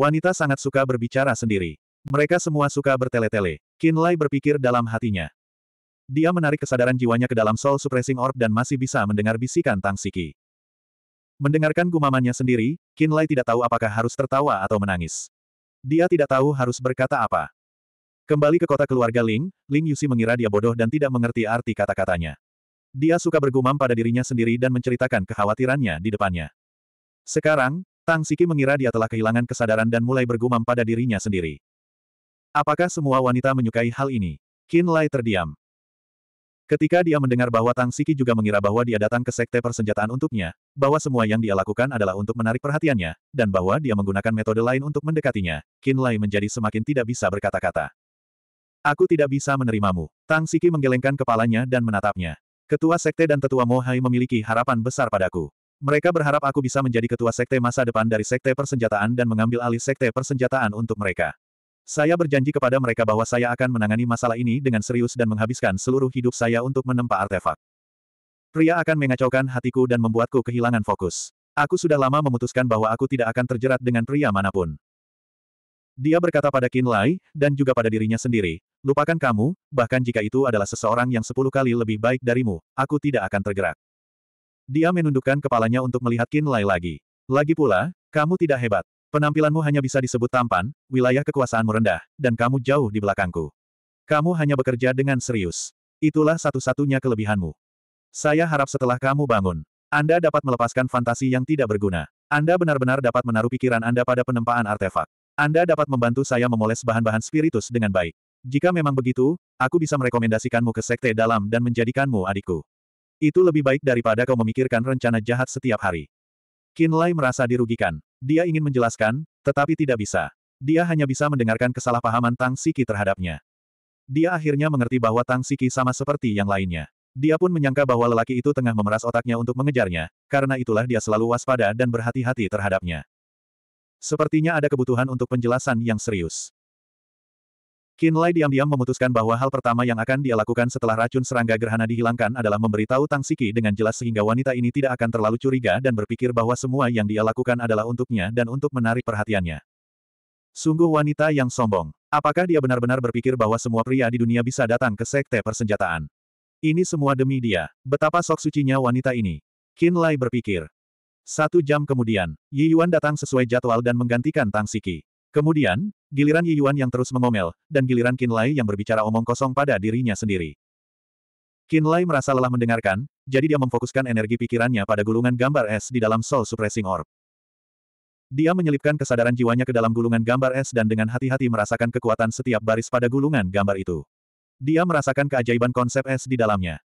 Wanita sangat suka berbicara sendiri. Mereka semua suka bertele-tele. Lai berpikir dalam hatinya. Dia menarik kesadaran jiwanya ke dalam Soul Suppressing Orb dan masih bisa mendengar bisikan Tang Siki. Mendengarkan gumamannya sendiri, Lai tidak tahu apakah harus tertawa atau menangis. Dia tidak tahu harus berkata apa. Kembali ke kota keluarga Ling, Ling Yusi mengira dia bodoh dan tidak mengerti arti kata-katanya. Dia suka bergumam pada dirinya sendiri dan menceritakan kekhawatirannya di depannya. Sekarang, Tang Siki mengira dia telah kehilangan kesadaran dan mulai bergumam pada dirinya sendiri. Apakah semua wanita menyukai hal ini? Qin Lai terdiam. Ketika dia mendengar bahwa Tang Siki juga mengira bahwa dia datang ke sekte persenjataan untuknya, bahwa semua yang dia lakukan adalah untuk menarik perhatiannya, dan bahwa dia menggunakan metode lain untuk mendekatinya, Qin Lai menjadi semakin tidak bisa berkata-kata. Aku tidak bisa menerimamu. Tang Siki menggelengkan kepalanya dan menatapnya. Ketua Sekte dan Tetua Mohai memiliki harapan besar padaku. Mereka berharap aku bisa menjadi ketua sekte masa depan dari sekte persenjataan dan mengambil alih sekte persenjataan untuk mereka. Saya berjanji kepada mereka bahwa saya akan menangani masalah ini dengan serius dan menghabiskan seluruh hidup saya untuk menempa artefak. Pria akan mengacaukan hatiku dan membuatku kehilangan fokus. Aku sudah lama memutuskan bahwa aku tidak akan terjerat dengan pria manapun. Dia berkata pada Qin Lai, dan juga pada dirinya sendiri, lupakan kamu, bahkan jika itu adalah seseorang yang sepuluh kali lebih baik darimu, aku tidak akan tergerak. Dia menundukkan kepalanya untuk melihat Qin Lai lagi. Lagi pula, kamu tidak hebat. Penampilanmu hanya bisa disebut tampan, wilayah kekuasaanmu rendah, dan kamu jauh di belakangku. Kamu hanya bekerja dengan serius. Itulah satu-satunya kelebihanmu. Saya harap setelah kamu bangun, Anda dapat melepaskan fantasi yang tidak berguna. Anda benar-benar dapat menaruh pikiran Anda pada penempaan artefak. Anda dapat membantu saya memoles bahan-bahan spiritus dengan baik. Jika memang begitu, aku bisa merekomendasikanmu ke sekte dalam dan menjadikanmu adikku. Itu lebih baik daripada kau memikirkan rencana jahat setiap hari. Lai merasa dirugikan. Dia ingin menjelaskan, tetapi tidak bisa. Dia hanya bisa mendengarkan kesalahpahaman Tang Siki terhadapnya. Dia akhirnya mengerti bahwa Tang Siki sama seperti yang lainnya. Dia pun menyangka bahwa lelaki itu tengah memeras otaknya untuk mengejarnya, karena itulah dia selalu waspada dan berhati-hati terhadapnya. Sepertinya ada kebutuhan untuk penjelasan yang serius. Kinlay Lai diam-diam memutuskan bahwa hal pertama yang akan dia lakukan setelah racun serangga gerhana dihilangkan adalah memberitahu Tang Siki dengan jelas sehingga wanita ini tidak akan terlalu curiga dan berpikir bahwa semua yang dia lakukan adalah untuknya dan untuk menarik perhatiannya. Sungguh wanita yang sombong. Apakah dia benar-benar berpikir bahwa semua pria di dunia bisa datang ke sekte persenjataan? Ini semua demi dia. Betapa sok sucinya wanita ini. Kinlay Lai berpikir. Satu jam kemudian, Yi Yuan datang sesuai jadwal dan menggantikan Tang Siki. Kemudian, giliran Yi Yuan yang terus mengomel, dan giliran Qin Lai yang berbicara omong kosong pada dirinya sendiri. Qin Lai merasa lelah mendengarkan, jadi dia memfokuskan energi pikirannya pada gulungan gambar es di dalam Soul Suppressing Orb. Dia menyelipkan kesadaran jiwanya ke dalam gulungan gambar es dan dengan hati-hati merasakan kekuatan setiap baris pada gulungan gambar itu. Dia merasakan keajaiban konsep es di dalamnya.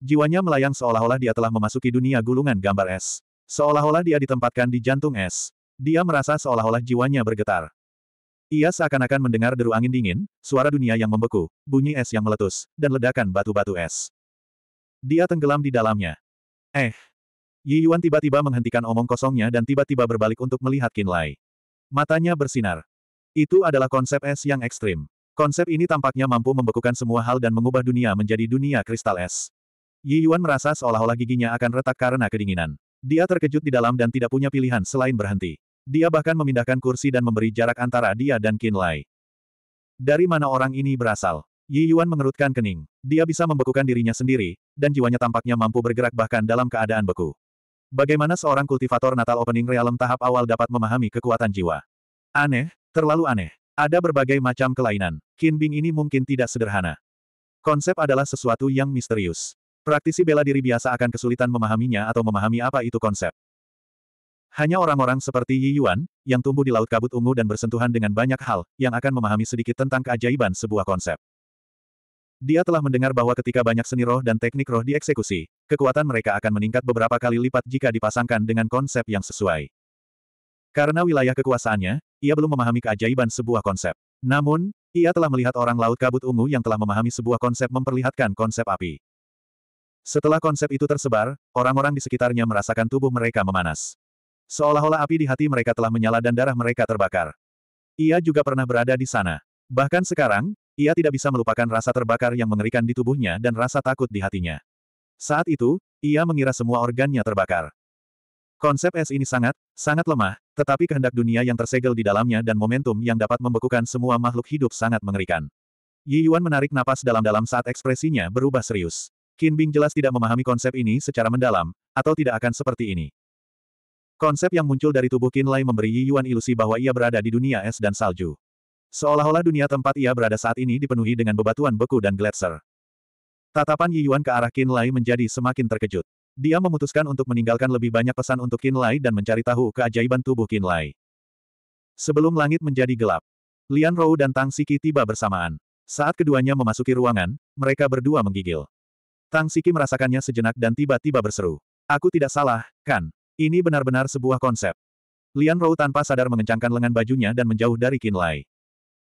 Jiwanya melayang seolah-olah dia telah memasuki dunia gulungan gambar es. Seolah-olah dia ditempatkan di jantung es. Dia merasa seolah-olah jiwanya bergetar. Ia seakan-akan mendengar deru angin dingin, suara dunia yang membeku, bunyi es yang meletus, dan ledakan batu-batu es. Dia tenggelam di dalamnya. Eh. Yi Yuan tiba-tiba menghentikan omong kosongnya dan tiba-tiba berbalik untuk melihat Lai. Matanya bersinar. Itu adalah konsep es yang ekstrim. Konsep ini tampaknya mampu membekukan semua hal dan mengubah dunia menjadi dunia kristal es. Yi Yuan merasa seolah-olah giginya akan retak karena kedinginan. Dia terkejut di dalam dan tidak punya pilihan selain berhenti. Dia bahkan memindahkan kursi dan memberi jarak antara dia dan Qin Lai. Dari mana orang ini berasal? Yi Yuan mengerutkan kening. Dia bisa membekukan dirinya sendiri, dan jiwanya tampaknya mampu bergerak bahkan dalam keadaan beku. Bagaimana seorang kultivator Natal Opening Realm tahap awal dapat memahami kekuatan jiwa? Aneh, terlalu aneh. Ada berbagai macam kelainan. Qin Bing ini mungkin tidak sederhana. Konsep adalah sesuatu yang misterius. Praktisi bela diri biasa akan kesulitan memahaminya atau memahami apa itu konsep. Hanya orang-orang seperti Yi Yuan, yang tumbuh di laut kabut ungu dan bersentuhan dengan banyak hal, yang akan memahami sedikit tentang keajaiban sebuah konsep. Dia telah mendengar bahwa ketika banyak seni roh dan teknik roh dieksekusi, kekuatan mereka akan meningkat beberapa kali lipat jika dipasangkan dengan konsep yang sesuai. Karena wilayah kekuasaannya, ia belum memahami keajaiban sebuah konsep. Namun, ia telah melihat orang laut kabut ungu yang telah memahami sebuah konsep memperlihatkan konsep api. Setelah konsep itu tersebar, orang-orang di sekitarnya merasakan tubuh mereka memanas. Seolah-olah api di hati mereka telah menyala dan darah mereka terbakar. Ia juga pernah berada di sana. Bahkan sekarang, ia tidak bisa melupakan rasa terbakar yang mengerikan di tubuhnya dan rasa takut di hatinya. Saat itu, ia mengira semua organnya terbakar. Konsep es ini sangat, sangat lemah, tetapi kehendak dunia yang tersegel di dalamnya dan momentum yang dapat membekukan semua makhluk hidup sangat mengerikan. Yi Yuan menarik napas dalam-dalam saat ekspresinya berubah serius. Qin Bing jelas tidak memahami konsep ini secara mendalam, atau tidak akan seperti ini. Konsep yang muncul dari tubuh Qin Lai memberi Yi Yuan ilusi bahwa ia berada di dunia es dan salju. Seolah-olah dunia tempat ia berada saat ini dipenuhi dengan bebatuan beku dan gletser. Tatapan Yi Yuan ke arah Qin Lai menjadi semakin terkejut. Dia memutuskan untuk meninggalkan lebih banyak pesan untuk Qin Lai dan mencari tahu keajaiban tubuh Qin Lai. Sebelum langit menjadi gelap, Lian Rou dan Tang Siki tiba bersamaan. Saat keduanya memasuki ruangan, mereka berdua menggigil. Tang Siki merasakannya sejenak dan tiba-tiba berseru. Aku tidak salah, kan? Ini benar-benar sebuah konsep. Lian Rou tanpa sadar mengencangkan lengan bajunya dan menjauh dari Qin Lai.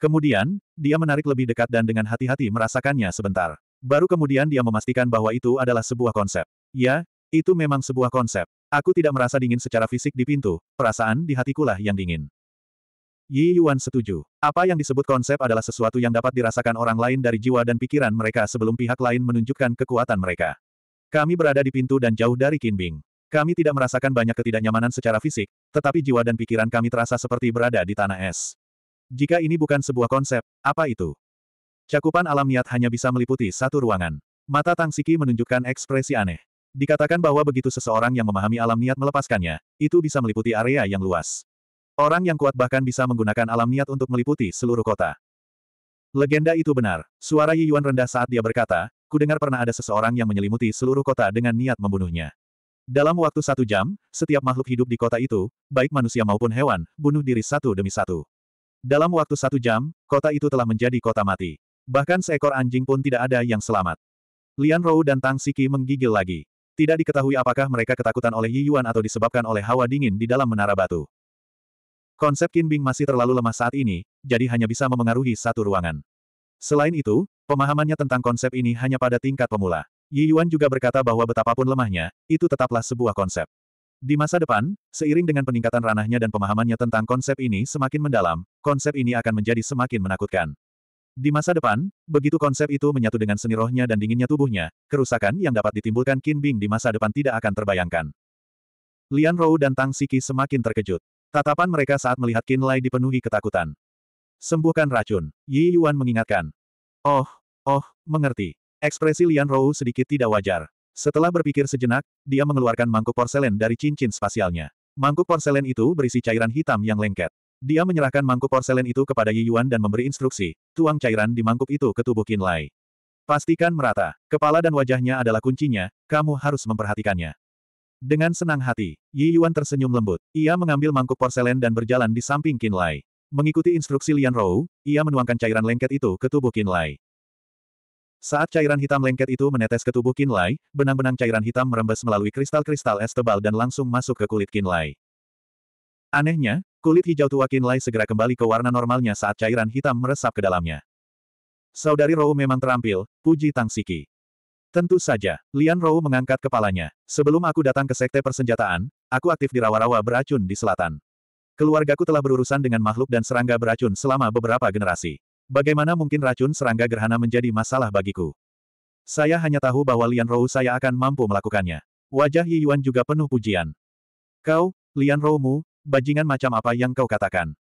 Kemudian, dia menarik lebih dekat dan dengan hati-hati merasakannya sebentar. Baru kemudian dia memastikan bahwa itu adalah sebuah konsep. Ya, itu memang sebuah konsep. Aku tidak merasa dingin secara fisik di pintu, perasaan di hatikulah yang dingin. Yi Yuan setuju. Apa yang disebut konsep adalah sesuatu yang dapat dirasakan orang lain dari jiwa dan pikiran mereka sebelum pihak lain menunjukkan kekuatan mereka. Kami berada di pintu dan jauh dari Qin Bing. Kami tidak merasakan banyak ketidaknyamanan secara fisik, tetapi jiwa dan pikiran kami terasa seperti berada di tanah es. Jika ini bukan sebuah konsep, apa itu? Cakupan alam niat hanya bisa meliputi satu ruangan. Mata Tang Siki menunjukkan ekspresi aneh. Dikatakan bahwa begitu seseorang yang memahami alam niat melepaskannya, itu bisa meliputi area yang luas. Orang yang kuat bahkan bisa menggunakan alam niat untuk meliputi seluruh kota. Legenda itu benar. Suara Yi Yuan rendah saat dia berkata, "Ku dengar pernah ada seseorang yang menyelimuti seluruh kota dengan niat membunuhnya. Dalam waktu satu jam, setiap makhluk hidup di kota itu, baik manusia maupun hewan, bunuh diri satu demi satu. Dalam waktu satu jam, kota itu telah menjadi kota mati. Bahkan seekor anjing pun tidak ada yang selamat. Lian Rou dan Tang Siki menggigil lagi. Tidak diketahui apakah mereka ketakutan oleh Yi Yuan atau disebabkan oleh hawa dingin di dalam menara batu. Konsep Bing masih terlalu lemah saat ini, jadi hanya bisa memengaruhi satu ruangan. Selain itu, pemahamannya tentang konsep ini hanya pada tingkat pemula. Yi Yuan juga berkata bahwa betapapun lemahnya, itu tetaplah sebuah konsep. Di masa depan, seiring dengan peningkatan ranahnya dan pemahamannya tentang konsep ini semakin mendalam, konsep ini akan menjadi semakin menakutkan. Di masa depan, begitu konsep itu menyatu dengan seni rohnya dan dinginnya tubuhnya, kerusakan yang dapat ditimbulkan Qin Bing di masa depan tidak akan terbayangkan. Lian Rou dan Tang Siki semakin terkejut. Tatapan mereka saat melihat Qin Lai dipenuhi ketakutan. Sembuhkan racun, Yi Yuan mengingatkan. Oh, oh, mengerti. Ekspresi Lian Rou sedikit tidak wajar. Setelah berpikir sejenak, dia mengeluarkan mangkuk porselen dari cincin spasialnya. Mangkuk porselen itu berisi cairan hitam yang lengket. Dia menyerahkan mangkuk porselen itu kepada Yi Yuan dan memberi instruksi, tuang cairan di mangkuk itu ke tubuh Qin Lai. Pastikan merata, kepala dan wajahnya adalah kuncinya, kamu harus memperhatikannya. Dengan senang hati, Yi Yuan tersenyum lembut. Ia mengambil mangkuk porselen dan berjalan di samping Qin Lai. Mengikuti instruksi Lian Rou, ia menuangkan cairan lengket itu ke tubuh Qin Lai. Saat cairan hitam lengket itu menetes ke tubuh Kinlay, benang-benang cairan hitam merembes melalui kristal-kristal es tebal dan langsung masuk ke kulit Kinlay. Anehnya, kulit hijau tua Kinlay segera kembali ke warna normalnya saat cairan hitam meresap ke dalamnya. Saudari Rou memang terampil, puji Tang Siki. Tentu saja, Lian Rou mengangkat kepalanya. Sebelum aku datang ke sekte persenjataan, aku aktif di rawa-rawa beracun di selatan. Keluargaku telah berurusan dengan makhluk dan serangga beracun selama beberapa generasi. Bagaimana mungkin racun serangga gerhana menjadi masalah bagiku? Saya hanya tahu bahwa Lian Rou saya akan mampu melakukannya. Wajah Yi Yuan juga penuh pujian. Kau, Lian Rou mu, bajingan macam apa yang kau katakan?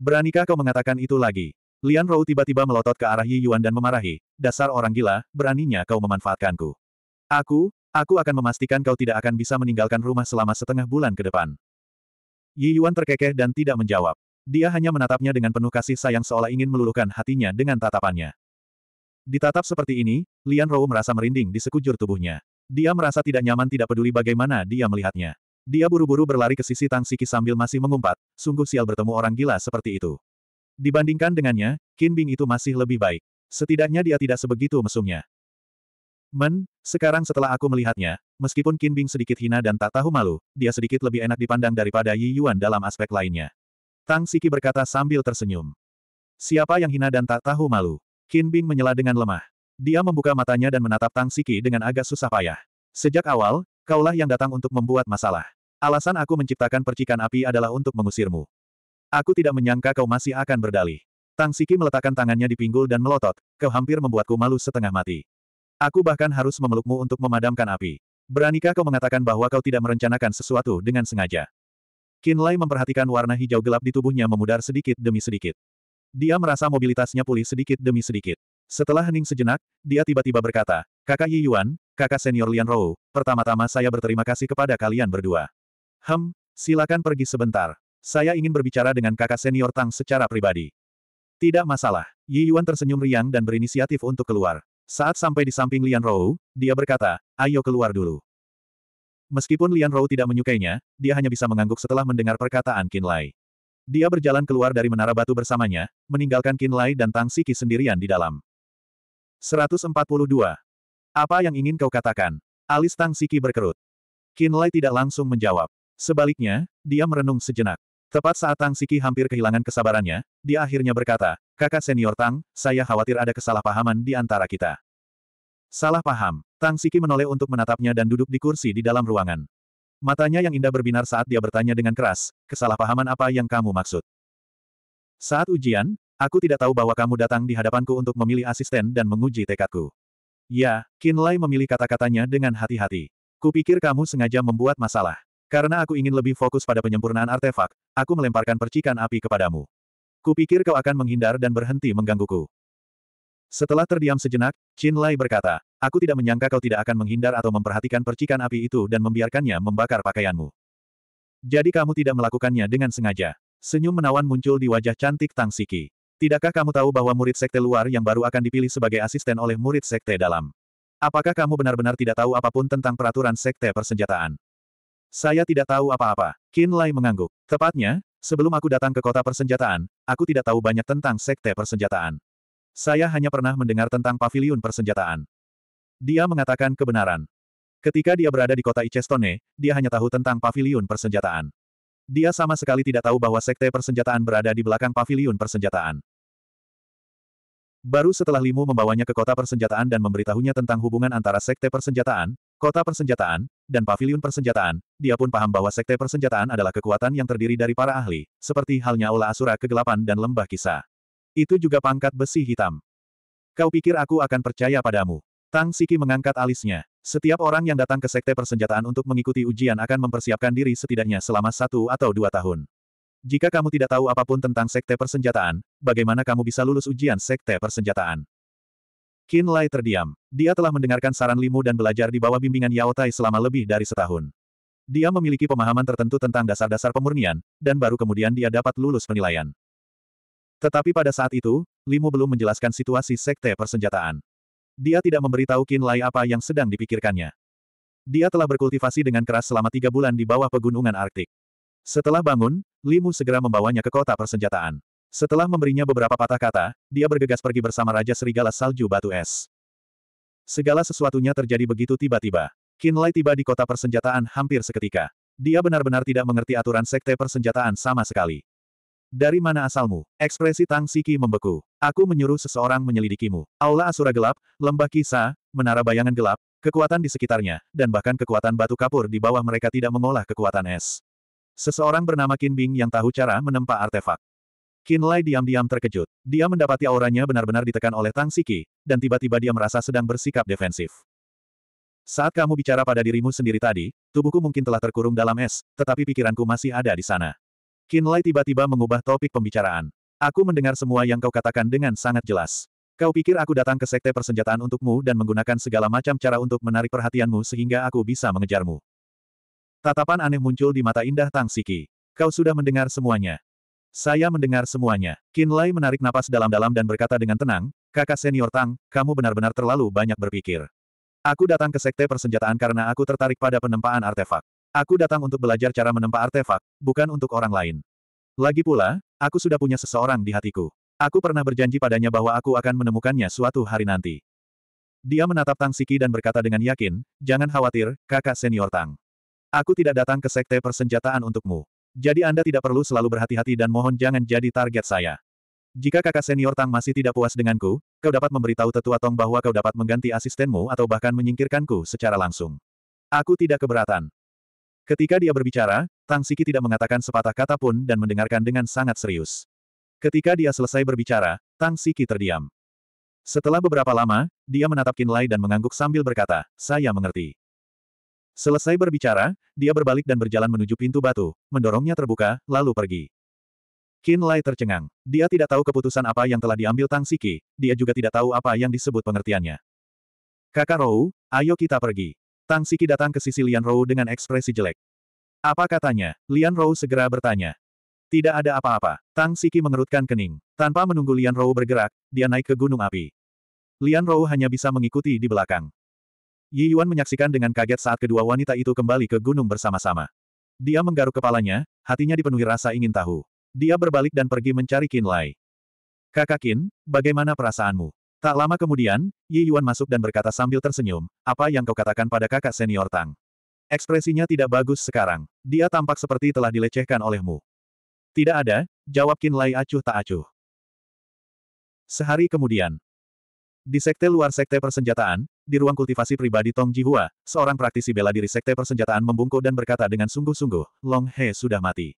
Beranikah kau mengatakan itu lagi? Lian Rou tiba-tiba melotot ke arah Yi Yuan dan memarahi, dasar orang gila, beraninya kau memanfaatkanku. Aku, aku akan memastikan kau tidak akan bisa meninggalkan rumah selama setengah bulan ke depan. Yi Yuan terkekeh dan tidak menjawab. Dia hanya menatapnya dengan penuh kasih sayang seolah ingin meluluhkan hatinya dengan tatapannya. Ditatap seperti ini, Lian Rou merasa merinding di sekujur tubuhnya. Dia merasa tidak nyaman tidak peduli bagaimana dia melihatnya. Dia buru-buru berlari ke sisi Tang Siki sambil masih mengumpat, sungguh sial bertemu orang gila seperti itu. Dibandingkan dengannya, Qin Bing itu masih lebih baik. Setidaknya dia tidak sebegitu mesumnya. Men, sekarang setelah aku melihatnya, meskipun Qin Bing sedikit hina dan tak tahu malu, dia sedikit lebih enak dipandang daripada Yi Yuan dalam aspek lainnya. Tang Siki berkata sambil tersenyum. Siapa yang hina dan tak tahu malu? Qin Bing menyela dengan lemah. Dia membuka matanya dan menatap Tang Siki dengan agak susah payah. Sejak awal, kaulah yang datang untuk membuat masalah. Alasan aku menciptakan percikan api adalah untuk mengusirmu. Aku tidak menyangka kau masih akan berdalih. Tang Siki meletakkan tangannya di pinggul dan melotot, kau hampir membuatku malu setengah mati. Aku bahkan harus memelukmu untuk memadamkan api. Beranikah kau mengatakan bahwa kau tidak merencanakan sesuatu dengan sengaja? Lai memperhatikan warna hijau gelap di tubuhnya memudar sedikit demi sedikit. Dia merasa mobilitasnya pulih sedikit demi sedikit. Setelah hening sejenak, dia tiba-tiba berkata, Kakak Yi Yuan, kakak senior Lian Rou, pertama-tama saya berterima kasih kepada kalian berdua. Hem, silakan pergi sebentar. Saya ingin berbicara dengan kakak senior Tang secara pribadi. Tidak masalah. Yi Yuan tersenyum riang dan berinisiatif untuk keluar. Saat sampai di samping Lian Rou, dia berkata, ayo keluar dulu. Meskipun Lian Rou tidak menyukainya, dia hanya bisa mengangguk setelah mendengar perkataan Qin Lai. Dia berjalan keluar dari menara batu bersamanya, meninggalkan Qin Lai dan Tang Siki sendirian di dalam. 142. Apa yang ingin kau katakan? Alis Tang Siki berkerut. Qin Lai tidak langsung menjawab. Sebaliknya, dia merenung sejenak. Tepat saat Tang Siki hampir kehilangan kesabarannya, dia akhirnya berkata, Kakak senior Tang, saya khawatir ada kesalahpahaman di antara kita. Salah paham. Tang Siki menoleh untuk menatapnya dan duduk di kursi di dalam ruangan. Matanya yang indah berbinar saat dia bertanya dengan keras, kesalahpahaman apa yang kamu maksud? Saat ujian, aku tidak tahu bahwa kamu datang di hadapanku untuk memilih asisten dan menguji tekadku. Ya, Lai memilih kata-katanya dengan hati-hati. Kupikir kamu sengaja membuat masalah. Karena aku ingin lebih fokus pada penyempurnaan artefak, aku melemparkan percikan api kepadamu. Kupikir kau akan menghindar dan berhenti menggangguku. Setelah terdiam sejenak, Chin Lai berkata, Aku tidak menyangka kau tidak akan menghindar atau memperhatikan percikan api itu dan membiarkannya membakar pakaianmu. Jadi kamu tidak melakukannya dengan sengaja. Senyum menawan muncul di wajah cantik Tang Siki. Tidakkah kamu tahu bahwa murid sekte luar yang baru akan dipilih sebagai asisten oleh murid sekte dalam? Apakah kamu benar-benar tidak tahu apapun tentang peraturan sekte persenjataan? Saya tidak tahu apa-apa. Qin Lai mengangguk. Tepatnya, sebelum aku datang ke kota persenjataan, aku tidak tahu banyak tentang sekte persenjataan. Saya hanya pernah mendengar tentang paviliun persenjataan. Dia mengatakan kebenaran. Ketika dia berada di kota Icestone, dia hanya tahu tentang paviliun persenjataan. Dia sama sekali tidak tahu bahwa sekte persenjataan berada di belakang paviliun persenjataan. Baru setelah Limu membawanya ke kota persenjataan dan memberitahunya tentang hubungan antara sekte persenjataan, kota persenjataan, dan paviliun persenjataan, dia pun paham bahwa sekte persenjataan adalah kekuatan yang terdiri dari para ahli, seperti halnya Aula Asura Kegelapan dan Lembah Kisah. Itu juga pangkat besi hitam. Kau pikir aku akan percaya padamu? Tang Siki mengangkat alisnya. Setiap orang yang datang ke Sekte Persenjataan untuk mengikuti ujian akan mempersiapkan diri setidaknya selama satu atau dua tahun. Jika kamu tidak tahu apapun tentang Sekte Persenjataan, bagaimana kamu bisa lulus ujian Sekte Persenjataan? Qin Lai terdiam. Dia telah mendengarkan saran Limu dan belajar di bawah bimbingan Yao Tai selama lebih dari setahun. Dia memiliki pemahaman tertentu tentang dasar-dasar pemurnian, dan baru kemudian dia dapat lulus penilaian. Tetapi pada saat itu, Limu belum menjelaskan situasi sekte persenjataan. Dia tidak memberitahu Qin Lai apa yang sedang dipikirkannya. Dia telah berkultivasi dengan keras selama tiga bulan di bawah pegunungan Arktik. Setelah bangun, Limu segera membawanya ke kota persenjataan. Setelah memberinya beberapa patah kata, dia bergegas pergi bersama Raja Serigala Salju Batu Es. Segala sesuatunya terjadi begitu tiba-tiba. Qin Lai tiba di kota persenjataan hampir seketika. Dia benar-benar tidak mengerti aturan sekte persenjataan sama sekali. Dari mana asalmu? Ekspresi Tang Siki membeku. Aku menyuruh seseorang menyelidikimu. Aula Asura Gelap, Lembah Kisah, Menara Bayangan Gelap, kekuatan di sekitarnya, dan bahkan kekuatan batu kapur di bawah mereka tidak mengolah kekuatan es. Seseorang bernama Qin Bing yang tahu cara menempa artefak. Qin Lai diam-diam terkejut. Dia mendapati auranya benar-benar ditekan oleh Tang Siki, dan tiba-tiba dia merasa sedang bersikap defensif. Saat kamu bicara pada dirimu sendiri tadi, tubuhku mungkin telah terkurung dalam es, tetapi pikiranku masih ada di sana. Kinlay tiba-tiba mengubah topik pembicaraan. Aku mendengar semua yang kau katakan dengan sangat jelas. Kau pikir aku datang ke sekte persenjataan untukmu dan menggunakan segala macam cara untuk menarik perhatianmu sehingga aku bisa mengejarmu. Tatapan aneh muncul di mata indah Tang Siki. Kau sudah mendengar semuanya. Saya mendengar semuanya. Kinlay menarik napas dalam-dalam dan berkata dengan tenang, kakak senior Tang, kamu benar-benar terlalu banyak berpikir. Aku datang ke sekte persenjataan karena aku tertarik pada penempaan artefak. Aku datang untuk belajar cara menempa artefak, bukan untuk orang lain. Lagi pula, aku sudah punya seseorang di hatiku. Aku pernah berjanji padanya bahwa aku akan menemukannya suatu hari nanti. Dia menatap Tang Siki dan berkata dengan yakin, jangan khawatir, kakak senior Tang. Aku tidak datang ke sekte persenjataan untukmu. Jadi Anda tidak perlu selalu berhati-hati dan mohon jangan jadi target saya. Jika kakak senior Tang masih tidak puas denganku, kau dapat memberitahu tetua Tong bahwa kau dapat mengganti asistenmu atau bahkan menyingkirkanku secara langsung. Aku tidak keberatan. Ketika dia berbicara, Tang Siki tidak mengatakan sepatah kata pun dan mendengarkan dengan sangat serius. Ketika dia selesai berbicara, Tang Siki terdiam. Setelah beberapa lama, dia menatap Lai dan mengangguk sambil berkata, saya mengerti. Selesai berbicara, dia berbalik dan berjalan menuju pintu batu, mendorongnya terbuka, lalu pergi. Qin Lai tercengang. Dia tidak tahu keputusan apa yang telah diambil Tang Siki, dia juga tidak tahu apa yang disebut pengertiannya. Kakak Rou, ayo kita pergi. Tang Siki datang ke sisi Lian Rou dengan ekspresi jelek. Apa katanya? Lian Rou segera bertanya. Tidak ada apa-apa. Tang Siki mengerutkan kening. Tanpa menunggu Lian Rou bergerak, dia naik ke gunung api. Lian Rou hanya bisa mengikuti di belakang. Yi Yuan menyaksikan dengan kaget saat kedua wanita itu kembali ke gunung bersama-sama. Dia menggaruk kepalanya, hatinya dipenuhi rasa ingin tahu. Dia berbalik dan pergi mencari Qin Lai. Kakak Qin, bagaimana perasaanmu? Tak lama kemudian, Yi Yuan masuk dan berkata sambil tersenyum, apa yang kau katakan pada kakak senior Tang? Ekspresinya tidak bagus sekarang. Dia tampak seperti telah dilecehkan olehmu. Tidak ada, jawab Qin Lai acuh tak acuh. Sehari kemudian. Di sekte luar sekte persenjataan, di ruang kultivasi pribadi Tong Jihua, seorang praktisi bela diri sekte persenjataan membungkuk dan berkata dengan sungguh-sungguh, Long He sudah mati.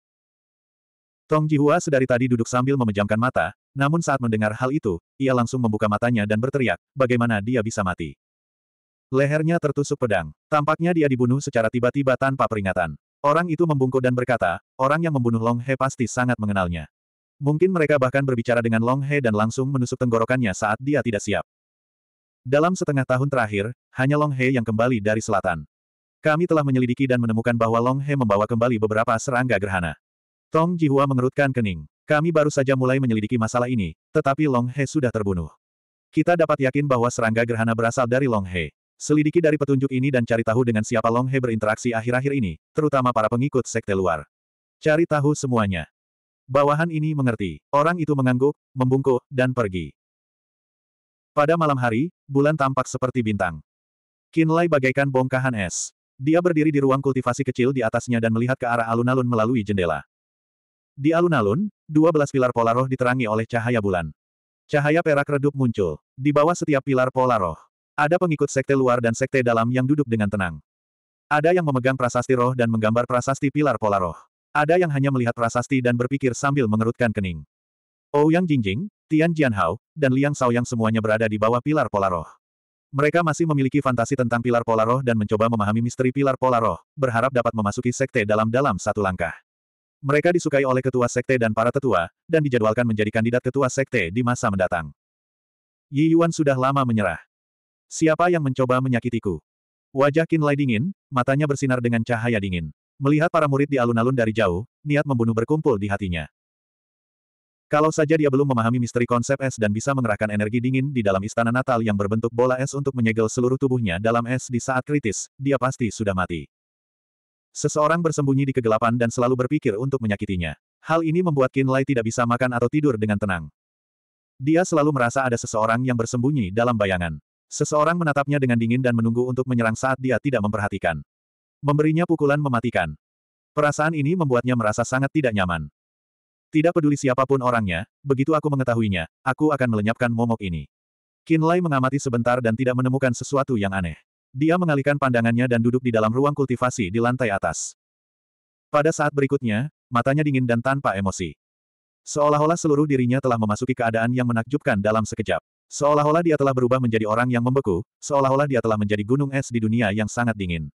Tong Jihua sedari tadi duduk sambil memejamkan mata, namun saat mendengar hal itu, ia langsung membuka matanya dan berteriak, bagaimana dia bisa mati. Lehernya tertusuk pedang. Tampaknya dia dibunuh secara tiba-tiba tanpa peringatan. Orang itu membungkuk dan berkata, orang yang membunuh Long He pasti sangat mengenalnya. Mungkin mereka bahkan berbicara dengan Long He dan langsung menusuk tenggorokannya saat dia tidak siap. Dalam setengah tahun terakhir, hanya Long He yang kembali dari selatan. Kami telah menyelidiki dan menemukan bahwa Long He membawa kembali beberapa serangga gerhana. Tong Jihua mengerutkan kening. Kami baru saja mulai menyelidiki masalah ini, tetapi Long He sudah terbunuh. Kita dapat yakin bahwa serangga gerhana berasal dari Long He. Selidiki dari petunjuk ini dan cari tahu dengan siapa Long He berinteraksi akhir-akhir ini, terutama para pengikut sekte luar. Cari tahu semuanya. Bawahan ini mengerti. Orang itu mengangguk, membungkuk, dan pergi. Pada malam hari, bulan tampak seperti bintang. Lai bagaikan bongkahan es. Dia berdiri di ruang kultivasi kecil di atasnya dan melihat ke arah alun-alun melalui jendela. Di alun-alun, 12 pilar pola roh diterangi oleh cahaya bulan. Cahaya perak redup muncul. Di bawah setiap pilar pola roh. Ada pengikut sekte luar dan sekte dalam yang duduk dengan tenang. Ada yang memegang prasasti roh dan menggambar prasasti pilar pola roh. Ada yang hanya melihat prasasti dan berpikir sambil mengerutkan kening. Ouyang oh Jingjing, Tian Jianhao, dan Liang Yang semuanya berada di bawah pilar pola roh. Mereka masih memiliki fantasi tentang pilar pola roh dan mencoba memahami misteri pilar pola roh, berharap dapat memasuki sekte dalam dalam satu langkah. Mereka disukai oleh ketua sekte dan para tetua, dan dijadwalkan menjadi kandidat ketua sekte di masa mendatang. Yi Yuan sudah lama menyerah. Siapa yang mencoba menyakitiku? Wajah Qin Lai dingin, matanya bersinar dengan cahaya dingin. Melihat para murid di alun-alun dari jauh, niat membunuh berkumpul di hatinya. Kalau saja dia belum memahami misteri konsep es dan bisa mengerahkan energi dingin di dalam istana Natal yang berbentuk bola es untuk menyegel seluruh tubuhnya dalam es di saat kritis, dia pasti sudah mati. Seseorang bersembunyi di kegelapan dan selalu berpikir untuk menyakitinya. Hal ini membuat Qin Lai tidak bisa makan atau tidur dengan tenang. Dia selalu merasa ada seseorang yang bersembunyi dalam bayangan. Seseorang menatapnya dengan dingin dan menunggu untuk menyerang saat dia tidak memperhatikan. Memberinya pukulan mematikan. Perasaan ini membuatnya merasa sangat tidak nyaman. Tidak peduli siapapun orangnya, begitu aku mengetahuinya, aku akan melenyapkan momok ini. Qin Lai mengamati sebentar dan tidak menemukan sesuatu yang aneh. Dia mengalihkan pandangannya dan duduk di dalam ruang kultivasi di lantai atas. Pada saat berikutnya, matanya dingin dan tanpa emosi. Seolah-olah seluruh dirinya telah memasuki keadaan yang menakjubkan dalam sekejap. Seolah-olah dia telah berubah menjadi orang yang membeku, seolah-olah dia telah menjadi gunung es di dunia yang sangat dingin.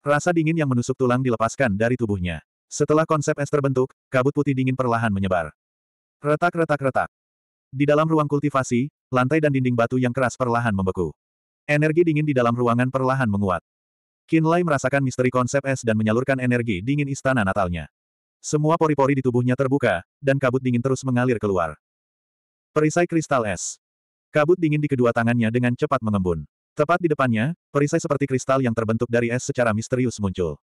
Rasa dingin yang menusuk tulang dilepaskan dari tubuhnya. Setelah konsep es terbentuk, kabut putih dingin perlahan menyebar. Retak-retak-retak. Di dalam ruang kultivasi, lantai dan dinding batu yang keras perlahan membeku. Energi dingin di dalam ruangan perlahan menguat. Kinlay merasakan misteri konsep es dan menyalurkan energi dingin istana natalnya. Semua pori-pori di tubuhnya terbuka, dan kabut dingin terus mengalir keluar. Perisai kristal es. Kabut dingin di kedua tangannya dengan cepat mengembun. Tepat di depannya, perisai seperti kristal yang terbentuk dari es secara misterius muncul.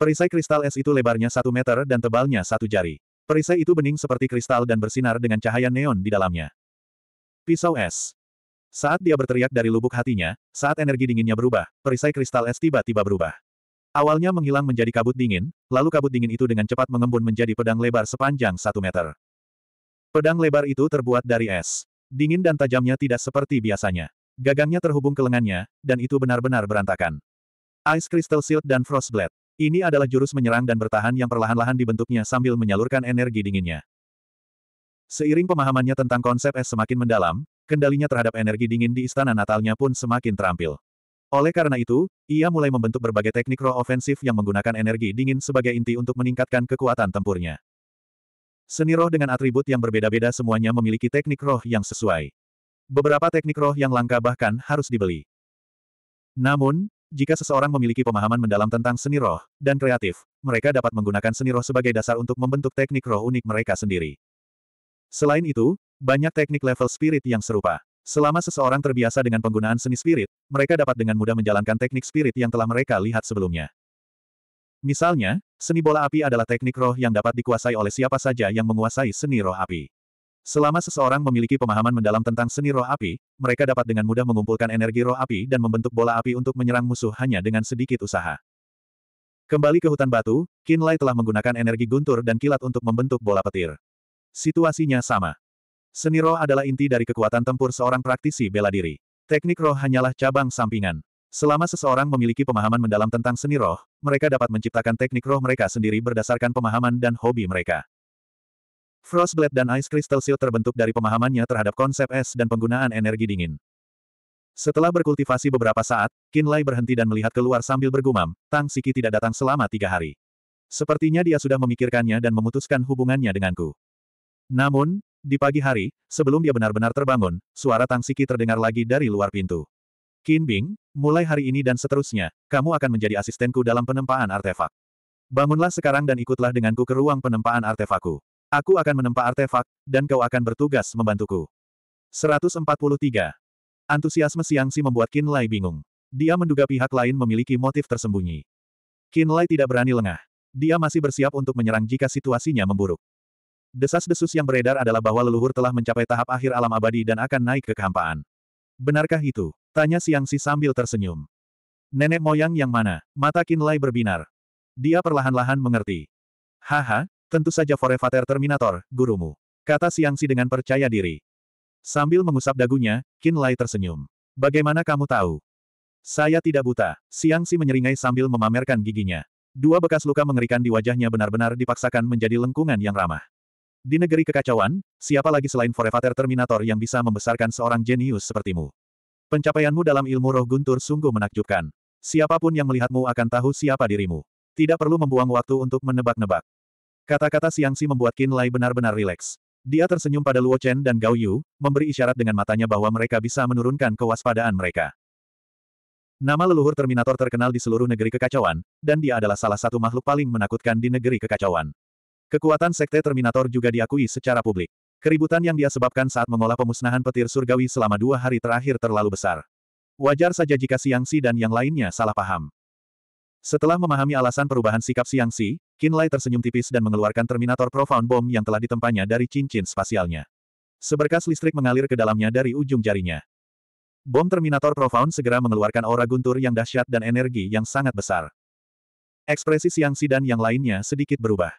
Perisai kristal es itu lebarnya satu meter dan tebalnya satu jari. Perisai itu bening seperti kristal dan bersinar dengan cahaya neon di dalamnya. Pisau es. Saat dia berteriak dari lubuk hatinya, saat energi dinginnya berubah, perisai kristal es tiba-tiba berubah. Awalnya menghilang menjadi kabut dingin, lalu kabut dingin itu dengan cepat mengembun menjadi pedang lebar sepanjang satu meter. Pedang lebar itu terbuat dari es. Dingin dan tajamnya tidak seperti biasanya. Gagangnya terhubung ke lengannya, dan itu benar-benar berantakan. Ice Crystal Shield dan Frost Blade. Ini adalah jurus menyerang dan bertahan yang perlahan-lahan dibentuknya sambil menyalurkan energi dinginnya. Seiring pemahamannya tentang konsep es semakin mendalam, kendalinya terhadap energi dingin di istana natalnya pun semakin terampil. Oleh karena itu, ia mulai membentuk berbagai teknik roh ofensif yang menggunakan energi dingin sebagai inti untuk meningkatkan kekuatan tempurnya. Seni roh dengan atribut yang berbeda-beda semuanya memiliki teknik roh yang sesuai. Beberapa teknik roh yang langka bahkan harus dibeli. Namun, jika seseorang memiliki pemahaman mendalam tentang seni roh dan kreatif, mereka dapat menggunakan seni roh sebagai dasar untuk membentuk teknik roh unik mereka sendiri. Selain itu, banyak teknik level spirit yang serupa. Selama seseorang terbiasa dengan penggunaan seni spirit, mereka dapat dengan mudah menjalankan teknik spirit yang telah mereka lihat sebelumnya. Misalnya, seni bola api adalah teknik roh yang dapat dikuasai oleh siapa saja yang menguasai seni roh api. Selama seseorang memiliki pemahaman mendalam tentang seni roh api, mereka dapat dengan mudah mengumpulkan energi roh api dan membentuk bola api untuk menyerang musuh hanya dengan sedikit usaha. Kembali ke hutan batu, Kinlay telah menggunakan energi guntur dan kilat untuk membentuk bola petir. Situasinya sama. Seni roh adalah inti dari kekuatan tempur seorang praktisi bela diri. Teknik roh hanyalah cabang sampingan. Selama seseorang memiliki pemahaman mendalam tentang seni roh, mereka dapat menciptakan teknik roh mereka sendiri berdasarkan pemahaman dan hobi mereka. Frostblade dan Ice Crystal Shield terbentuk dari pemahamannya terhadap konsep es dan penggunaan energi dingin. Setelah berkultivasi beberapa saat, Qin Lai berhenti dan melihat keluar sambil bergumam, Tang Siki tidak datang selama tiga hari. Sepertinya dia sudah memikirkannya dan memutuskan hubungannya denganku. Namun, di pagi hari, sebelum dia benar-benar terbangun, suara Tang Siki terdengar lagi dari luar pintu. Qin Bing, mulai hari ini dan seterusnya, kamu akan menjadi asistenku dalam penempaan artefak. Bangunlah sekarang dan ikutlah denganku ke ruang penempaan artefakku. Aku akan menempa artefak, dan kau akan bertugas membantuku. 143. Antusiasme Siang Si membuat Qin Lai bingung. Dia menduga pihak lain memiliki motif tersembunyi. Qin Lai tidak berani lengah. Dia masih bersiap untuk menyerang jika situasinya memburuk. Desas-desus yang beredar adalah bahwa leluhur telah mencapai tahap akhir alam abadi dan akan naik ke kehampaan. Benarkah itu? Tanya Siang Si sambil tersenyum. Nenek moyang yang mana? Mata Lai berbinar. Dia perlahan-lahan mengerti. Haha, tentu saja Forevater Terminator, gurumu. Kata Siang Si dengan percaya diri. Sambil mengusap dagunya, Lai tersenyum. Bagaimana kamu tahu? Saya tidak buta. Siang Si menyeringai sambil memamerkan giginya. Dua bekas luka mengerikan di wajahnya benar-benar dipaksakan menjadi lengkungan yang ramah. Di negeri kekacauan, siapa lagi selain Forevater Terminator yang bisa membesarkan seorang jenius sepertimu? Pencapaianmu dalam ilmu roh guntur sungguh menakjubkan. Siapapun yang melihatmu akan tahu siapa dirimu. Tidak perlu membuang waktu untuk menebak-nebak. Kata-kata Siangsi membuat Qin Lai benar-benar rileks. Dia tersenyum pada Luo Chen dan Gao Yu, memberi isyarat dengan matanya bahwa mereka bisa menurunkan kewaspadaan mereka. Nama leluhur Terminator terkenal di seluruh negeri kekacauan, dan dia adalah salah satu makhluk paling menakutkan di negeri kekacauan. Kekuatan Sekte Terminator juga diakui secara publik. Keributan yang dia sebabkan saat mengolah pemusnahan petir surgawi selama dua hari terakhir terlalu besar. Wajar saja jika Siang Si dan yang lainnya salah paham. Setelah memahami alasan perubahan sikap Siang Siangsi, Lai tersenyum tipis dan mengeluarkan Terminator Profound Bomb yang telah ditempanya dari cincin spasialnya. Seberkas listrik mengalir ke dalamnya dari ujung jarinya. Bom Terminator Profound segera mengeluarkan aura guntur yang dahsyat dan energi yang sangat besar. Ekspresi Siang Si dan yang lainnya sedikit berubah.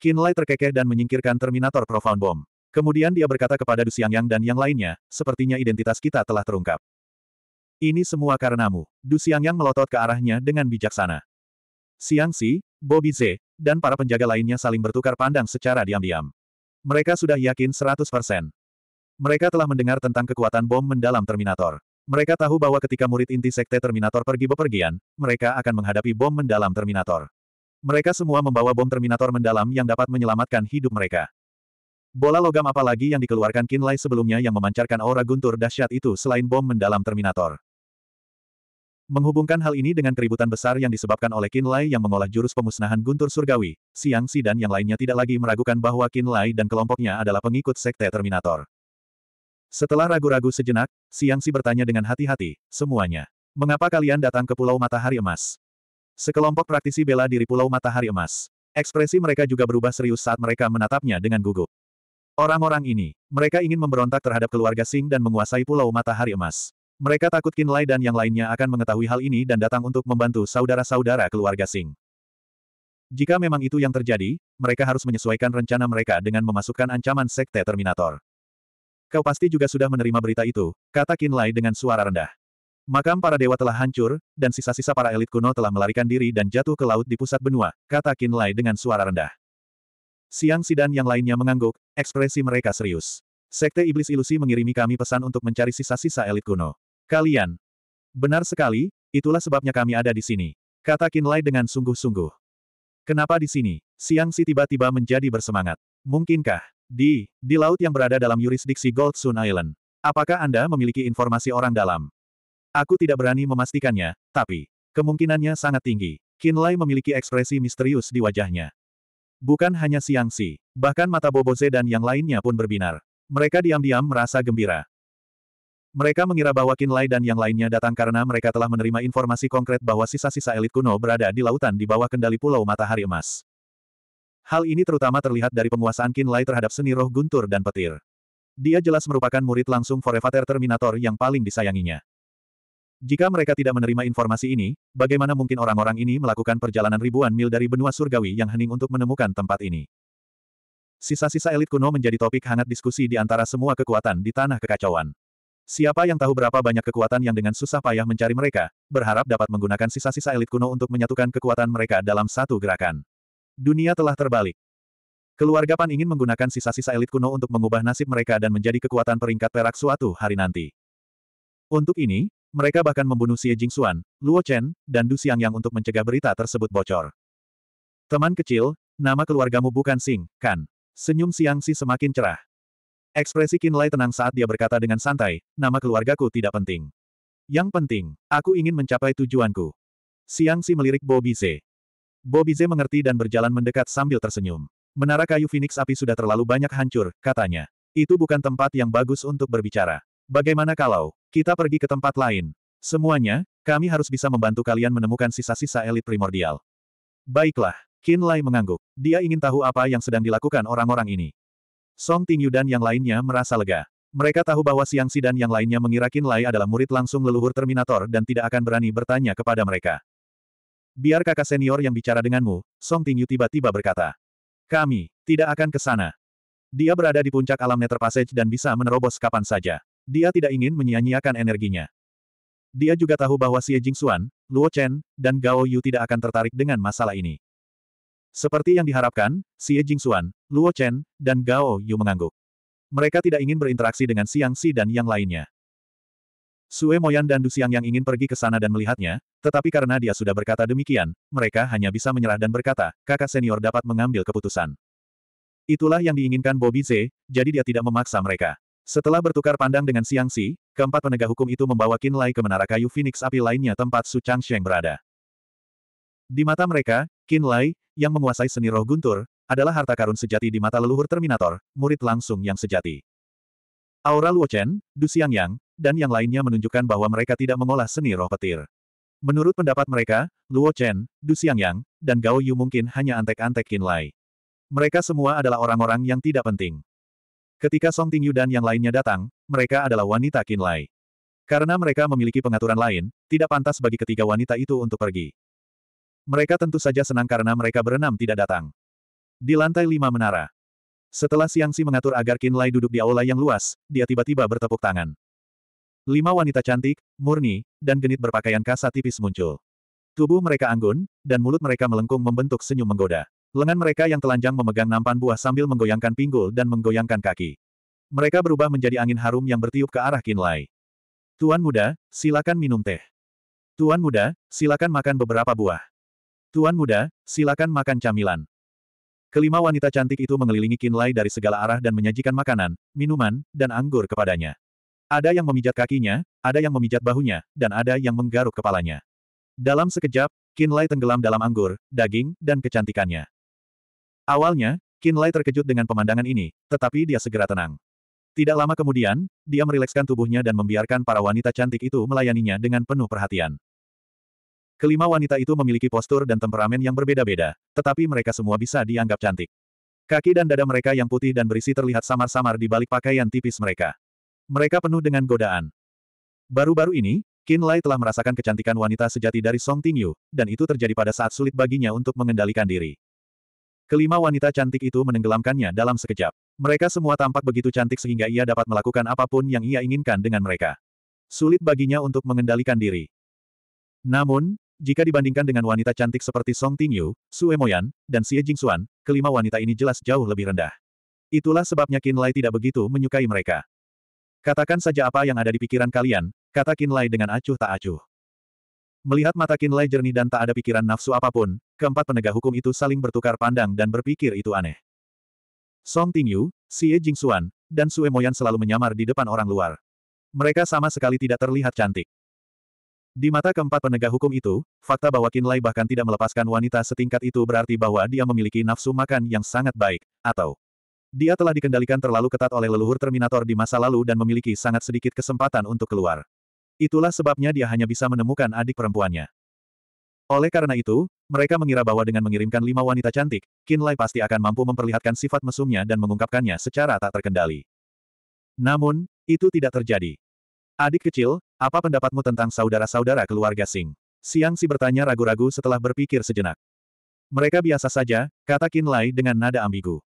Kinlay terkekeh dan menyingkirkan Terminator Profound Bomb. Kemudian dia berkata kepada Du Xiangyang dan yang lainnya, sepertinya identitas kita telah terungkap. Ini semua karenamu. Du Xiangyang melotot ke arahnya dengan bijaksana. Xiang Si, Bobby Z, dan para penjaga lainnya saling bertukar pandang secara diam-diam. Mereka sudah yakin 100%. Mereka telah mendengar tentang kekuatan bom mendalam Terminator. Mereka tahu bahwa ketika murid inti sekte Terminator pergi bepergian, mereka akan menghadapi bom mendalam Terminator. Mereka semua membawa bom Terminator mendalam yang dapat menyelamatkan hidup mereka. Bola logam apalagi yang dikeluarkan Kinlay sebelumnya yang memancarkan aura guntur dahsyat itu selain bom mendalam Terminator. Menghubungkan hal ini dengan keributan besar yang disebabkan oleh Kinlay yang mengolah jurus pemusnahan guntur surgawi, Siang Si dan yang lainnya tidak lagi meragukan bahwa Kinlay dan kelompoknya adalah pengikut sekte Terminator. Setelah ragu-ragu sejenak, Siang Si bertanya dengan hati-hati, semuanya. Mengapa kalian datang ke Pulau Matahari Emas? Sekelompok praktisi bela diri Pulau Matahari Emas. Ekspresi mereka juga berubah serius saat mereka menatapnya dengan gugup. Orang-orang ini, mereka ingin memberontak terhadap keluarga Sing dan menguasai Pulau Matahari Emas. Mereka takut Lai dan yang lainnya akan mengetahui hal ini dan datang untuk membantu saudara-saudara keluarga Sing. Jika memang itu yang terjadi, mereka harus menyesuaikan rencana mereka dengan memasukkan ancaman Sekte Terminator. Kau pasti juga sudah menerima berita itu, kata Lai dengan suara rendah. Makam para dewa telah hancur, dan sisa-sisa para elit kuno telah melarikan diri dan jatuh ke laut di pusat benua, kata Qin Lai dengan suara rendah. Siang Sidan yang lainnya mengangguk, ekspresi mereka serius. Sekte Iblis Ilusi mengirimi kami pesan untuk mencari sisa-sisa elit kuno. Kalian. Benar sekali, itulah sebabnya kami ada di sini. Kata Qin Lai dengan sungguh-sungguh. Kenapa di sini? Siang Si tiba-tiba menjadi bersemangat. Mungkinkah? Di, di laut yang berada dalam yurisdiksi Gold Sun Island. Apakah Anda memiliki informasi orang dalam? Aku tidak berani memastikannya, tapi kemungkinannya sangat tinggi. Kinlay memiliki ekspresi misterius di wajahnya. Bukan hanya Siang Si, bahkan mata Boboze dan yang lainnya pun berbinar. Mereka diam-diam merasa gembira. Mereka mengira bahwa Kinlay dan yang lainnya datang karena mereka telah menerima informasi konkret bahwa sisa-sisa elit kuno berada di lautan di bawah kendali Pulau Matahari Emas. Hal ini terutama terlihat dari penguasaan Kinlay terhadap seni roh guntur dan petir. Dia jelas merupakan murid langsung Forevater Terminator yang paling disayanginya. Jika mereka tidak menerima informasi ini, bagaimana mungkin orang-orang ini melakukan perjalanan ribuan mil dari benua surgawi yang hening untuk menemukan tempat ini? Sisa-sisa elit kuno menjadi topik hangat diskusi di antara semua kekuatan di tanah kekacauan. Siapa yang tahu berapa banyak kekuatan yang dengan susah payah mencari mereka, berharap dapat menggunakan sisa-sisa elit kuno untuk menyatukan kekuatan mereka dalam satu gerakan. Dunia telah terbalik. Keluarga Pan ingin menggunakan sisa-sisa elit kuno untuk mengubah nasib mereka dan menjadi kekuatan peringkat perak suatu hari nanti. Untuk ini, mereka bahkan membunuh Xie Jingxuan, Luo Chen, dan Du Xiangyang untuk mencegah berita tersebut bocor. Teman kecil, nama keluargamu bukan Sing, kan? Senyum Si semakin cerah. Ekspresi Lai tenang saat dia berkata dengan santai, nama keluargaku tidak penting. Yang penting, aku ingin mencapai tujuanku. Si melirik Bo Bize. Bo Bize mengerti dan berjalan mendekat sambil tersenyum. Menara kayu Phoenix api sudah terlalu banyak hancur, katanya. Itu bukan tempat yang bagus untuk berbicara. Bagaimana kalau kita pergi ke tempat lain. Semuanya, kami harus bisa membantu kalian menemukan sisa-sisa elit primordial. Baiklah, Qin Lai mengangguk. Dia ingin tahu apa yang sedang dilakukan orang-orang ini. Song Tingyu dan yang lainnya merasa lega. Mereka tahu bahwa Siang Si dan yang lainnya mengira Qin Lai adalah murid langsung leluhur Terminator dan tidak akan berani bertanya kepada mereka. Biar kakak senior yang bicara denganmu, Song Tingyu tiba-tiba berkata. Kami, tidak akan ke sana. Dia berada di puncak alam Nether Passage dan bisa menerobos kapan saja. Dia tidak ingin menyia-nyiakan energinya. Dia juga tahu bahwa Xie Jingxuan, Luo Chen, dan Gao Yu tidak akan tertarik dengan masalah ini. Seperti yang diharapkan, Xie Jingxuan, Luo Chen, dan Gao Yu mengangguk. Mereka tidak ingin berinteraksi dengan Siang Si dan yang lainnya. Sue Moyan dan Du Xiang yang ingin pergi ke sana dan melihatnya, tetapi karena dia sudah berkata demikian, mereka hanya bisa menyerah dan berkata, kakak senior dapat mengambil keputusan. Itulah yang diinginkan Bobby Z, jadi dia tidak memaksa mereka. Setelah bertukar pandang dengan Siang Xi, keempat penegak hukum itu membawa Qin Lai ke menara kayu Phoenix api lainnya tempat Su Chang Sheng berada. Di mata mereka, Qin Lai, yang menguasai seni roh guntur, adalah harta karun sejati di mata leluhur Terminator, murid langsung yang sejati. Aura Luo Chen, Du Xiangyang, dan yang lainnya menunjukkan bahwa mereka tidak mengolah seni roh petir. Menurut pendapat mereka, Luo Chen, Du Xiangyang, dan Gao Yu mungkin hanya antek-antek Qin Lai. Mereka semua adalah orang-orang yang tidak penting. Ketika Song Tingyu dan yang lainnya datang, mereka adalah wanita Lai. Karena mereka memiliki pengaturan lain, tidak pantas bagi ketiga wanita itu untuk pergi. Mereka tentu saja senang karena mereka berenam tidak datang. Di lantai lima menara. Setelah siang si mengatur agar Lai duduk di aula yang luas, dia tiba-tiba bertepuk tangan. Lima wanita cantik, murni, dan genit berpakaian kasa tipis muncul. Tubuh mereka anggun, dan mulut mereka melengkung membentuk senyum menggoda. Lengan mereka yang telanjang memegang nampan buah sambil menggoyangkan pinggul dan menggoyangkan kaki. Mereka berubah menjadi angin harum yang bertiup ke arah Kinlay. Tuan muda, silakan minum teh. Tuan muda, silakan makan beberapa buah. Tuan muda, silakan makan camilan. Kelima wanita cantik itu mengelilingi Kinlay dari segala arah dan menyajikan makanan, minuman, dan anggur kepadanya. Ada yang memijat kakinya, ada yang memijat bahunya, dan ada yang menggaruk kepalanya. Dalam sekejap, Kinlay tenggelam dalam anggur, daging, dan kecantikannya. Awalnya, Qin Lai terkejut dengan pemandangan ini, tetapi dia segera tenang. Tidak lama kemudian, dia merilekskan tubuhnya dan membiarkan para wanita cantik itu melayaninya dengan penuh perhatian. Kelima wanita itu memiliki postur dan temperamen yang berbeda-beda, tetapi mereka semua bisa dianggap cantik. Kaki dan dada mereka yang putih dan berisi terlihat samar-samar di balik pakaian tipis mereka. Mereka penuh dengan godaan. Baru-baru ini, Qin Lai telah merasakan kecantikan wanita sejati dari Song Tingyu, dan itu terjadi pada saat sulit baginya untuk mengendalikan diri. Kelima wanita cantik itu menenggelamkannya dalam sekejap. Mereka semua tampak begitu cantik sehingga ia dapat melakukan apapun yang ia inginkan dengan mereka. Sulit baginya untuk mengendalikan diri. Namun, jika dibandingkan dengan wanita cantik seperti Song Tingyu, Sue Moyan, dan Xie Jingxuan, kelima wanita ini jelas jauh lebih rendah. Itulah sebabnya Qin Lai tidak begitu menyukai mereka. Katakan saja apa yang ada di pikiran kalian, kata Qin Lai dengan acuh tak acuh. Melihat mata Kinlay jernih dan tak ada pikiran nafsu apapun, keempat penegak hukum itu saling bertukar pandang dan berpikir itu aneh. Song Tingyu, Xie Jingxuan, dan Sue Moyan selalu menyamar di depan orang luar. Mereka sama sekali tidak terlihat cantik. Di mata keempat penegak hukum itu, fakta bahwa Kinlay bahkan tidak melepaskan wanita setingkat itu berarti bahwa dia memiliki nafsu makan yang sangat baik, atau dia telah dikendalikan terlalu ketat oleh leluhur Terminator di masa lalu dan memiliki sangat sedikit kesempatan untuk keluar. Itulah sebabnya dia hanya bisa menemukan adik perempuannya. Oleh karena itu, mereka mengira bahwa dengan mengirimkan lima wanita cantik, Lai pasti akan mampu memperlihatkan sifat mesumnya dan mengungkapkannya secara tak terkendali. Namun, itu tidak terjadi. Adik kecil, apa pendapatmu tentang saudara-saudara keluarga Sing? Siang Si bertanya ragu-ragu setelah berpikir sejenak. Mereka biasa saja, kata Lai dengan nada ambigu.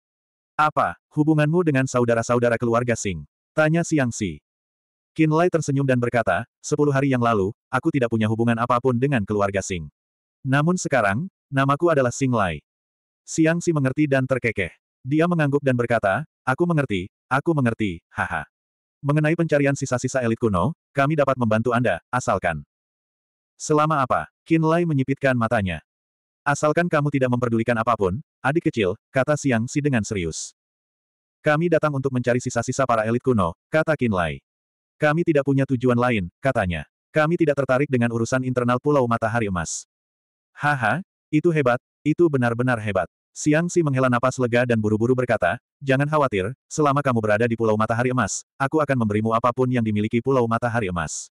Apa, hubunganmu dengan saudara-saudara keluarga Sing? Tanya Siang Si. Qin Lai tersenyum dan berkata, sepuluh hari yang lalu, aku tidak punya hubungan apapun dengan keluarga Sing. Namun sekarang, namaku adalah Sing Lai. Siang Si mengerti dan terkekeh. Dia mengangguk dan berkata, aku mengerti, aku mengerti, haha. Mengenai pencarian sisa-sisa elit kuno, kami dapat membantu Anda, asalkan. Selama apa? Qin Lai menyipitkan matanya. Asalkan kamu tidak memperdulikan apapun, adik kecil, kata Siang Si dengan serius. Kami datang untuk mencari sisa-sisa para elit kuno, kata Qin Lai. Kami tidak punya tujuan lain, katanya. Kami tidak tertarik dengan urusan internal Pulau Matahari Emas. Haha, itu hebat, itu benar-benar hebat. Siang Si menghela napas lega dan buru-buru berkata, Jangan khawatir, selama kamu berada di Pulau Matahari Emas, aku akan memberimu apapun yang dimiliki Pulau Matahari Emas.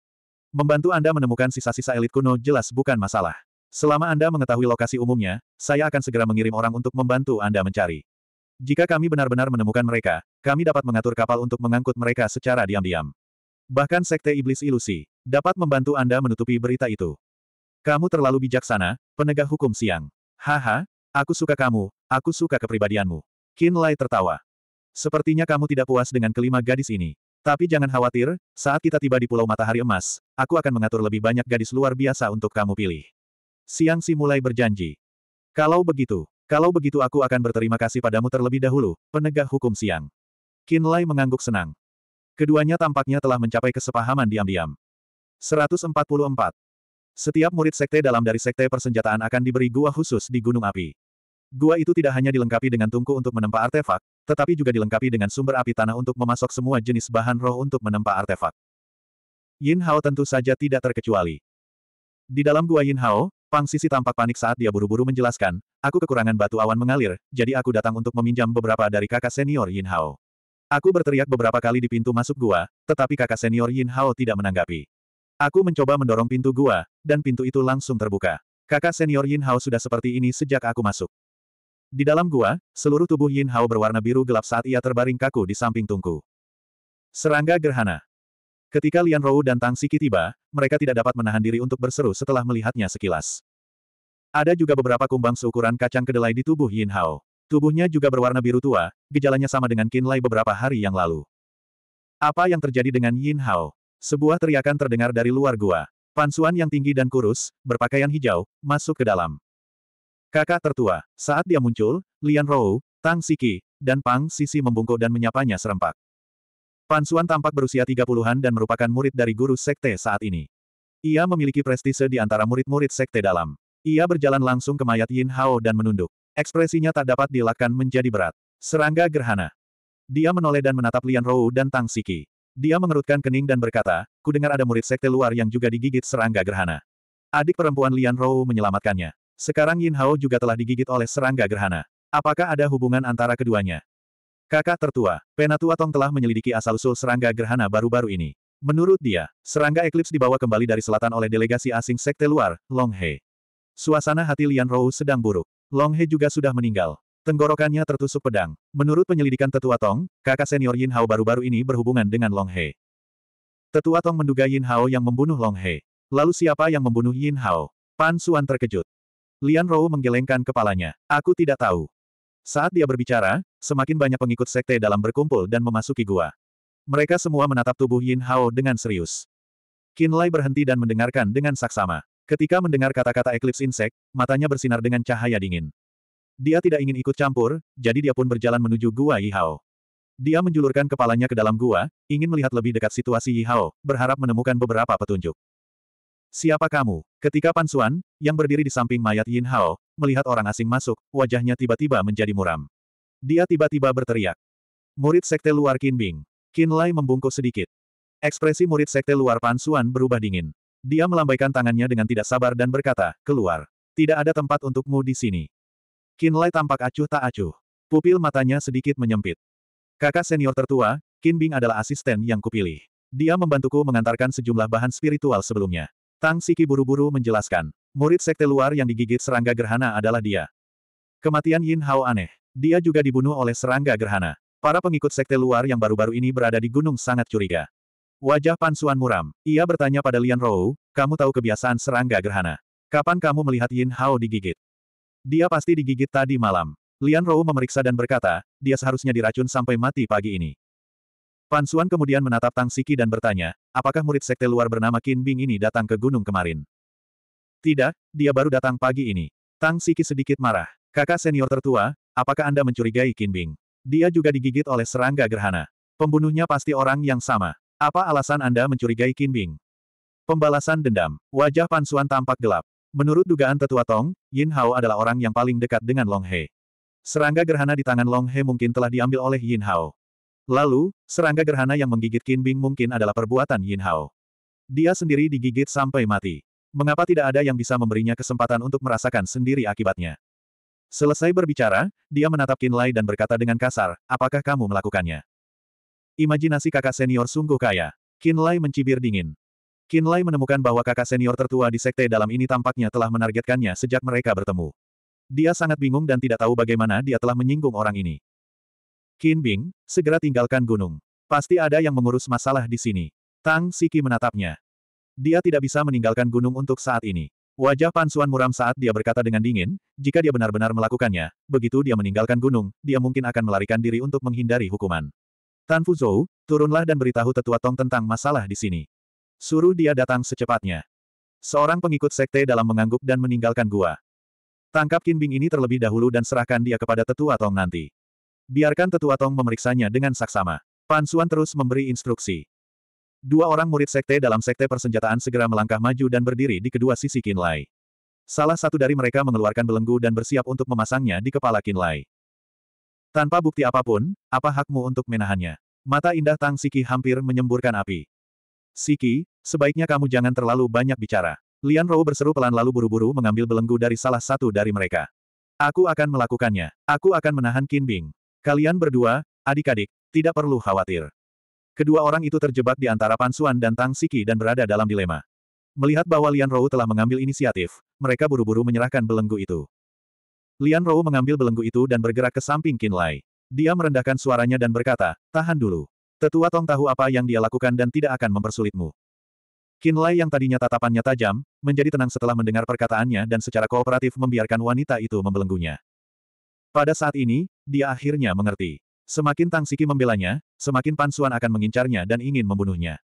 Membantu Anda menemukan sisa-sisa elit kuno jelas bukan masalah. Selama Anda mengetahui lokasi umumnya, saya akan segera mengirim orang untuk membantu Anda mencari. Jika kami benar-benar menemukan mereka, kami dapat mengatur kapal untuk mengangkut mereka secara diam-diam. Bahkan Sekte Iblis Ilusi dapat membantu Anda menutupi berita itu. Kamu terlalu bijaksana, penegak hukum siang. Haha, aku suka kamu, aku suka kepribadianmu. Lai tertawa. Sepertinya kamu tidak puas dengan kelima gadis ini. Tapi jangan khawatir, saat kita tiba di Pulau Matahari Emas, aku akan mengatur lebih banyak gadis luar biasa untuk kamu pilih. Siang Si mulai berjanji. Kalau begitu, kalau begitu aku akan berterima kasih padamu terlebih dahulu, penegak hukum siang. Lai mengangguk senang. Keduanya tampaknya telah mencapai kesepahaman diam-diam. 144. Setiap murid sekte dalam dari sekte persenjataan akan diberi gua khusus di Gunung Api. Gua itu tidak hanya dilengkapi dengan tungku untuk menempa artefak, tetapi juga dilengkapi dengan sumber api tanah untuk memasok semua jenis bahan roh untuk menempa artefak. Yin Hao tentu saja tidak terkecuali. Di dalam gua Yin Hao, Pang Sisi tampak panik saat dia buru-buru menjelaskan, aku kekurangan batu awan mengalir, jadi aku datang untuk meminjam beberapa dari kakak senior Yin Hao. Aku berteriak beberapa kali di pintu masuk gua, tetapi kakak senior Yin Hao tidak menanggapi. Aku mencoba mendorong pintu gua, dan pintu itu langsung terbuka. Kakak senior Yin Hao sudah seperti ini sejak aku masuk. Di dalam gua, seluruh tubuh Yin Hao berwarna biru gelap saat ia terbaring kaku di samping tungku. Serangga Gerhana Ketika Lian Rou dan Tang Siki tiba, mereka tidak dapat menahan diri untuk berseru setelah melihatnya sekilas. Ada juga beberapa kumbang seukuran kacang kedelai di tubuh Yin Hao. Tubuhnya juga berwarna biru tua, gejalanya sama dengan Kinlay beberapa hari yang lalu. Apa yang terjadi dengan Yin Hao? Sebuah teriakan terdengar dari luar gua. Pansuan yang tinggi dan kurus, berpakaian hijau, masuk ke dalam. Kakak tertua, saat dia muncul, Lian Rou, Tang Siki, dan Pang Sisi membungkuk dan menyapanya serempak. Pansuan tampak berusia 30-an dan merupakan murid dari guru sekte saat ini. Ia memiliki prestise di antara murid-murid sekte dalam. Ia berjalan langsung ke mayat Yin Hao dan menunduk. Ekspresinya tak dapat dilakukan menjadi berat. Serangga gerhana. Dia menoleh dan menatap Lian Rou dan Tang Siki. Dia mengerutkan kening dan berkata, ku dengar ada murid sekte luar yang juga digigit serangga gerhana. Adik perempuan Lian Rou menyelamatkannya. Sekarang Yin Hao juga telah digigit oleh serangga gerhana. Apakah ada hubungan antara keduanya? Kakak tertua, Penatua Tong telah menyelidiki asal-usul serangga gerhana baru-baru ini. Menurut dia, serangga eklips dibawa kembali dari selatan oleh delegasi asing sekte luar, Long He. Suasana hati Lian Rou sedang buruk. Long He juga sudah meninggal. Tenggorokannya tertusuk pedang. Menurut penyelidikan Tetua Tong, kakak senior Yin Hao baru-baru ini berhubungan dengan Long He. Tetua Tong menduga Yin Hao yang membunuh Long He. Lalu siapa yang membunuh Yin Hao? Pan Suan terkejut. Lian Rou menggelengkan kepalanya. Aku tidak tahu. Saat dia berbicara, semakin banyak pengikut sekte dalam berkumpul dan memasuki gua. Mereka semua menatap tubuh Yin Hao dengan serius. Qin Lai berhenti dan mendengarkan dengan saksama. Ketika mendengar kata-kata Eclipse Insect, matanya bersinar dengan cahaya dingin. Dia tidak ingin ikut campur, jadi dia pun berjalan menuju gua Yihao. Dia menjulurkan kepalanya ke dalam gua, ingin melihat lebih dekat situasi Yihao, berharap menemukan beberapa petunjuk. Siapa kamu? Ketika Pansuan, yang berdiri di samping mayat Yin Hao, melihat orang asing masuk, wajahnya tiba-tiba menjadi muram. Dia tiba-tiba berteriak. Murid sekte luar Qin Bing. Qin Lai membungkuk sedikit. Ekspresi murid sekte luar Pansuan berubah dingin. Dia melambaikan tangannya dengan tidak sabar dan berkata, keluar. Tidak ada tempat untukmu di sini. Lai tampak acuh tak acuh. Pupil matanya sedikit menyempit. Kakak senior tertua, Qin Bing adalah asisten yang kupilih. Dia membantuku mengantarkan sejumlah bahan spiritual sebelumnya. Tang Siki buru-buru menjelaskan. Murid sekte luar yang digigit serangga gerhana adalah dia. Kematian Yin Hao aneh. Dia juga dibunuh oleh serangga gerhana. Para pengikut sekte luar yang baru-baru ini berada di gunung sangat curiga. Wajah Pansuan muram. Ia bertanya pada Lian Rou, kamu tahu kebiasaan serangga gerhana. Kapan kamu melihat Yin Hao digigit? Dia pasti digigit tadi malam. Lian Rou memeriksa dan berkata, dia seharusnya diracun sampai mati pagi ini. Pansuan kemudian menatap Tang Siki dan bertanya, apakah murid sekte luar bernama Qin Bing ini datang ke gunung kemarin? Tidak, dia baru datang pagi ini. Tang Siki sedikit marah. Kakak senior tertua, apakah Anda mencurigai Qin Bing? Dia juga digigit oleh serangga gerhana. Pembunuhnya pasti orang yang sama. Apa alasan Anda mencurigai Bing? Pembalasan dendam. Wajah Pansuan tampak gelap. Menurut dugaan tetua Tong, Yin Hao adalah orang yang paling dekat dengan Long He. Serangga gerhana di tangan Long He mungkin telah diambil oleh Yin Hao. Lalu, serangga gerhana yang menggigit Bing mungkin adalah perbuatan Yin Hao. Dia sendiri digigit sampai mati. Mengapa tidak ada yang bisa memberinya kesempatan untuk merasakan sendiri akibatnya? Selesai berbicara, dia menatap Lai dan berkata dengan kasar, apakah kamu melakukannya? Imajinasi kakak senior sungguh kaya. Lai mencibir dingin. Lai menemukan bahwa kakak senior tertua di sekte dalam ini tampaknya telah menargetkannya sejak mereka bertemu. Dia sangat bingung dan tidak tahu bagaimana dia telah menyinggung orang ini. Qin Bing, segera tinggalkan gunung. Pasti ada yang mengurus masalah di sini. Tang Siki menatapnya. Dia tidak bisa meninggalkan gunung untuk saat ini. Wajah Pansuan muram saat dia berkata dengan dingin, jika dia benar-benar melakukannya, begitu dia meninggalkan gunung, dia mungkin akan melarikan diri untuk menghindari hukuman. Tan Fu Zhou, turunlah dan beritahu tetua Tong tentang masalah di sini. Suruh dia datang secepatnya. Seorang pengikut sekte dalam mengangguk dan meninggalkan gua. Tangkap Qin Bing ini terlebih dahulu dan serahkan dia kepada tetua Tong nanti. Biarkan tetua Tong memeriksanya dengan saksama. Pan Pansuan terus memberi instruksi. Dua orang murid sekte dalam sekte persenjataan segera melangkah maju dan berdiri di kedua sisi Qin Lai. Salah satu dari mereka mengeluarkan belenggu dan bersiap untuk memasangnya di kepala Qin Lai. Tanpa bukti apapun, apa hakmu untuk menahannya? Mata indah Tang Siki hampir menyemburkan api. Siki, sebaiknya kamu jangan terlalu banyak bicara. Lian Rou berseru pelan lalu buru-buru mengambil belenggu dari salah satu dari mereka. Aku akan melakukannya. Aku akan menahan Qin Bing. Kalian berdua, adik-adik, tidak perlu khawatir. Kedua orang itu terjebak di antara Pansuan dan Tang Siki dan berada dalam dilema. Melihat bahwa Lian Rou telah mengambil inisiatif, mereka buru-buru menyerahkan belenggu itu. Lian Rou mengambil belenggu itu dan bergerak ke samping Qin Lai. Dia merendahkan suaranya dan berkata, tahan dulu. Tetua Tong tahu apa yang dia lakukan dan tidak akan mempersulitmu. Qin Lai yang tadinya tatapannya tajam, menjadi tenang setelah mendengar perkataannya dan secara kooperatif membiarkan wanita itu membelenggunya. Pada saat ini, dia akhirnya mengerti. Semakin Tang Siki membelanya, semakin Pansuan akan mengincarnya dan ingin membunuhnya.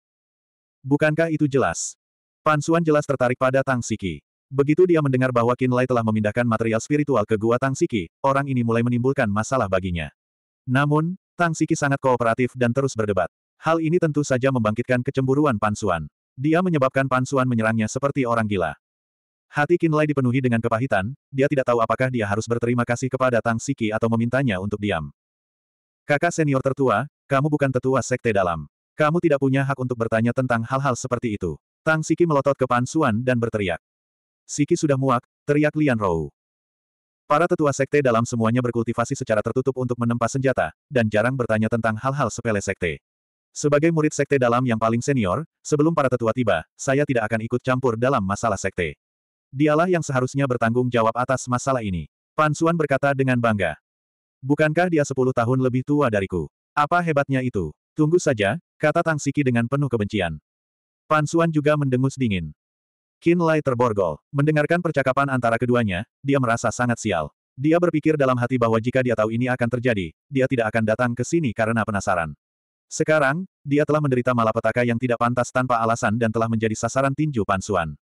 Bukankah itu jelas? Pansuan jelas tertarik pada Tang Siki. Begitu dia mendengar bahwa Kinlay telah memindahkan material spiritual ke gua Tang Siki, orang ini mulai menimbulkan masalah baginya. Namun, Tang Siki sangat kooperatif dan terus berdebat. Hal ini tentu saja membangkitkan kecemburuan Pansuan. Dia menyebabkan Pansuan menyerangnya seperti orang gila. Hati Kinlay dipenuhi dengan kepahitan, dia tidak tahu apakah dia harus berterima kasih kepada Tang Siki atau memintanya untuk diam. Kakak senior tertua, kamu bukan tetua sekte dalam. Kamu tidak punya hak untuk bertanya tentang hal-hal seperti itu. Tang Siki melotot ke Pansuan dan berteriak. Siki sudah muak, teriak Lian Rou. Para tetua sekte dalam semuanya berkultivasi secara tertutup untuk menempa senjata, dan jarang bertanya tentang hal-hal sepele sekte. Sebagai murid sekte dalam yang paling senior, sebelum para tetua tiba, saya tidak akan ikut campur dalam masalah sekte. Dialah yang seharusnya bertanggung jawab atas masalah ini. Pansuan berkata dengan bangga. Bukankah dia sepuluh tahun lebih tua dariku? Apa hebatnya itu? Tunggu saja, kata Tang Siki dengan penuh kebencian. Pansuan juga mendengus dingin. Qin Lai terborgol. Mendengarkan percakapan antara keduanya, dia merasa sangat sial. Dia berpikir dalam hati bahwa jika dia tahu ini akan terjadi, dia tidak akan datang ke sini karena penasaran. Sekarang, dia telah menderita malapetaka yang tidak pantas tanpa alasan dan telah menjadi sasaran tinju pansuan.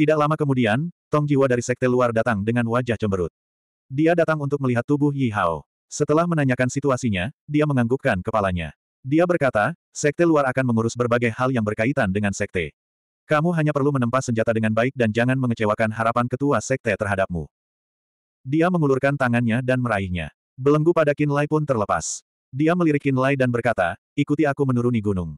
Tidak lama kemudian, Tong Jiwa dari sekte luar datang dengan wajah cemberut. Dia datang untuk melihat tubuh Yi Hao. Setelah menanyakan situasinya, dia menganggukkan kepalanya. Dia berkata, sekte luar akan mengurus berbagai hal yang berkaitan dengan sekte. Kamu hanya perlu menempa senjata dengan baik dan jangan mengecewakan harapan ketua sekte terhadapmu. Dia mengulurkan tangannya dan meraihnya. Belenggu pada Kinlai pun terlepas. Dia melirik Kinlai dan berkata, ikuti aku menuruni gunung.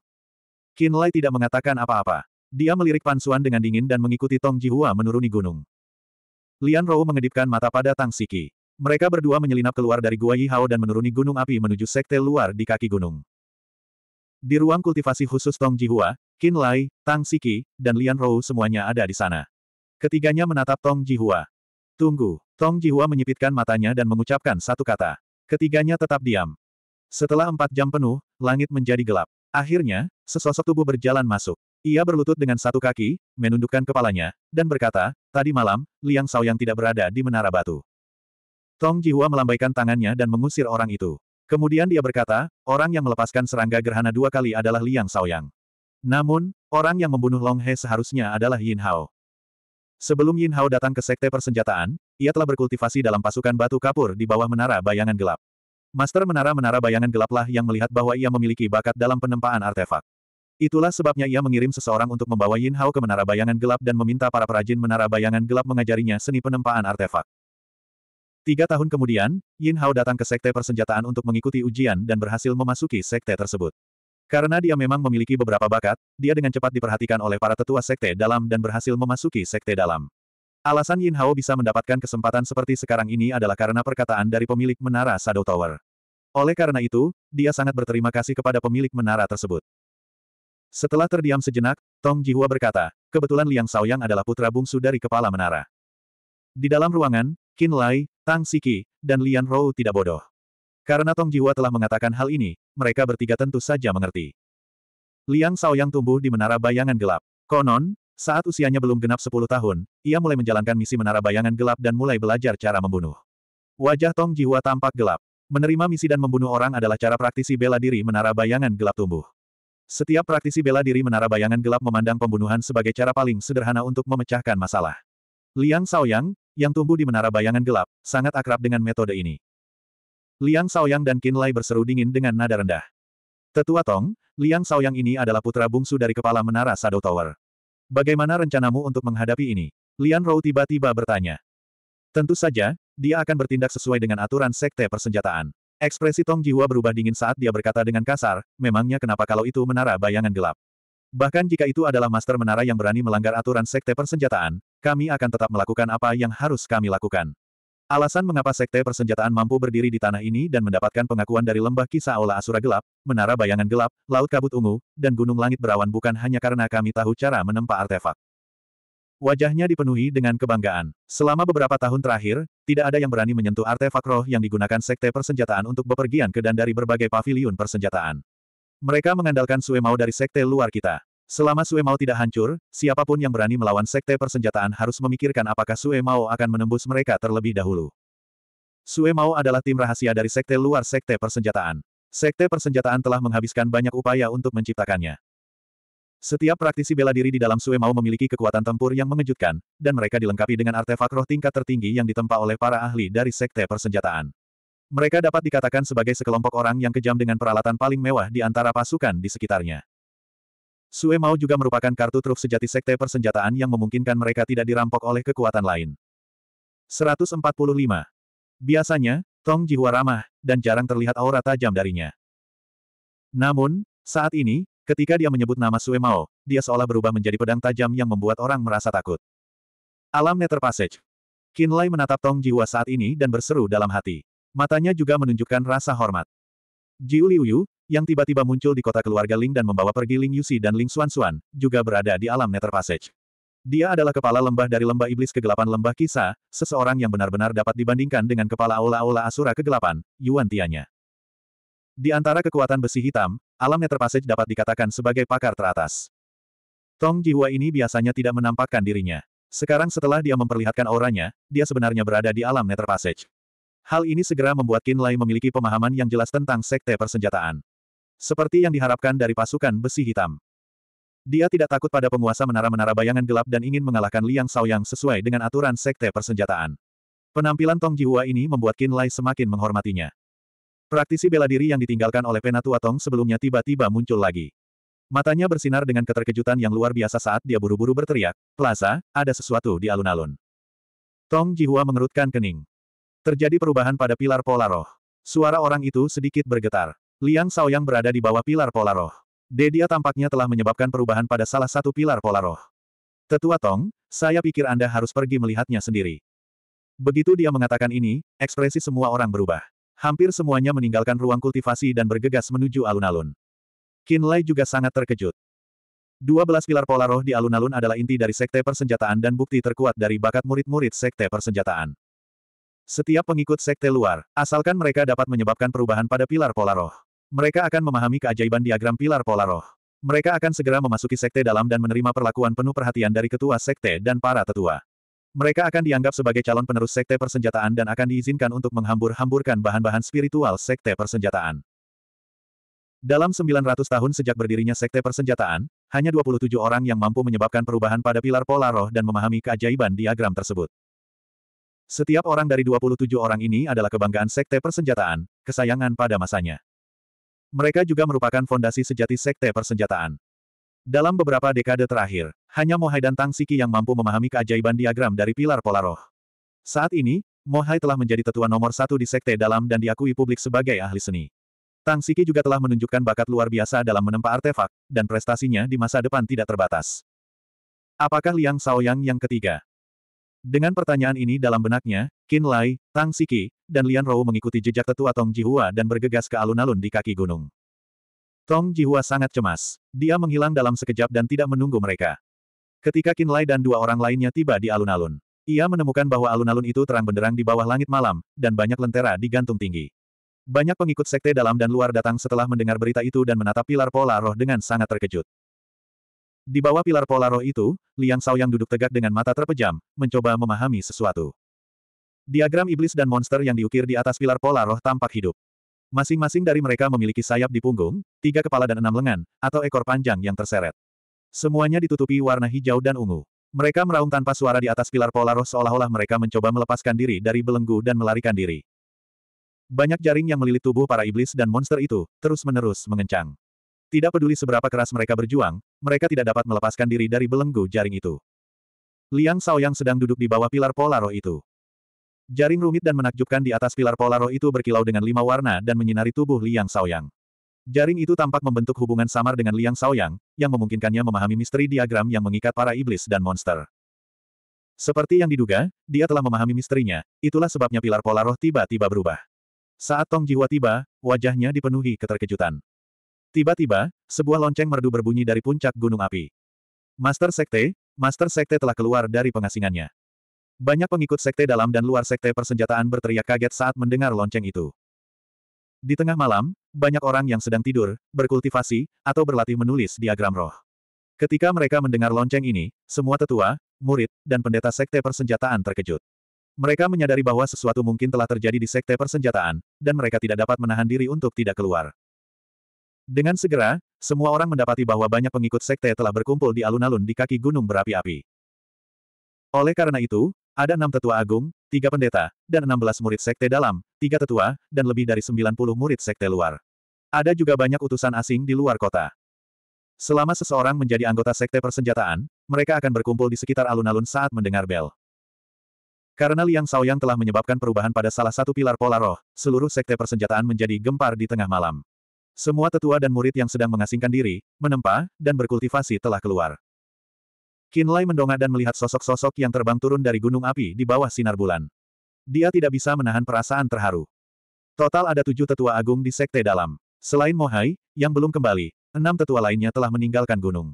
Kinlai tidak mengatakan apa-apa. Dia melirik Pansuan dengan dingin dan mengikuti Tong Jihua menuruni gunung. Lian Rou mengedipkan mata pada Tang Siki. Mereka berdua menyelinap keluar dari Gua Hao dan menuruni gunung api menuju sekte luar di kaki gunung. Di ruang kultivasi khusus Tong Jihua, Qin Lai, Tang Siki, dan Lian Rou semuanya ada di sana. Ketiganya menatap Tong Jihua. Tunggu. Tong Jihua menyipitkan matanya dan mengucapkan satu kata. Ketiganya tetap diam. Setelah empat jam penuh, langit menjadi gelap. Akhirnya, sesosok tubuh berjalan masuk. Ia berlutut dengan satu kaki, menundukkan kepalanya, dan berkata, tadi malam, Liang Shao yang tidak berada di menara batu. Tong Jihua melambaikan tangannya dan mengusir orang itu. Kemudian dia berkata, orang yang melepaskan serangga gerhana dua kali adalah Liang Shao yang. Namun, orang yang membunuh Long He seharusnya adalah Yin Hao. Sebelum Yin Hao datang ke Sekte Persenjataan, ia telah berkultivasi dalam pasukan batu kapur di bawah menara bayangan gelap. Master menara-menara bayangan gelaplah yang melihat bahwa ia memiliki bakat dalam penempaan artefak. Itulah sebabnya ia mengirim seseorang untuk membawa Yin Hao ke menara bayangan gelap dan meminta para perajin menara bayangan gelap mengajarinya seni penempaan artefak. Tiga tahun kemudian, Yin Hao datang ke Sekte Persenjataan untuk mengikuti ujian dan berhasil memasuki Sekte tersebut. Karena dia memang memiliki beberapa bakat, dia dengan cepat diperhatikan oleh para tetua sekte dalam dan berhasil memasuki sekte dalam. Alasan Yin Hao bisa mendapatkan kesempatan seperti sekarang ini adalah karena perkataan dari pemilik menara Shadow Tower. Oleh karena itu, dia sangat berterima kasih kepada pemilik menara tersebut. Setelah terdiam sejenak, Tong Jihua berkata, kebetulan Liang Yang adalah putra bungsu dari kepala menara. Di dalam ruangan, Qin Lai, Tang Siki, dan Lian Rou tidak bodoh. Karena Tong Jiwa telah mengatakan hal ini, mereka bertiga tentu saja mengerti. Liang Yang tumbuh di Menara Bayangan Gelap. Konon, saat usianya belum genap 10 tahun, ia mulai menjalankan misi Menara Bayangan Gelap dan mulai belajar cara membunuh. Wajah Tong Jiwa tampak gelap. Menerima misi dan membunuh orang adalah cara praktisi bela diri Menara Bayangan Gelap tumbuh. Setiap praktisi bela diri Menara Bayangan Gelap memandang pembunuhan sebagai cara paling sederhana untuk memecahkan masalah. Liang Yang, yang tumbuh di Menara Bayangan Gelap, sangat akrab dengan metode ini. Liang Saoyang dan Qin Lai berseru dingin dengan nada rendah. Tetua Tong, Liang Saoyang ini adalah putra bungsu dari kepala menara Shadow Tower. Bagaimana rencanamu untuk menghadapi ini? Lian Rou tiba-tiba bertanya. Tentu saja, dia akan bertindak sesuai dengan aturan sekte persenjataan. Ekspresi Tong Jiwa berubah dingin saat dia berkata dengan kasar, memangnya kenapa kalau itu menara bayangan gelap? Bahkan jika itu adalah master menara yang berani melanggar aturan sekte persenjataan, kami akan tetap melakukan apa yang harus kami lakukan. Alasan mengapa Sekte Persenjataan mampu berdiri di tanah ini dan mendapatkan pengakuan dari lembah kisah Aula Asura Gelap, Menara Bayangan Gelap, Laut Kabut Ungu, dan Gunung Langit Berawan bukan hanya karena kami tahu cara menempa artefak. Wajahnya dipenuhi dengan kebanggaan. Selama beberapa tahun terakhir, tidak ada yang berani menyentuh artefak roh yang digunakan Sekte Persenjataan untuk bepergian ke dan dari berbagai paviliun persenjataan. Mereka mengandalkan Suemau dari Sekte luar kita. Selama Sue Mao tidak hancur, siapapun yang berani melawan sekte persenjataan harus memikirkan apakah Sue Mao akan menembus mereka terlebih dahulu. Sue Mao adalah tim rahasia dari sekte luar sekte persenjataan. Sekte persenjataan telah menghabiskan banyak upaya untuk menciptakannya. Setiap praktisi bela diri di dalam Sue Mao memiliki kekuatan tempur yang mengejutkan, dan mereka dilengkapi dengan artefak roh tingkat tertinggi yang ditempa oleh para ahli dari sekte persenjataan. Mereka dapat dikatakan sebagai sekelompok orang yang kejam dengan peralatan paling mewah di antara pasukan di sekitarnya. Sue Mao juga merupakan kartu truf sejati sekte persenjataan yang memungkinkan mereka tidak dirampok oleh kekuatan lain. 145. Biasanya, Tong Jihua ramah, dan jarang terlihat aura tajam darinya. Namun, saat ini, ketika dia menyebut nama Sue Mao, dia seolah berubah menjadi pedang tajam yang membuat orang merasa takut. Alam Nether Passage. Lai menatap Tong Jihua saat ini dan berseru dalam hati. Matanya juga menunjukkan rasa hormat. Jiu Liuyu, yang tiba-tiba muncul di kota keluarga Ling dan membawa pergi Ling Yusi dan Ling Xuanxuan, juga berada di alam Nether Passage. Dia adalah kepala lembah dari lembah iblis kegelapan lembah kisah, seseorang yang benar-benar dapat dibandingkan dengan kepala aula-aula asura kegelapan, Yuan Tianya. Di antara kekuatan besi hitam, alam Nether Passage dapat dikatakan sebagai pakar teratas. Tong Jihua ini biasanya tidak menampakkan dirinya. Sekarang setelah dia memperlihatkan auranya, dia sebenarnya berada di alam Nether Passage. Hal ini segera membuat Qin Lai memiliki pemahaman yang jelas tentang sekte persenjataan. Seperti yang diharapkan dari pasukan besi hitam. Dia tidak takut pada penguasa menara-menara bayangan gelap dan ingin mengalahkan Liang yang sesuai dengan aturan sekte persenjataan. Penampilan Tong Jihua ini membuat Qin Lai semakin menghormatinya. Praktisi bela diri yang ditinggalkan oleh Penatua Tong sebelumnya tiba-tiba muncul lagi. Matanya bersinar dengan keterkejutan yang luar biasa saat dia buru-buru berteriak, Plaza, ada sesuatu di alun-alun. Tong Jihua mengerutkan kening. Terjadi perubahan pada pilar pola roh. Suara orang itu sedikit bergetar. Liang Shaoyang berada di bawah pilar pola roh. Dedia tampaknya telah menyebabkan perubahan pada salah satu pilar pola roh. Tetua Tong, saya pikir Anda harus pergi melihatnya sendiri. Begitu dia mengatakan ini, ekspresi semua orang berubah. Hampir semuanya meninggalkan ruang kultivasi dan bergegas menuju alun-alun. Lai juga sangat terkejut. Dua belas pilar pola roh di alun-alun adalah inti dari sekte persenjataan dan bukti terkuat dari bakat murid-murid sekte persenjataan. Setiap pengikut sekte luar, asalkan mereka dapat menyebabkan perubahan pada pilar pola roh, mereka akan memahami keajaiban diagram pilar pola roh. Mereka akan segera memasuki sekte dalam dan menerima perlakuan penuh perhatian dari ketua sekte dan para tetua. Mereka akan dianggap sebagai calon penerus sekte persenjataan dan akan diizinkan untuk menghambur-hamburkan bahan-bahan spiritual sekte persenjataan. Dalam 900 tahun sejak berdirinya sekte persenjataan, hanya 27 orang yang mampu menyebabkan perubahan pada pilar pola roh dan memahami keajaiban diagram tersebut. Setiap orang dari 27 orang ini adalah kebanggaan sekte persenjataan, kesayangan pada masanya. Mereka juga merupakan fondasi sejati sekte persenjataan. Dalam beberapa dekade terakhir, hanya Mohai dan Tang Siki yang mampu memahami keajaiban diagram dari pilar pola roh. Saat ini, Mohai telah menjadi tetua nomor satu di sekte dalam dan diakui publik sebagai ahli seni. Tang Siki juga telah menunjukkan bakat luar biasa dalam menempa artefak, dan prestasinya di masa depan tidak terbatas. Apakah Liang Shaoyang yang ketiga? Dengan pertanyaan ini dalam benaknya, Qin Lai, Tang Siki, dan Lian Rou mengikuti jejak tetua Tong Jihua dan bergegas ke alun-alun di kaki gunung. Tong Jihua sangat cemas. Dia menghilang dalam sekejap dan tidak menunggu mereka. Ketika Qin Lai dan dua orang lainnya tiba di alun-alun, ia menemukan bahwa alun-alun itu terang benderang di bawah langit malam, dan banyak lentera digantung tinggi. Banyak pengikut sekte dalam dan luar datang setelah mendengar berita itu dan menatap pilar pola roh dengan sangat terkejut. Di bawah pilar pola roh itu, Liang Sao yang duduk tegak dengan mata terpejam, mencoba memahami sesuatu. Diagram iblis dan monster yang diukir di atas pilar pola roh tampak hidup. Masing-masing dari mereka memiliki sayap di punggung, tiga kepala dan enam lengan, atau ekor panjang yang terseret. Semuanya ditutupi warna hijau dan ungu. Mereka meraung tanpa suara di atas pilar pola roh seolah-olah mereka mencoba melepaskan diri dari belenggu dan melarikan diri. Banyak jaring yang melilit tubuh para iblis dan monster itu, terus-menerus mengencang. Tidak peduli seberapa keras mereka berjuang, mereka tidak dapat melepaskan diri dari belenggu jaring itu. Liang yang sedang duduk di bawah pilar pola itu. Jaring rumit dan menakjubkan di atas pilar pola itu berkilau dengan lima warna dan menyinari tubuh Liang yang. Jaring itu tampak membentuk hubungan samar dengan Liang Shaoyang, yang memungkinkannya memahami misteri diagram yang mengikat para iblis dan monster. Seperti yang diduga, dia telah memahami misterinya, itulah sebabnya pilar pola tiba-tiba berubah. Saat Tong Jiwa tiba, wajahnya dipenuhi keterkejutan. Tiba-tiba, sebuah lonceng merdu berbunyi dari puncak gunung api. Master Sekte, Master Sekte telah keluar dari pengasingannya. Banyak pengikut Sekte dalam dan luar Sekte persenjataan berteriak kaget saat mendengar lonceng itu. Di tengah malam, banyak orang yang sedang tidur, berkultivasi, atau berlatih menulis diagram roh. Ketika mereka mendengar lonceng ini, semua tetua, murid, dan pendeta Sekte persenjataan terkejut. Mereka menyadari bahwa sesuatu mungkin telah terjadi di sekte persenjataan, dan mereka tidak dapat menahan diri untuk tidak keluar. Dengan segera, semua orang mendapati bahwa banyak pengikut sekte telah berkumpul di alun-alun di kaki gunung berapi-api. Oleh karena itu, ada enam tetua agung, tiga pendeta, dan enam belas murid sekte dalam, tiga tetua, dan lebih dari sembilan puluh murid sekte luar. Ada juga banyak utusan asing di luar kota. Selama seseorang menjadi anggota sekte persenjataan, mereka akan berkumpul di sekitar alun-alun saat mendengar bel. Karena Liang Shaoyang telah menyebabkan perubahan pada salah satu pilar pola roh, seluruh sekte persenjataan menjadi gempar di tengah malam. Semua tetua dan murid yang sedang mengasingkan diri, menempa, dan berkultivasi telah keluar. Kinlay mendongak dan melihat sosok-sosok yang terbang turun dari gunung api di bawah sinar bulan. Dia tidak bisa menahan perasaan terharu. Total ada tujuh tetua agung di sekte dalam. Selain Mohai, yang belum kembali, enam tetua lainnya telah meninggalkan gunung.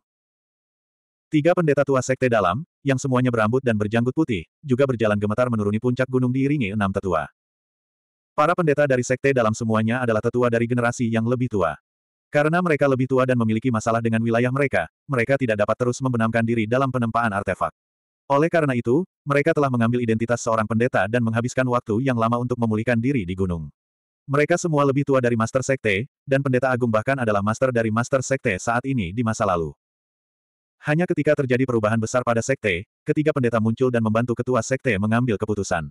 Tiga pendeta tua sekte dalam, yang semuanya berambut dan berjanggut putih, juga berjalan gemetar menuruni puncak gunung diiringi enam tetua. Para pendeta dari sekte dalam semuanya adalah tetua dari generasi yang lebih tua. Karena mereka lebih tua dan memiliki masalah dengan wilayah mereka, mereka tidak dapat terus membenamkan diri dalam penempaan artefak. Oleh karena itu, mereka telah mengambil identitas seorang pendeta dan menghabiskan waktu yang lama untuk memulihkan diri di gunung. Mereka semua lebih tua dari Master Sekte, dan Pendeta Agung bahkan adalah Master dari Master Sekte saat ini di masa lalu. Hanya ketika terjadi perubahan besar pada Sekte, ketiga pendeta muncul dan membantu ketua Sekte mengambil keputusan.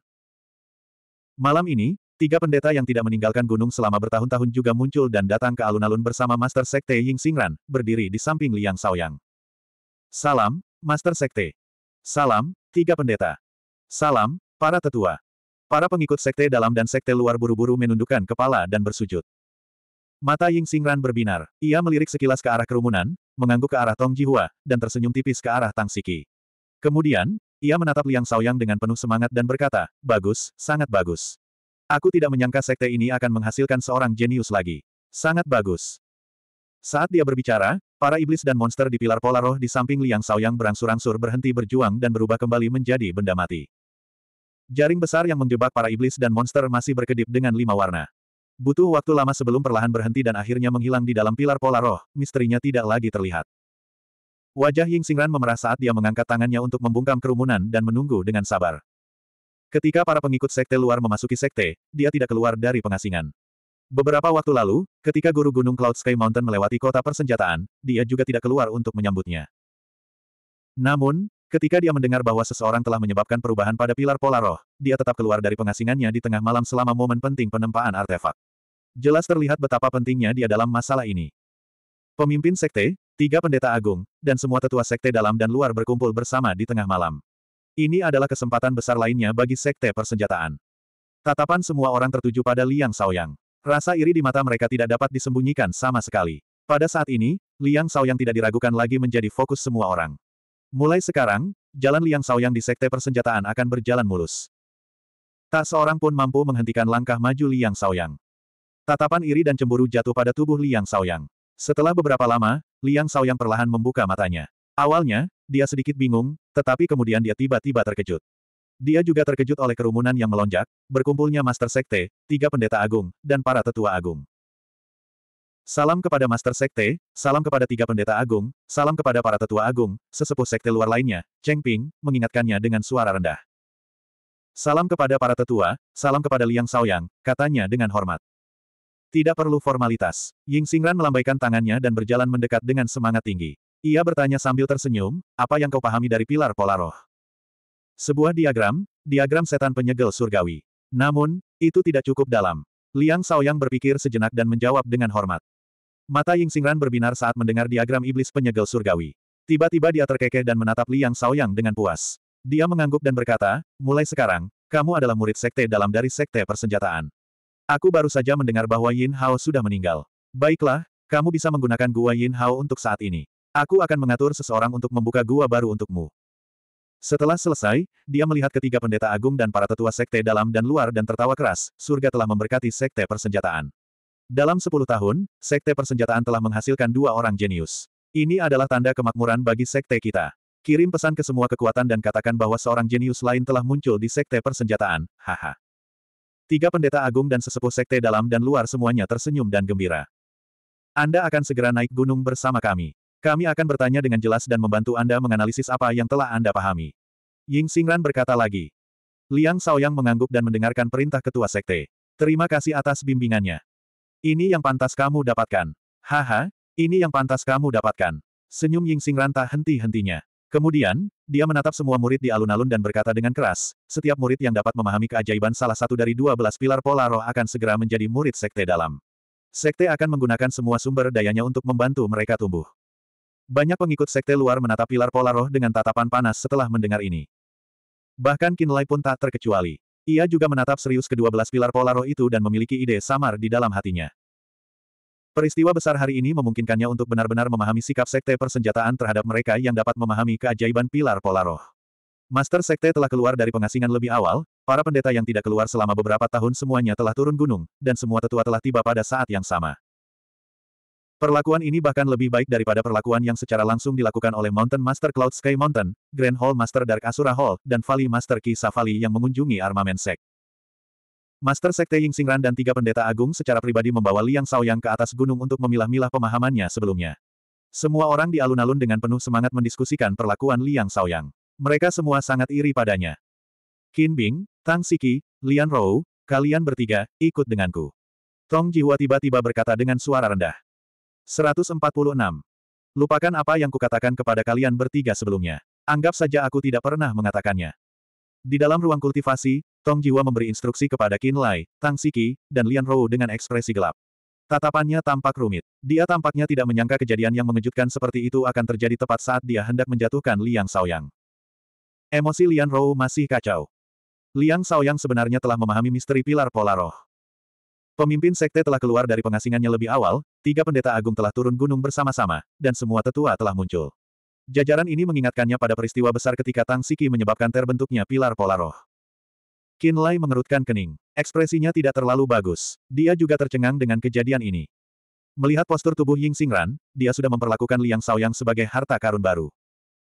Malam ini, Tiga pendeta yang tidak meninggalkan gunung selama bertahun-tahun juga muncul dan datang ke alun-alun bersama Master Sekte Ying Xingran, berdiri di samping Liang Saoyang. Salam, Master Sekte. Salam, tiga pendeta. Salam, para tetua. Para pengikut sekte dalam dan sekte luar buru-buru menundukkan kepala dan bersujud. Mata Ying Xingran berbinar, ia melirik sekilas ke arah kerumunan, mengangguk ke arah Tong Jihua, dan tersenyum tipis ke arah Tang Siki. Kemudian, ia menatap Liang Saoyang dengan penuh semangat dan berkata, bagus, sangat bagus. Aku tidak menyangka sekte ini akan menghasilkan seorang jenius lagi. Sangat bagus. Saat dia berbicara, para iblis dan monster di pilar pola roh di samping Liang Yang berangsur-angsur berhenti berjuang dan berubah kembali menjadi benda mati. Jaring besar yang menjebak para iblis dan monster masih berkedip dengan lima warna. Butuh waktu lama sebelum perlahan berhenti dan akhirnya menghilang di dalam pilar pola roh, misterinya tidak lagi terlihat. Wajah Ying Xingran memerah saat dia mengangkat tangannya untuk membungkam kerumunan dan menunggu dengan sabar. Ketika para pengikut sekte luar memasuki sekte, dia tidak keluar dari pengasingan. Beberapa waktu lalu, ketika guru gunung Cloud Sky Mountain melewati kota persenjataan, dia juga tidak keluar untuk menyambutnya. Namun, ketika dia mendengar bahwa seseorang telah menyebabkan perubahan pada pilar pola roh, dia tetap keluar dari pengasingannya di tengah malam selama momen penting penempaan artefak. Jelas terlihat betapa pentingnya dia dalam masalah ini. Pemimpin sekte, tiga pendeta agung, dan semua tetua sekte dalam dan luar berkumpul bersama di tengah malam. Ini adalah kesempatan besar lainnya bagi sekte persenjataan. Tatapan semua orang tertuju pada Liang Saoyang. Rasa iri di mata mereka tidak dapat disembunyikan sama sekali. Pada saat ini, Liang Saoyang tidak diragukan lagi menjadi fokus semua orang. Mulai sekarang, jalan Liang Saoyang di sekte persenjataan akan berjalan mulus. Tak seorang pun mampu menghentikan langkah maju Liang Saoyang. Tatapan iri dan cemburu jatuh pada tubuh Liang Saoyang. Setelah beberapa lama, Liang Saoyang perlahan membuka matanya. Awalnya, dia sedikit bingung, tetapi kemudian dia tiba-tiba terkejut. Dia juga terkejut oleh kerumunan yang melonjak, berkumpulnya Master Sekte, tiga pendeta agung, dan para tetua agung. Salam kepada Master Sekte, salam kepada tiga pendeta agung, salam kepada para tetua agung, sesepuh sekte luar lainnya, Cheng Ping, mengingatkannya dengan suara rendah. Salam kepada para tetua, salam kepada Liang Saoyang, katanya dengan hormat. Tidak perlu formalitas. Ying Xingran melambaikan tangannya dan berjalan mendekat dengan semangat tinggi. Ia bertanya sambil tersenyum, apa yang kau pahami dari pilar pola roh? Sebuah diagram, diagram setan penyegel surgawi. Namun, itu tidak cukup dalam. Liang Saoyang berpikir sejenak dan menjawab dengan hormat. Mata Ying Singran berbinar saat mendengar diagram iblis penyegel surgawi. Tiba-tiba dia terkekeh dan menatap Liang Saoyang dengan puas. Dia mengangguk dan berkata, mulai sekarang, kamu adalah murid sekte dalam dari sekte persenjataan. Aku baru saja mendengar bahwa Yin Hao sudah meninggal. Baiklah, kamu bisa menggunakan gua Yin Hao untuk saat ini. Aku akan mengatur seseorang untuk membuka gua baru untukmu. Setelah selesai, dia melihat ketiga pendeta agung dan para tetua sekte dalam dan luar dan tertawa keras, surga telah memberkati sekte persenjataan. Dalam sepuluh tahun, sekte persenjataan telah menghasilkan dua orang jenius. Ini adalah tanda kemakmuran bagi sekte kita. Kirim pesan ke semua kekuatan dan katakan bahwa seorang jenius lain telah muncul di sekte persenjataan, haha. Tiga pendeta agung dan sesepuh sekte dalam dan luar semuanya tersenyum dan gembira. Anda akan segera naik gunung bersama kami. Kami akan bertanya dengan jelas dan membantu Anda menganalisis apa yang telah Anda pahami. Ying Xingran berkata lagi. Liang Shaoyang mengangguk dan mendengarkan perintah ketua sekte. Terima kasih atas bimbingannya. Ini yang pantas kamu dapatkan. Haha, ini yang pantas kamu dapatkan. Senyum Ying Xingran tak henti-hentinya. Kemudian, dia menatap semua murid di alun-alun dan berkata dengan keras, setiap murid yang dapat memahami keajaiban salah satu dari dua belas pilar pola roh akan segera menjadi murid sekte dalam. Sekte akan menggunakan semua sumber dayanya untuk membantu mereka tumbuh. Banyak pengikut sekte luar menatap pilar pola roh dengan tatapan panas setelah mendengar ini. Bahkan Kinlay pun tak terkecuali. Ia juga menatap serius kedua belas pilar pola roh itu dan memiliki ide samar di dalam hatinya. Peristiwa besar hari ini memungkinkannya untuk benar-benar memahami sikap sekte persenjataan terhadap mereka yang dapat memahami keajaiban pilar pola roh. Master sekte telah keluar dari pengasingan lebih awal, para pendeta yang tidak keluar selama beberapa tahun semuanya telah turun gunung, dan semua tetua telah tiba pada saat yang sama. Perlakuan ini bahkan lebih baik daripada perlakuan yang secara langsung dilakukan oleh Mountain Master Cloud Sky Mountain, Grand Hall Master Dark Asura Hall, dan Valley Master Ki Safali yang mengunjungi armamen sek. Master Sekte Ying Singran dan tiga pendeta agung secara pribadi membawa Liang Saoyang ke atas gunung untuk memilah-milah pemahamannya sebelumnya. Semua orang di alun-alun dengan penuh semangat mendiskusikan perlakuan Liang Saoyang. Mereka semua sangat iri padanya. Qin Bing, Tang Siki, Lian Rou, kalian bertiga, ikut denganku. Tong Jihua tiba-tiba berkata dengan suara rendah. 146. Lupakan apa yang kukatakan kepada kalian bertiga sebelumnya. Anggap saja aku tidak pernah mengatakannya. Di dalam ruang kultivasi, Tong Jiwa memberi instruksi kepada Qin Lai, Tang Siki, dan Lian Rou dengan ekspresi gelap. Tatapannya tampak rumit. Dia tampaknya tidak menyangka kejadian yang mengejutkan seperti itu akan terjadi tepat saat dia hendak menjatuhkan Liang Saoyang. Emosi Lian Rou masih kacau. Liang Saoyang sebenarnya telah memahami misteri pilar pola roh. Pemimpin sekte telah keluar dari pengasingannya lebih awal, tiga pendeta agung telah turun gunung bersama-sama, dan semua tetua telah muncul. Jajaran ini mengingatkannya pada peristiwa besar ketika Tang Siki menyebabkan terbentuknya pilar pola roh. Qin Lai mengerutkan kening. Ekspresinya tidak terlalu bagus. Dia juga tercengang dengan kejadian ini. Melihat postur tubuh Ying Xingran, dia sudah memperlakukan Liang Yang sebagai harta karun baru.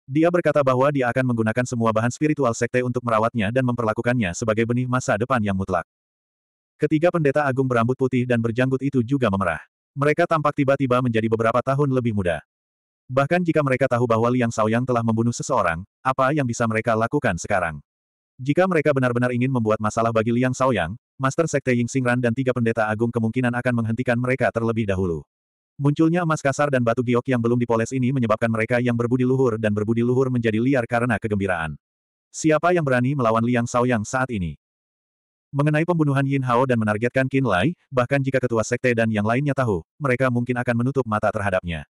Dia berkata bahwa dia akan menggunakan semua bahan spiritual sekte untuk merawatnya dan memperlakukannya sebagai benih masa depan yang mutlak. Ketiga pendeta agung berambut putih dan berjanggut itu juga memerah. Mereka tampak tiba-tiba menjadi beberapa tahun lebih muda. Bahkan jika mereka tahu bahwa Liang Shaoyang telah membunuh seseorang, apa yang bisa mereka lakukan sekarang? Jika mereka benar-benar ingin membuat masalah bagi Liang Shaoyang, Master Sekte Ying Xingran dan tiga pendeta agung kemungkinan akan menghentikan mereka terlebih dahulu. Munculnya emas kasar dan batu giok yang belum dipoles ini menyebabkan mereka yang berbudi luhur dan berbudi luhur menjadi liar karena kegembiraan. Siapa yang berani melawan Liang Shaoyang saat ini? Mengenai pembunuhan Yin Hao dan menargetkan Qin Lai, bahkan jika ketua sekte dan yang lainnya tahu, mereka mungkin akan menutup mata terhadapnya.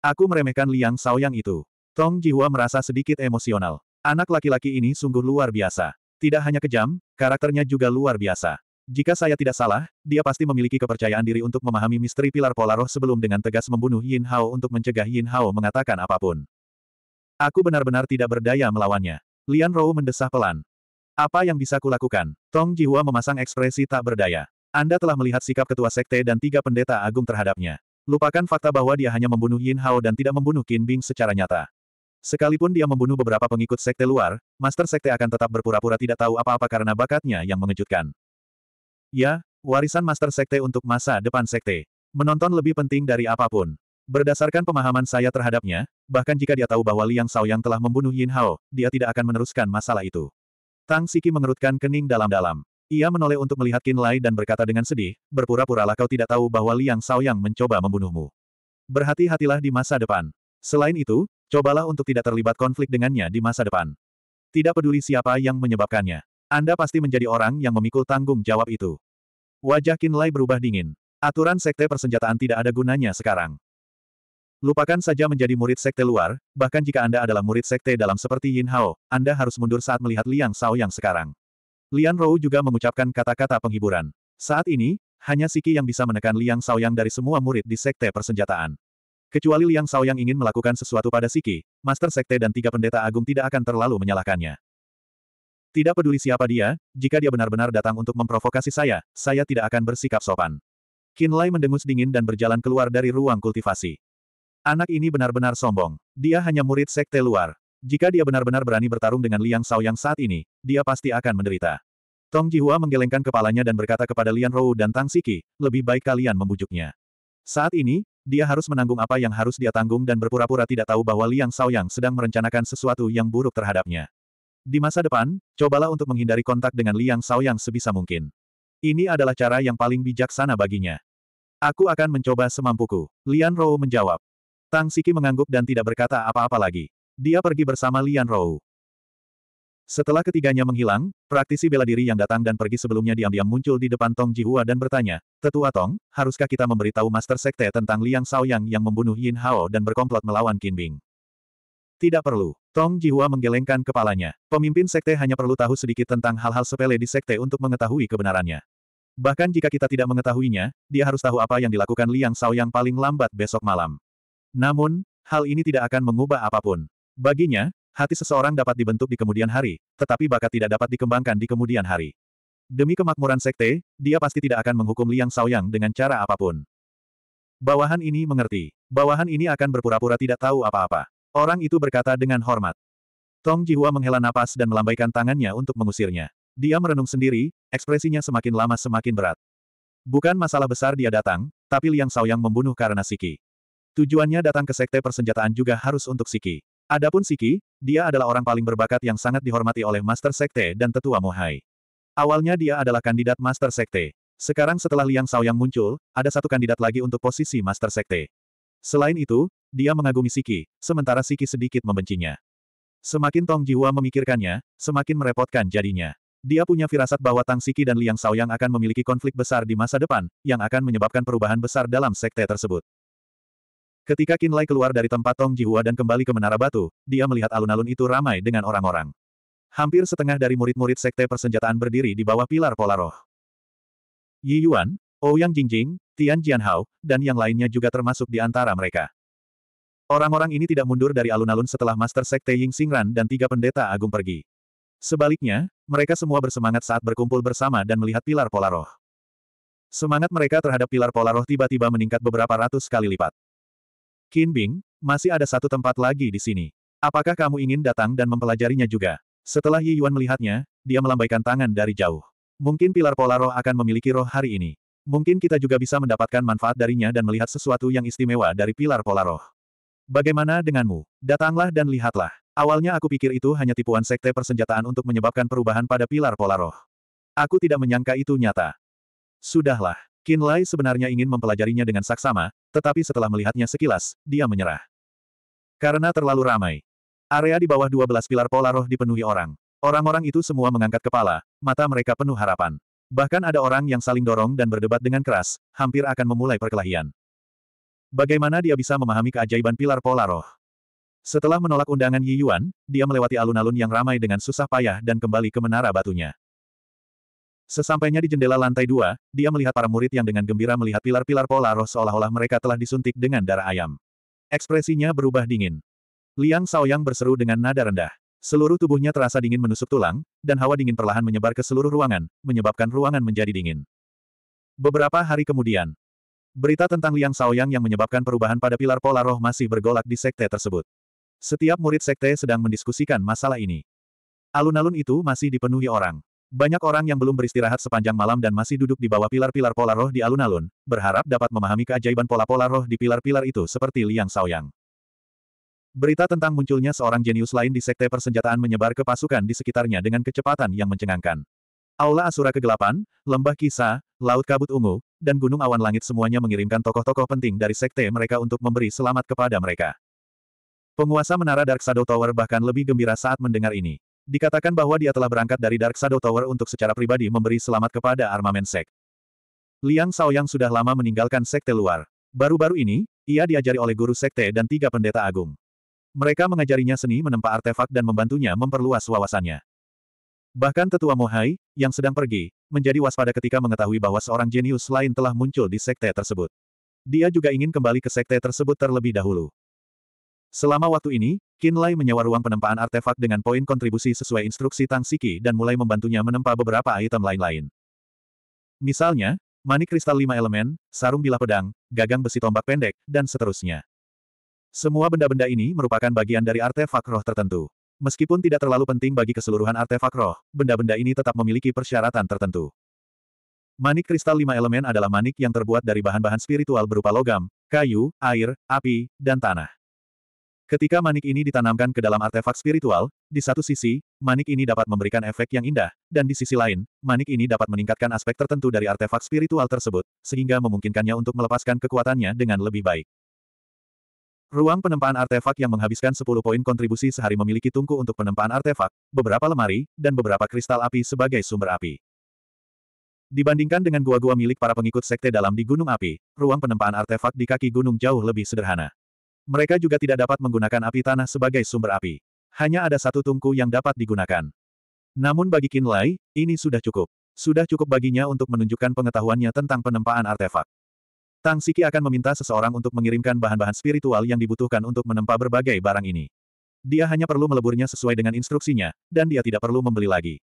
Aku meremehkan Liang Saoyang itu. Tong Jihua merasa sedikit emosional. Anak laki-laki ini sungguh luar biasa. Tidak hanya kejam, karakternya juga luar biasa. Jika saya tidak salah, dia pasti memiliki kepercayaan diri untuk memahami misteri pilar roh sebelum dengan tegas membunuh Yin Hao untuk mencegah Yin Hao mengatakan apapun. Aku benar-benar tidak berdaya melawannya. Lian Rou mendesah pelan. Apa yang bisa kulakukan? Tong Jiwa memasang ekspresi tak berdaya. Anda telah melihat sikap ketua sekte dan tiga pendeta agung terhadapnya. Lupakan fakta bahwa dia hanya membunuh Yin Hao dan tidak membunuh Qin Bing secara nyata. Sekalipun dia membunuh beberapa pengikut sekte luar, Master Sekte akan tetap berpura-pura tidak tahu apa-apa karena bakatnya yang mengejutkan. Ya, warisan Master Sekte untuk masa depan sekte. Menonton lebih penting dari apapun. Berdasarkan pemahaman saya terhadapnya, bahkan jika dia tahu bahwa Liang Saoyang telah membunuh Yin Hao, dia tidak akan meneruskan masalah itu. Tang Siki mengerutkan kening dalam-dalam. Ia menoleh untuk melihat Qin Lai dan berkata dengan sedih, berpura-puralah kau tidak tahu bahwa Liang Yang mencoba membunuhmu. Berhati-hatilah di masa depan. Selain itu, cobalah untuk tidak terlibat konflik dengannya di masa depan. Tidak peduli siapa yang menyebabkannya. Anda pasti menjadi orang yang memikul tanggung jawab itu. Wajah Qin Lai berubah dingin. Aturan sekte persenjataan tidak ada gunanya sekarang. Lupakan saja menjadi murid sekte luar, bahkan jika Anda adalah murid sekte dalam seperti Yin Hao, Anda harus mundur saat melihat Liang Shao yang sekarang. Lian Rou juga mengucapkan kata-kata penghiburan. Saat ini, hanya Siki yang bisa menekan Liang Shao yang dari semua murid di sekte persenjataan. Kecuali Liang Shao yang ingin melakukan sesuatu pada Siki, Master Sekte dan tiga pendeta agung tidak akan terlalu menyalahkannya. Tidak peduli siapa dia, jika dia benar-benar datang untuk memprovokasi saya, saya tidak akan bersikap sopan. Qin Lai mendengus dingin dan berjalan keluar dari ruang kultivasi. Anak ini benar-benar sombong. Dia hanya murid sekte luar. Jika dia benar-benar berani bertarung dengan Liang Yang saat ini, dia pasti akan menderita. Tong Jihua menggelengkan kepalanya dan berkata kepada Lian Rou dan Tang Siki, lebih baik kalian membujuknya. Saat ini, dia harus menanggung apa yang harus dia tanggung dan berpura-pura tidak tahu bahwa Liang Yang sedang merencanakan sesuatu yang buruk terhadapnya. Di masa depan, cobalah untuk menghindari kontak dengan Liang Yang sebisa mungkin. Ini adalah cara yang paling bijaksana baginya. Aku akan mencoba semampuku. Lian Rou menjawab. Tang Siki mengangguk dan tidak berkata apa-apa lagi. Dia pergi bersama Lian Rou. Setelah ketiganya menghilang, praktisi bela diri yang datang dan pergi sebelumnya diam-diam muncul di depan Tong Jihua dan bertanya, Tetua Tong, haruskah kita memberitahu Master Sekte tentang Liang Saoyang yang membunuh Yin Hao dan berkomplot melawan Qin Bing? Tidak perlu. Tong Jihua menggelengkan kepalanya. Pemimpin Sekte hanya perlu tahu sedikit tentang hal-hal sepele di Sekte untuk mengetahui kebenarannya. Bahkan jika kita tidak mengetahuinya, dia harus tahu apa yang dilakukan Liang Yang paling lambat besok malam. Namun, hal ini tidak akan mengubah apapun. Baginya, hati seseorang dapat dibentuk di kemudian hari, tetapi bakat tidak dapat dikembangkan di kemudian hari. Demi kemakmuran sekte, dia pasti tidak akan menghukum Liang Saoyang dengan cara apapun. Bawahan ini mengerti. Bawahan ini akan berpura-pura tidak tahu apa-apa. Orang itu berkata dengan hormat. Tong Jihua menghela napas dan melambaikan tangannya untuk mengusirnya. Dia merenung sendiri, ekspresinya semakin lama semakin berat. Bukan masalah besar dia datang, tapi Liang Saoyang membunuh karena Siki. Tujuannya datang ke sekte persenjataan juga harus untuk Siki. Adapun Siki, dia adalah orang paling berbakat yang sangat dihormati oleh Master Sekte dan Tetua Mohai. Awalnya dia adalah kandidat Master Sekte. Sekarang setelah Liang yang muncul, ada satu kandidat lagi untuk posisi Master Sekte. Selain itu, dia mengagumi Siki, sementara Siki sedikit membencinya. Semakin Tong Jiwa memikirkannya, semakin merepotkan jadinya. Dia punya firasat bahwa Tang Siki dan Liang yang akan memiliki konflik besar di masa depan, yang akan menyebabkan perubahan besar dalam sekte tersebut. Ketika Kinlay keluar dari tempat Tong Jihua dan kembali ke Menara Batu, dia melihat alun-alun itu ramai dengan orang-orang. Hampir setengah dari murid-murid sekte persenjataan berdiri di bawah pilar pola roh. Yi Yuan, Ouyang oh Jingjing, Tian Jianhao, dan yang lainnya juga termasuk di antara mereka. Orang-orang ini tidak mundur dari alun-alun setelah Master Sekte Ying Xingran dan tiga pendeta agung pergi. Sebaliknya, mereka semua bersemangat saat berkumpul bersama dan melihat pilar pola roh. Semangat mereka terhadap pilar pola roh tiba-tiba meningkat beberapa ratus kali lipat. Qin Bing, masih ada satu tempat lagi di sini. Apakah kamu ingin datang dan mempelajarinya juga? Setelah Yi Yuan melihatnya, dia melambaikan tangan dari jauh. Mungkin pilar pola roh akan memiliki roh hari ini. Mungkin kita juga bisa mendapatkan manfaat darinya dan melihat sesuatu yang istimewa dari pilar pola roh. Bagaimana denganmu? Datanglah dan lihatlah. Awalnya aku pikir itu hanya tipuan sekte persenjataan untuk menyebabkan perubahan pada pilar pola roh. Aku tidak menyangka itu nyata. Sudahlah. Qin Lai sebenarnya ingin mempelajarinya dengan saksama, tetapi setelah melihatnya sekilas, dia menyerah. Karena terlalu ramai. Area di bawah 12 pilar pola roh dipenuhi orang. Orang-orang itu semua mengangkat kepala, mata mereka penuh harapan. Bahkan ada orang yang saling dorong dan berdebat dengan keras, hampir akan memulai perkelahian. Bagaimana dia bisa memahami keajaiban pilar pola roh? Setelah menolak undangan Yi Yuan, dia melewati alun-alun yang ramai dengan susah payah dan kembali ke menara batunya. Sesampainya di jendela lantai dua, dia melihat para murid yang dengan gembira melihat pilar-pilar pola roh seolah-olah mereka telah disuntik dengan darah ayam. Ekspresinya berubah dingin. Liang Saoyang berseru dengan nada rendah. Seluruh tubuhnya terasa dingin menusuk tulang, dan hawa dingin perlahan menyebar ke seluruh ruangan, menyebabkan ruangan menjadi dingin. Beberapa hari kemudian, berita tentang Liang Saoyang yang menyebabkan perubahan pada pilar pola roh masih bergolak di sekte tersebut. Setiap murid sekte sedang mendiskusikan masalah ini. Alun-alun itu masih dipenuhi orang. Banyak orang yang belum beristirahat sepanjang malam dan masih duduk di bawah pilar-pilar pola roh di alun-alun, berharap dapat memahami keajaiban pola-pola roh di pilar-pilar itu seperti Liang Saoyang. Berita tentang munculnya seorang jenius lain di sekte persenjataan menyebar ke pasukan di sekitarnya dengan kecepatan yang mencengangkan. Aula Asura Kegelapan, Lembah Kisah, Laut Kabut Ungu, dan Gunung Awan Langit semuanya mengirimkan tokoh-tokoh penting dari sekte mereka untuk memberi selamat kepada mereka. Penguasa Menara Dark Shadow Tower bahkan lebih gembira saat mendengar ini. Dikatakan bahwa dia telah berangkat dari Dark Shadow Tower untuk secara pribadi memberi selamat kepada armamen sek. Liang Shaoyang sudah lama meninggalkan sekte luar. Baru-baru ini, ia diajari oleh guru sekte dan tiga pendeta agung. Mereka mengajarinya seni menempa artefak dan membantunya memperluas wawasannya. Bahkan tetua Mohai, yang sedang pergi, menjadi waspada ketika mengetahui bahwa seorang jenius lain telah muncul di sekte tersebut. Dia juga ingin kembali ke sekte tersebut terlebih dahulu. Selama waktu ini, Qin Lai menyewa ruang penempaan artefak dengan poin kontribusi sesuai instruksi Tang Siki dan mulai membantunya menempa beberapa item lain-lain. Misalnya, manik kristal lima elemen, sarung bilah pedang, gagang besi tombak pendek, dan seterusnya. Semua benda-benda ini merupakan bagian dari artefak roh tertentu. Meskipun tidak terlalu penting bagi keseluruhan artefak roh, benda-benda ini tetap memiliki persyaratan tertentu. Manik kristal lima elemen adalah manik yang terbuat dari bahan-bahan spiritual berupa logam, kayu, air, api, dan tanah. Ketika manik ini ditanamkan ke dalam artefak spiritual, di satu sisi, manik ini dapat memberikan efek yang indah, dan di sisi lain, manik ini dapat meningkatkan aspek tertentu dari artefak spiritual tersebut, sehingga memungkinkannya untuk melepaskan kekuatannya dengan lebih baik. Ruang penempaan artefak yang menghabiskan 10 poin kontribusi sehari memiliki tungku untuk penempaan artefak, beberapa lemari, dan beberapa kristal api sebagai sumber api. Dibandingkan dengan gua-gua milik para pengikut sekte dalam di Gunung Api, ruang penempaan artefak di kaki gunung jauh lebih sederhana. Mereka juga tidak dapat menggunakan api tanah sebagai sumber api. Hanya ada satu tungku yang dapat digunakan. Namun bagi Kinlay, ini sudah cukup. Sudah cukup baginya untuk menunjukkan pengetahuannya tentang penempaan artefak. Tang Siki akan meminta seseorang untuk mengirimkan bahan-bahan spiritual yang dibutuhkan untuk menempa berbagai barang ini. Dia hanya perlu meleburnya sesuai dengan instruksinya, dan dia tidak perlu membeli lagi.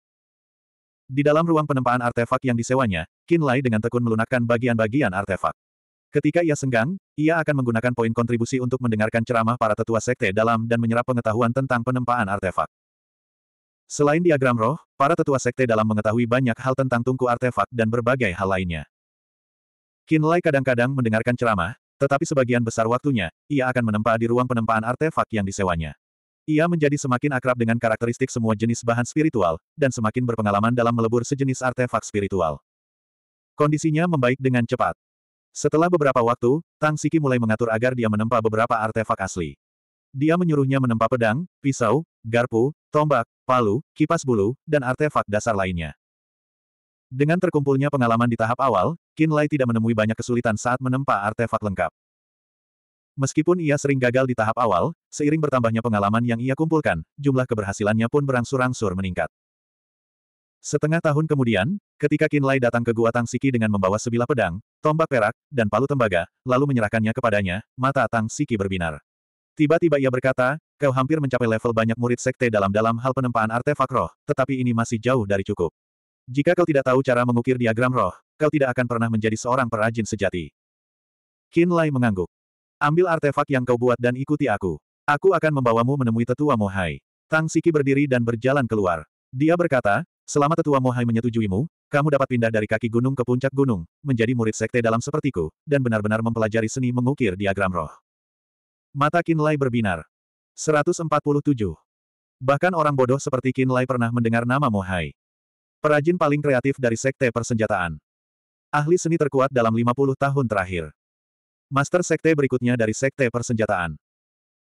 Di dalam ruang penempaan artefak yang disewanya, Kinlay dengan tekun melunakkan bagian-bagian artefak. Ketika ia senggang, ia akan menggunakan poin kontribusi untuk mendengarkan ceramah para tetua sekte dalam dan menyerap pengetahuan tentang penempaan artefak. Selain diagram roh, para tetua sekte dalam mengetahui banyak hal tentang tungku artefak dan berbagai hal lainnya. Kinlay kadang-kadang mendengarkan ceramah, tetapi sebagian besar waktunya, ia akan menempa di ruang penempaan artefak yang disewanya. Ia menjadi semakin akrab dengan karakteristik semua jenis bahan spiritual, dan semakin berpengalaman dalam melebur sejenis artefak spiritual. Kondisinya membaik dengan cepat. Setelah beberapa waktu, Tang Siki mulai mengatur agar dia menempa beberapa artefak asli. Dia menyuruhnya menempa pedang, pisau, garpu, tombak, palu, kipas bulu, dan artefak dasar lainnya. Dengan terkumpulnya pengalaman di tahap awal, Qin Lai tidak menemui banyak kesulitan saat menempa artefak lengkap. Meskipun ia sering gagal di tahap awal, seiring bertambahnya pengalaman yang ia kumpulkan, jumlah keberhasilannya pun berangsur-angsur meningkat. Setengah tahun kemudian, ketika Kinlay datang ke Gua Tang Siki dengan membawa sebilah pedang, tombak perak, dan palu tembaga, lalu menyerahkannya kepadanya, mata Tang Siki berbinar. Tiba-tiba ia berkata, kau hampir mencapai level banyak murid sekte dalam-dalam hal penempaan artefak roh, tetapi ini masih jauh dari cukup. Jika kau tidak tahu cara mengukir diagram roh, kau tidak akan pernah menjadi seorang perajin sejati. Kinlay mengangguk. Ambil artefak yang kau buat dan ikuti aku. Aku akan membawamu menemui tetua Mohai. Tang Siki berdiri dan berjalan keluar. Dia berkata, Selama tetua Mohai menyetujuimu, kamu dapat pindah dari kaki gunung ke puncak gunung, menjadi murid sekte dalam sepertiku, dan benar-benar mempelajari seni mengukir diagram roh. Mata Kinlay berbinar. 147. Bahkan orang bodoh seperti Kinlay pernah mendengar nama Mohai. Perajin paling kreatif dari sekte persenjataan. Ahli seni terkuat dalam 50 tahun terakhir. Master sekte berikutnya dari sekte persenjataan.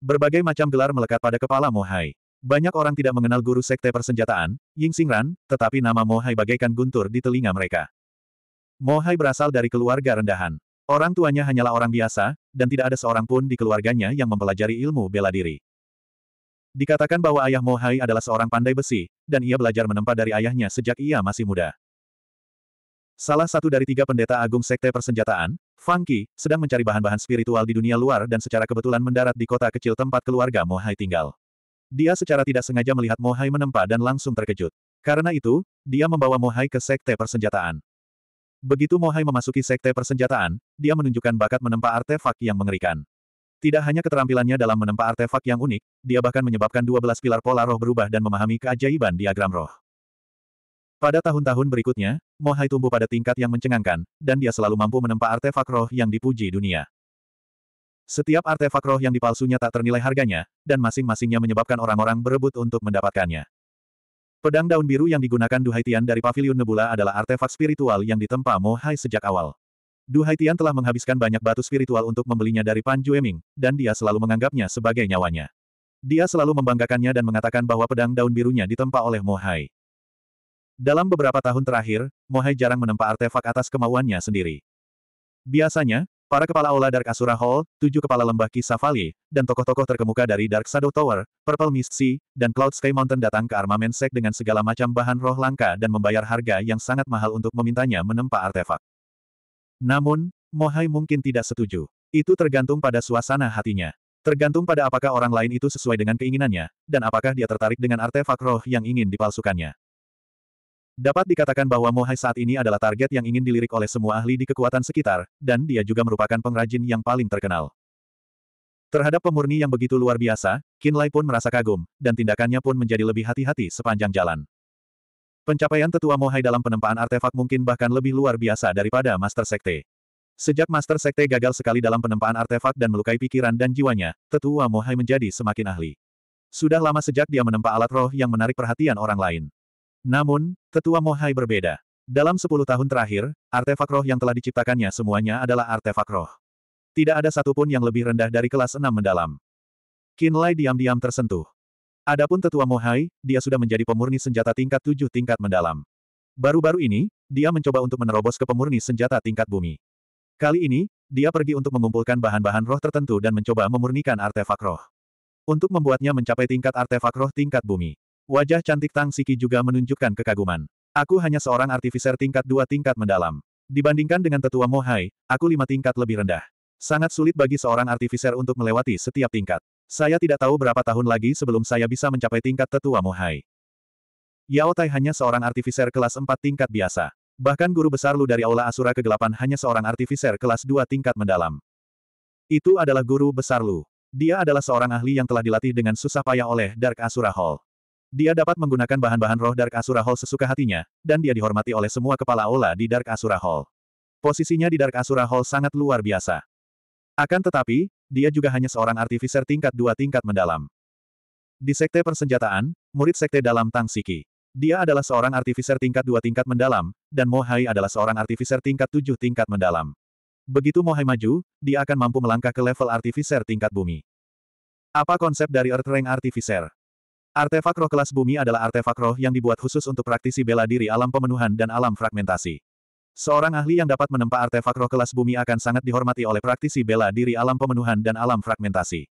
Berbagai macam gelar melekat pada kepala Mohai. Banyak orang tidak mengenal guru sekte persenjataan, Ying Xingran, tetapi nama Mohai bagaikan guntur di telinga mereka. Mohai berasal dari keluarga rendahan. Orang tuanya hanyalah orang biasa, dan tidak ada seorang pun di keluarganya yang mempelajari ilmu bela diri. Dikatakan bahwa ayah Mohai adalah seorang pandai besi, dan ia belajar menempa dari ayahnya sejak ia masih muda. Salah satu dari tiga pendeta agung sekte persenjataan, Fang Qi, sedang mencari bahan-bahan spiritual di dunia luar dan secara kebetulan mendarat di kota kecil tempat keluarga Mohai tinggal. Dia secara tidak sengaja melihat Mohai menempa dan langsung terkejut. Karena itu, dia membawa Mohai ke sekte persenjataan. Begitu Mohai memasuki sekte persenjataan, dia menunjukkan bakat menempa artefak yang mengerikan. Tidak hanya keterampilannya dalam menempa artefak yang unik, dia bahkan menyebabkan 12 pilar pola roh berubah dan memahami keajaiban diagram roh. Pada tahun-tahun berikutnya, Mohai tumbuh pada tingkat yang mencengangkan, dan dia selalu mampu menempa artefak roh yang dipuji dunia. Setiap artefak roh yang dipalsunya tak ternilai harganya, dan masing-masingnya menyebabkan orang-orang berebut untuk mendapatkannya. Pedang daun biru yang digunakan Duhaitian dari Paviliun Nebula adalah artefak spiritual yang ditempa Mohai sejak awal. Duhaitian telah menghabiskan banyak batu spiritual untuk membelinya dari Pan Jueming, dan dia selalu menganggapnya sebagai nyawanya. Dia selalu membanggakannya dan mengatakan bahwa pedang daun birunya ditempa oleh Mohai. Dalam beberapa tahun terakhir, Mohai jarang menempa artefak atas kemauannya sendiri. Biasanya, Para kepala aula Dark Asura Hall, tujuh kepala lembah Kisafali, dan tokoh-tokoh terkemuka dari Dark Shadow Tower, Purple Mist Sea, dan Cloud Sky Mountain datang ke Armamen Sek dengan segala macam bahan roh langka dan membayar harga yang sangat mahal untuk memintanya menempa artefak. Namun, Mohai mungkin tidak setuju. Itu tergantung pada suasana hatinya. Tergantung pada apakah orang lain itu sesuai dengan keinginannya, dan apakah dia tertarik dengan artefak roh yang ingin dipalsukannya. Dapat dikatakan bahwa Mohai saat ini adalah target yang ingin dilirik oleh semua ahli di kekuatan sekitar, dan dia juga merupakan pengrajin yang paling terkenal. Terhadap pemurni yang begitu luar biasa, Lai pun merasa kagum, dan tindakannya pun menjadi lebih hati-hati sepanjang jalan. Pencapaian tetua Mohai dalam penempaan artefak mungkin bahkan lebih luar biasa daripada Master Sekte. Sejak Master Sekte gagal sekali dalam penempaan artefak dan melukai pikiran dan jiwanya, tetua Mohai menjadi semakin ahli. Sudah lama sejak dia menempa alat roh yang menarik perhatian orang lain. Namun, Ketua Mohai berbeda. Dalam sepuluh tahun terakhir, artefak roh yang telah diciptakannya semuanya adalah artefak roh. Tidak ada satupun yang lebih rendah dari kelas enam mendalam. Kinlay diam-diam tersentuh. Adapun tetua Mohai, dia sudah menjadi pemurni senjata tingkat tujuh tingkat mendalam. Baru-baru ini, dia mencoba untuk menerobos ke pemurni senjata tingkat bumi. Kali ini, dia pergi untuk mengumpulkan bahan-bahan roh tertentu dan mencoba memurnikan artefak roh. Untuk membuatnya mencapai tingkat artefak roh tingkat bumi. Wajah cantik Tang Siki juga menunjukkan kekaguman. Aku hanya seorang artifiser tingkat dua tingkat mendalam. Dibandingkan dengan tetua Mohai, aku lima tingkat lebih rendah. Sangat sulit bagi seorang artifiser untuk melewati setiap tingkat. Saya tidak tahu berapa tahun lagi sebelum saya bisa mencapai tingkat tetua Mohai. Yao Tai hanya seorang artifiser kelas empat tingkat biasa. Bahkan guru besar Lu dari Aula Asura Kegelapan hanya seorang artifiser kelas dua tingkat mendalam. Itu adalah guru besar Lu. Dia adalah seorang ahli yang telah dilatih dengan susah payah oleh Dark Asura Hall. Dia dapat menggunakan bahan-bahan roh Dark Asura Hall sesuka hatinya, dan dia dihormati oleh semua kepala aula di Dark Asura Hall. Posisinya di Dark Asura Hall sangat luar biasa. Akan tetapi, dia juga hanya seorang artificer tingkat dua tingkat mendalam. Di Sekte Persenjataan, murid Sekte Dalam Tang Siki. Dia adalah seorang artificer tingkat dua tingkat mendalam, dan Mohai adalah seorang artificer tingkat tujuh tingkat mendalam. Begitu Mohai maju, dia akan mampu melangkah ke level artificer tingkat bumi. Apa konsep dari Earth Rank Artificer? Artefak roh kelas bumi adalah artefak roh yang dibuat khusus untuk praktisi bela diri alam pemenuhan dan alam fragmentasi. Seorang ahli yang dapat menempa artefak roh kelas bumi akan sangat dihormati oleh praktisi bela diri alam pemenuhan dan alam fragmentasi.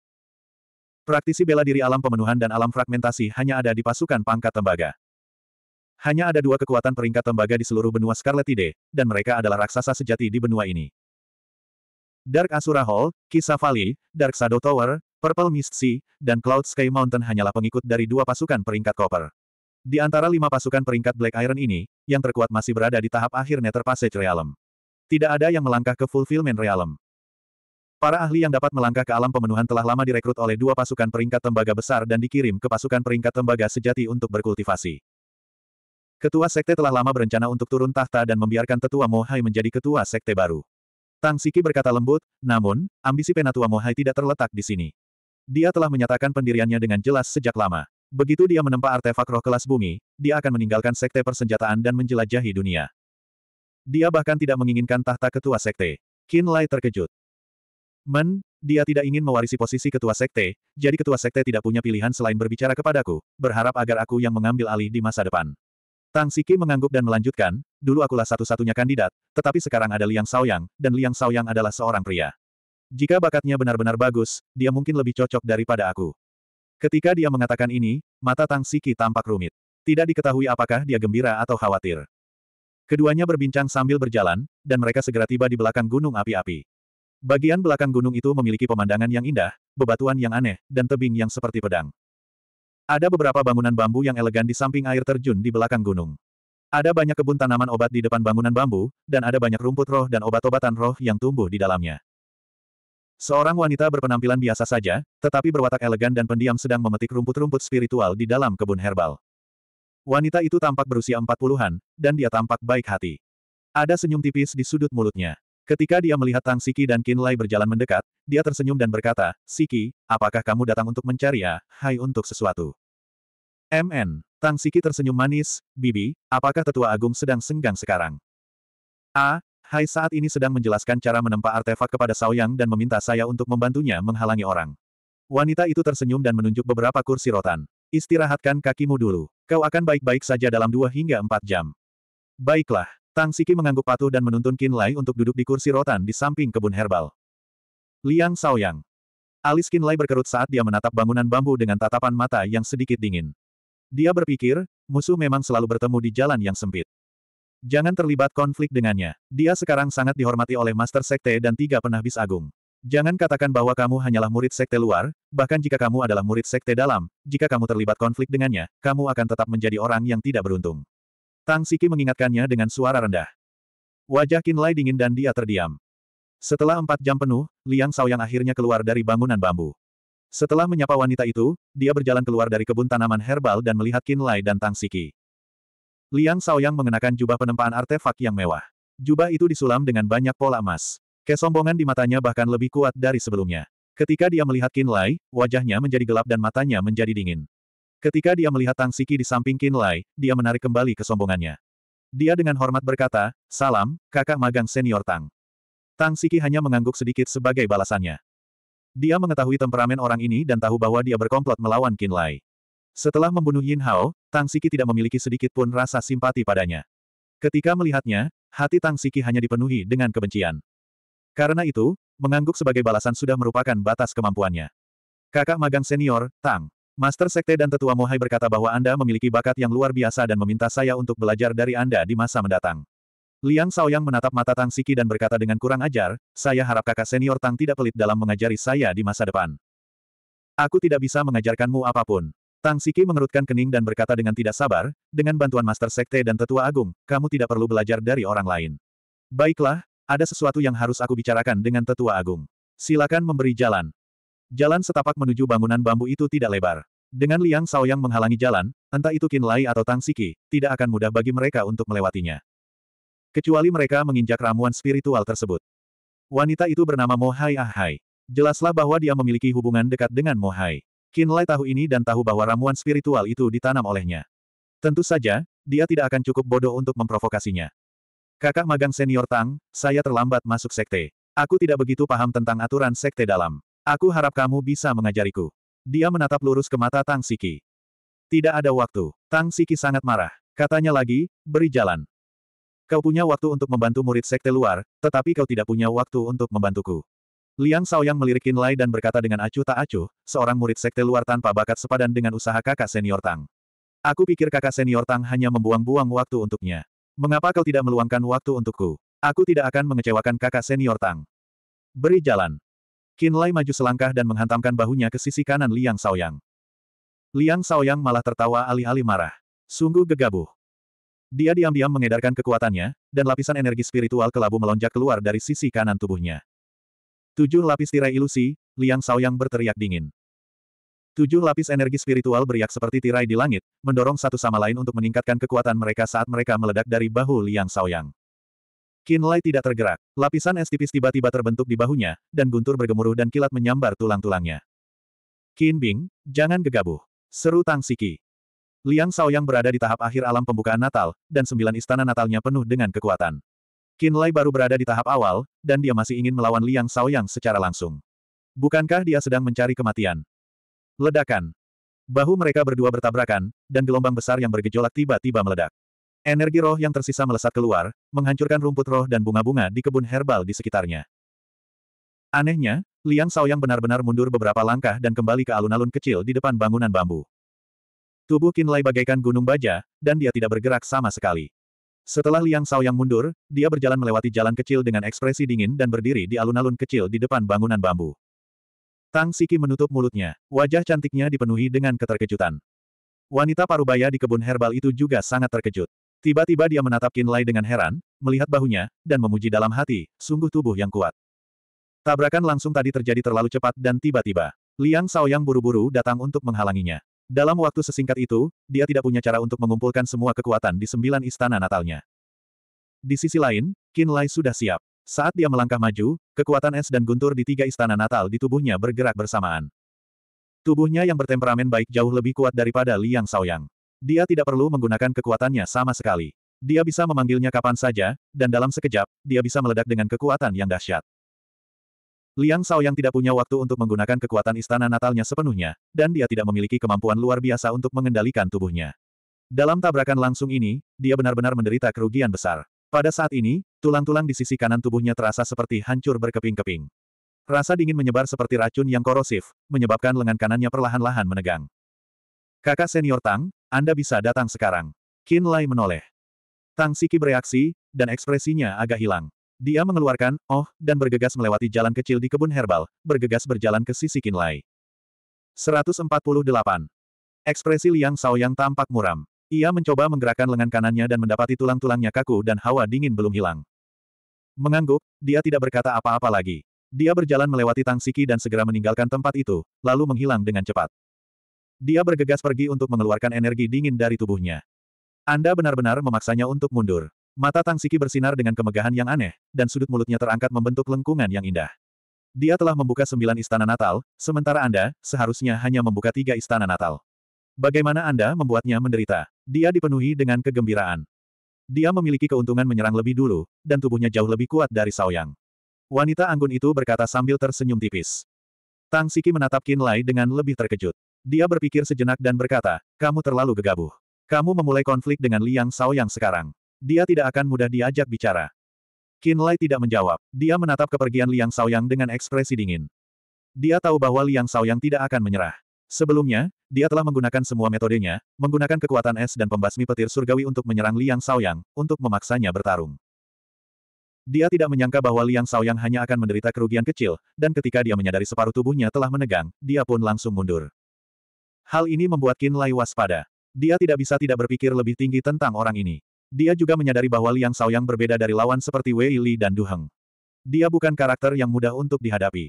Praktisi bela diri alam pemenuhan dan alam fragmentasi hanya ada di pasukan pangkat tembaga. Hanya ada dua kekuatan peringkat tembaga di seluruh benua Scarlet Tide, dan mereka adalah raksasa sejati di benua ini. Dark Asura Hall, Kisavali, Dark Shadow Tower, Purple Mist Sea, dan Cloud Sky Mountain hanyalah pengikut dari dua pasukan peringkat Copper. Di antara lima pasukan peringkat Black Iron ini, yang terkuat masih berada di tahap akhir Nether Passage Realm. Tidak ada yang melangkah ke Fulfillment Realm. Para ahli yang dapat melangkah ke alam pemenuhan telah lama direkrut oleh dua pasukan peringkat tembaga besar dan dikirim ke pasukan peringkat tembaga sejati untuk berkultivasi. Ketua sekte telah lama berencana untuk turun tahta dan membiarkan tetua Mohai menjadi ketua sekte baru. Tang Siki berkata lembut, namun, ambisi penatua Mohai tidak terletak di sini. Dia telah menyatakan pendiriannya dengan jelas sejak lama. Begitu dia menempa artefak roh kelas bumi, dia akan meninggalkan sekte persenjataan dan menjelajahi dunia. Dia bahkan tidak menginginkan tahta ketua sekte. Qin Lai terkejut. Men, dia tidak ingin mewarisi posisi ketua sekte, jadi ketua sekte tidak punya pilihan selain berbicara kepadaku, berharap agar aku yang mengambil alih di masa depan. Tang Siki mengangguk dan melanjutkan, dulu akulah satu-satunya kandidat, tetapi sekarang ada Liang Shaoyang, dan Liang Shaoyang adalah seorang pria. Jika bakatnya benar-benar bagus, dia mungkin lebih cocok daripada aku. Ketika dia mengatakan ini, mata Tang Siki tampak rumit. Tidak diketahui apakah dia gembira atau khawatir. Keduanya berbincang sambil berjalan, dan mereka segera tiba di belakang gunung api-api. Bagian belakang gunung itu memiliki pemandangan yang indah, bebatuan yang aneh, dan tebing yang seperti pedang. Ada beberapa bangunan bambu yang elegan di samping air terjun di belakang gunung. Ada banyak kebun tanaman obat di depan bangunan bambu, dan ada banyak rumput roh dan obat-obatan roh yang tumbuh di dalamnya. Seorang wanita berpenampilan biasa saja, tetapi berwatak elegan dan pendiam sedang memetik rumput-rumput spiritual di dalam kebun herbal. Wanita itu tampak berusia empat puluhan, dan dia tampak baik hati. Ada senyum tipis di sudut mulutnya. Ketika dia melihat Tang Siki dan Kin Lai berjalan mendekat, dia tersenyum dan berkata, Siki, apakah kamu datang untuk mencari ya, hai untuk sesuatu? MN. Tang Siki tersenyum manis, Bibi, apakah tetua agung sedang senggang sekarang? A. Hai saat ini sedang menjelaskan cara menempa artefak kepada Saoyang dan meminta saya untuk membantunya menghalangi orang. Wanita itu tersenyum dan menunjuk beberapa kursi rotan. Istirahatkan kakimu dulu. Kau akan baik-baik saja dalam dua hingga empat jam. Baiklah. Tang Siki mengangguk patuh dan menuntun Kin Lai untuk duduk di kursi rotan di samping kebun herbal. Liang Saoyang. Alis Kin Lai berkerut saat dia menatap bangunan bambu dengan tatapan mata yang sedikit dingin. Dia berpikir, musuh memang selalu bertemu di jalan yang sempit. Jangan terlibat konflik dengannya. Dia sekarang sangat dihormati oleh Master Sekte dan tiga penahbis agung. Jangan katakan bahwa kamu hanyalah murid sekte luar, bahkan jika kamu adalah murid sekte dalam, jika kamu terlibat konflik dengannya, kamu akan tetap menjadi orang yang tidak beruntung. Tang Siki mengingatkannya dengan suara rendah. Wajah Lai dingin dan dia terdiam. Setelah empat jam penuh, Liang Saoyang akhirnya keluar dari bangunan bambu. Setelah menyapa wanita itu, dia berjalan keluar dari kebun tanaman herbal dan melihat Lai dan Tang Siki. Liang Saoyang mengenakan jubah penempaan artefak yang mewah. Jubah itu disulam dengan banyak pola emas. Kesombongan di matanya bahkan lebih kuat dari sebelumnya. Ketika dia melihat Qin Lai, wajahnya menjadi gelap dan matanya menjadi dingin. Ketika dia melihat Tang Siki di samping Qin Lai, dia menarik kembali kesombongannya. Dia dengan hormat berkata, Salam, kakak magang senior Tang. Tang Siki hanya mengangguk sedikit sebagai balasannya. Dia mengetahui temperamen orang ini dan tahu bahwa dia berkomplot melawan Qin Lai. Setelah membunuh Yin Hao, Tang Siki tidak memiliki sedikit pun rasa simpati padanya. Ketika melihatnya, hati Tang Siki hanya dipenuhi dengan kebencian. Karena itu, mengangguk sebagai balasan sudah merupakan batas kemampuannya. Kakak magang senior, Tang. Master Sekte dan Tetua Mohai berkata bahwa Anda memiliki bakat yang luar biasa dan meminta saya untuk belajar dari Anda di masa mendatang. Liang Saoyang menatap mata Tang Siki dan berkata dengan kurang ajar, saya harap kakak senior Tang tidak pelit dalam mengajari saya di masa depan. Aku tidak bisa mengajarkanmu apapun. Tang Siki mengerutkan kening dan berkata dengan tidak sabar, dengan bantuan Master Sekte dan Tetua Agung, kamu tidak perlu belajar dari orang lain. Baiklah, ada sesuatu yang harus aku bicarakan dengan Tetua Agung. Silakan memberi jalan. Jalan setapak menuju bangunan bambu itu tidak lebar. Dengan Liang Yang menghalangi jalan, entah itu Qin Lai atau Tang Siki, tidak akan mudah bagi mereka untuk melewatinya. Kecuali mereka menginjak ramuan spiritual tersebut. Wanita itu bernama Mohai Ahai. Jelaslah bahwa dia memiliki hubungan dekat dengan Mohai. Kinlay tahu ini dan tahu bahwa ramuan spiritual itu ditanam olehnya. Tentu saja, dia tidak akan cukup bodoh untuk memprovokasinya. Kakak magang senior Tang, saya terlambat masuk sekte. Aku tidak begitu paham tentang aturan sekte dalam. Aku harap kamu bisa mengajariku. Dia menatap lurus ke mata Tang Siki. Tidak ada waktu. Tang Siki sangat marah. Katanya lagi, beri jalan. Kau punya waktu untuk membantu murid sekte luar, tetapi kau tidak punya waktu untuk membantuku. Liang Shaoyang melirik Qin Lai dan berkata dengan acuh tak acuh, seorang murid sekte luar tanpa bakat sepadan dengan usaha kakak senior Tang. Aku pikir kakak senior Tang hanya membuang-buang waktu untuknya. Mengapa kau tidak meluangkan waktu untukku? Aku tidak akan mengecewakan kakak senior Tang. Beri jalan. Qin Lai maju selangkah dan menghantamkan bahunya ke sisi kanan Liang Shaoyang. Liang Yang malah tertawa alih-alih marah. Sungguh gegabah. Dia diam-diam mengedarkan kekuatannya, dan lapisan energi spiritual kelabu melonjak keluar dari sisi kanan tubuhnya. Tujuh lapis tirai ilusi, Liang Saoyang berteriak dingin. Tujuh lapis energi spiritual beriak seperti tirai di langit, mendorong satu sama lain untuk meningkatkan kekuatan mereka saat mereka meledak dari bahu Liang Saoyang. Lai tidak tergerak, lapisan es tipis tiba-tiba terbentuk di bahunya, dan guntur bergemuruh dan kilat menyambar tulang-tulangnya. Qin Bing, jangan gegabah. Seru Tang Siki. Liang Saoyang berada di tahap akhir alam pembukaan Natal, dan sembilan istana Natalnya penuh dengan kekuatan. Qin Lai baru berada di tahap awal, dan dia masih ingin melawan Liang Shaoyang secara langsung. Bukankah dia sedang mencari kematian? Ledakan. Bahu mereka berdua bertabrakan, dan gelombang besar yang bergejolak tiba-tiba meledak. Energi roh yang tersisa melesat keluar, menghancurkan rumput roh dan bunga-bunga di kebun herbal di sekitarnya. Anehnya, Liang Shaoyang benar-benar mundur beberapa langkah dan kembali ke alun-alun kecil di depan bangunan bambu. Tubuh Qin Lai bagaikan gunung baja, dan dia tidak bergerak sama sekali. Setelah Liang Sao yang mundur, dia berjalan melewati jalan kecil dengan ekspresi dingin dan berdiri di alun-alun kecil di depan bangunan bambu. Tang Siki menutup mulutnya, wajah cantiknya dipenuhi dengan keterkejutan. Wanita parubaya di kebun herbal itu juga sangat terkejut. Tiba-tiba dia menatap Qin Lai dengan heran, melihat bahunya, dan memuji dalam hati, sungguh tubuh yang kuat. Tabrakan langsung tadi terjadi terlalu cepat dan tiba-tiba, Liang yang buru-buru datang untuk menghalanginya. Dalam waktu sesingkat itu, dia tidak punya cara untuk mengumpulkan semua kekuatan di sembilan istana natalnya. Di sisi lain, Qin Lai sudah siap. Saat dia melangkah maju, kekuatan es dan guntur di tiga istana natal di tubuhnya bergerak bersamaan. Tubuhnya yang bertemperamen baik jauh lebih kuat daripada Liang Shaoyang. Dia tidak perlu menggunakan kekuatannya sama sekali. Dia bisa memanggilnya kapan saja, dan dalam sekejap, dia bisa meledak dengan kekuatan yang dahsyat. Liang Shao yang tidak punya waktu untuk menggunakan kekuatan istana natalnya sepenuhnya, dan dia tidak memiliki kemampuan luar biasa untuk mengendalikan tubuhnya. Dalam tabrakan langsung ini, dia benar-benar menderita kerugian besar. Pada saat ini, tulang-tulang di sisi kanan tubuhnya terasa seperti hancur berkeping-keping. Rasa dingin menyebar seperti racun yang korosif, menyebabkan lengan kanannya perlahan-lahan menegang. Kakak senior Tang, Anda bisa datang sekarang. Qin Lai menoleh. Tang Siki bereaksi, dan ekspresinya agak hilang. Dia mengeluarkan, oh, dan bergegas melewati jalan kecil di kebun herbal, bergegas berjalan ke sisi Kinlay. 148. Ekspresi Liang Sao yang tampak muram. Ia mencoba menggerakkan lengan kanannya dan mendapati tulang-tulangnya kaku dan hawa dingin belum hilang. Mengangguk, dia tidak berkata apa-apa lagi. Dia berjalan melewati Tang Siki dan segera meninggalkan tempat itu, lalu menghilang dengan cepat. Dia bergegas pergi untuk mengeluarkan energi dingin dari tubuhnya. Anda benar-benar memaksanya untuk mundur. Mata Tang Siki bersinar dengan kemegahan yang aneh, dan sudut mulutnya terangkat membentuk lengkungan yang indah. Dia telah membuka sembilan istana Natal, sementara Anda, seharusnya hanya membuka tiga istana Natal. Bagaimana Anda membuatnya menderita? Dia dipenuhi dengan kegembiraan. Dia memiliki keuntungan menyerang lebih dulu, dan tubuhnya jauh lebih kuat dari Saoyang. Wanita anggun itu berkata sambil tersenyum tipis. Tang Siki menatap Qin Lai dengan lebih terkejut. Dia berpikir sejenak dan berkata, kamu terlalu gegabah. Kamu memulai konflik dengan Liang Saoyang sekarang. Dia tidak akan mudah diajak bicara. Qin Lai tidak menjawab. Dia menatap kepergian Liang Yang dengan ekspresi dingin. Dia tahu bahwa Liang Yang tidak akan menyerah. Sebelumnya, dia telah menggunakan semua metodenya, menggunakan kekuatan es dan pembasmi petir surgawi untuk menyerang Liang Yang untuk memaksanya bertarung. Dia tidak menyangka bahwa Liang Shaoyang hanya akan menderita kerugian kecil, dan ketika dia menyadari separuh tubuhnya telah menegang, dia pun langsung mundur. Hal ini membuat Qin Lai waspada. Dia tidak bisa tidak berpikir lebih tinggi tentang orang ini. Dia juga menyadari bahwa Liang yang berbeda dari lawan seperti Wei Li dan Du Heng. Dia bukan karakter yang mudah untuk dihadapi.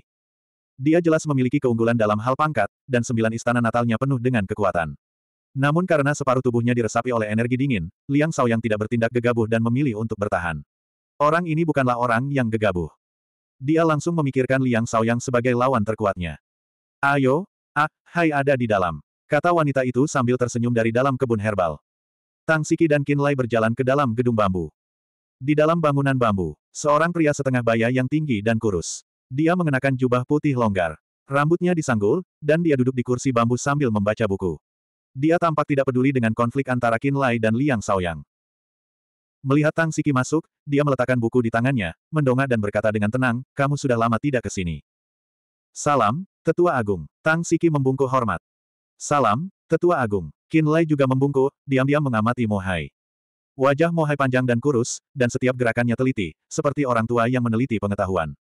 Dia jelas memiliki keunggulan dalam hal pangkat, dan sembilan istana Natalnya penuh dengan kekuatan. Namun karena separuh tubuhnya diresapi oleh energi dingin, Liang yang tidak bertindak gegabah dan memilih untuk bertahan. Orang ini bukanlah orang yang gegabah. Dia langsung memikirkan Liang yang sebagai lawan terkuatnya. Ayo, ah, hai ada di dalam. Kata wanita itu sambil tersenyum dari dalam kebun herbal. Tang Siki dan Lai berjalan ke dalam gedung bambu. Di dalam bangunan bambu, seorang pria setengah baya yang tinggi dan kurus. Dia mengenakan jubah putih longgar. Rambutnya disanggul, dan dia duduk di kursi bambu sambil membaca buku. Dia tampak tidak peduli dengan konflik antara Lai dan Liang Shaoyang. Melihat Tang Siki masuk, dia meletakkan buku di tangannya, mendongak dan berkata dengan tenang, kamu sudah lama tidak ke sini. Salam, Tetua Agung. Tang Siki membungkuk hormat. Salam, Tetua Agung. Qin Lai juga membungkuk, diam-diam mengamati Mohai. Wajah Mohai panjang dan kurus, dan setiap gerakannya teliti, seperti orang tua yang meneliti pengetahuan.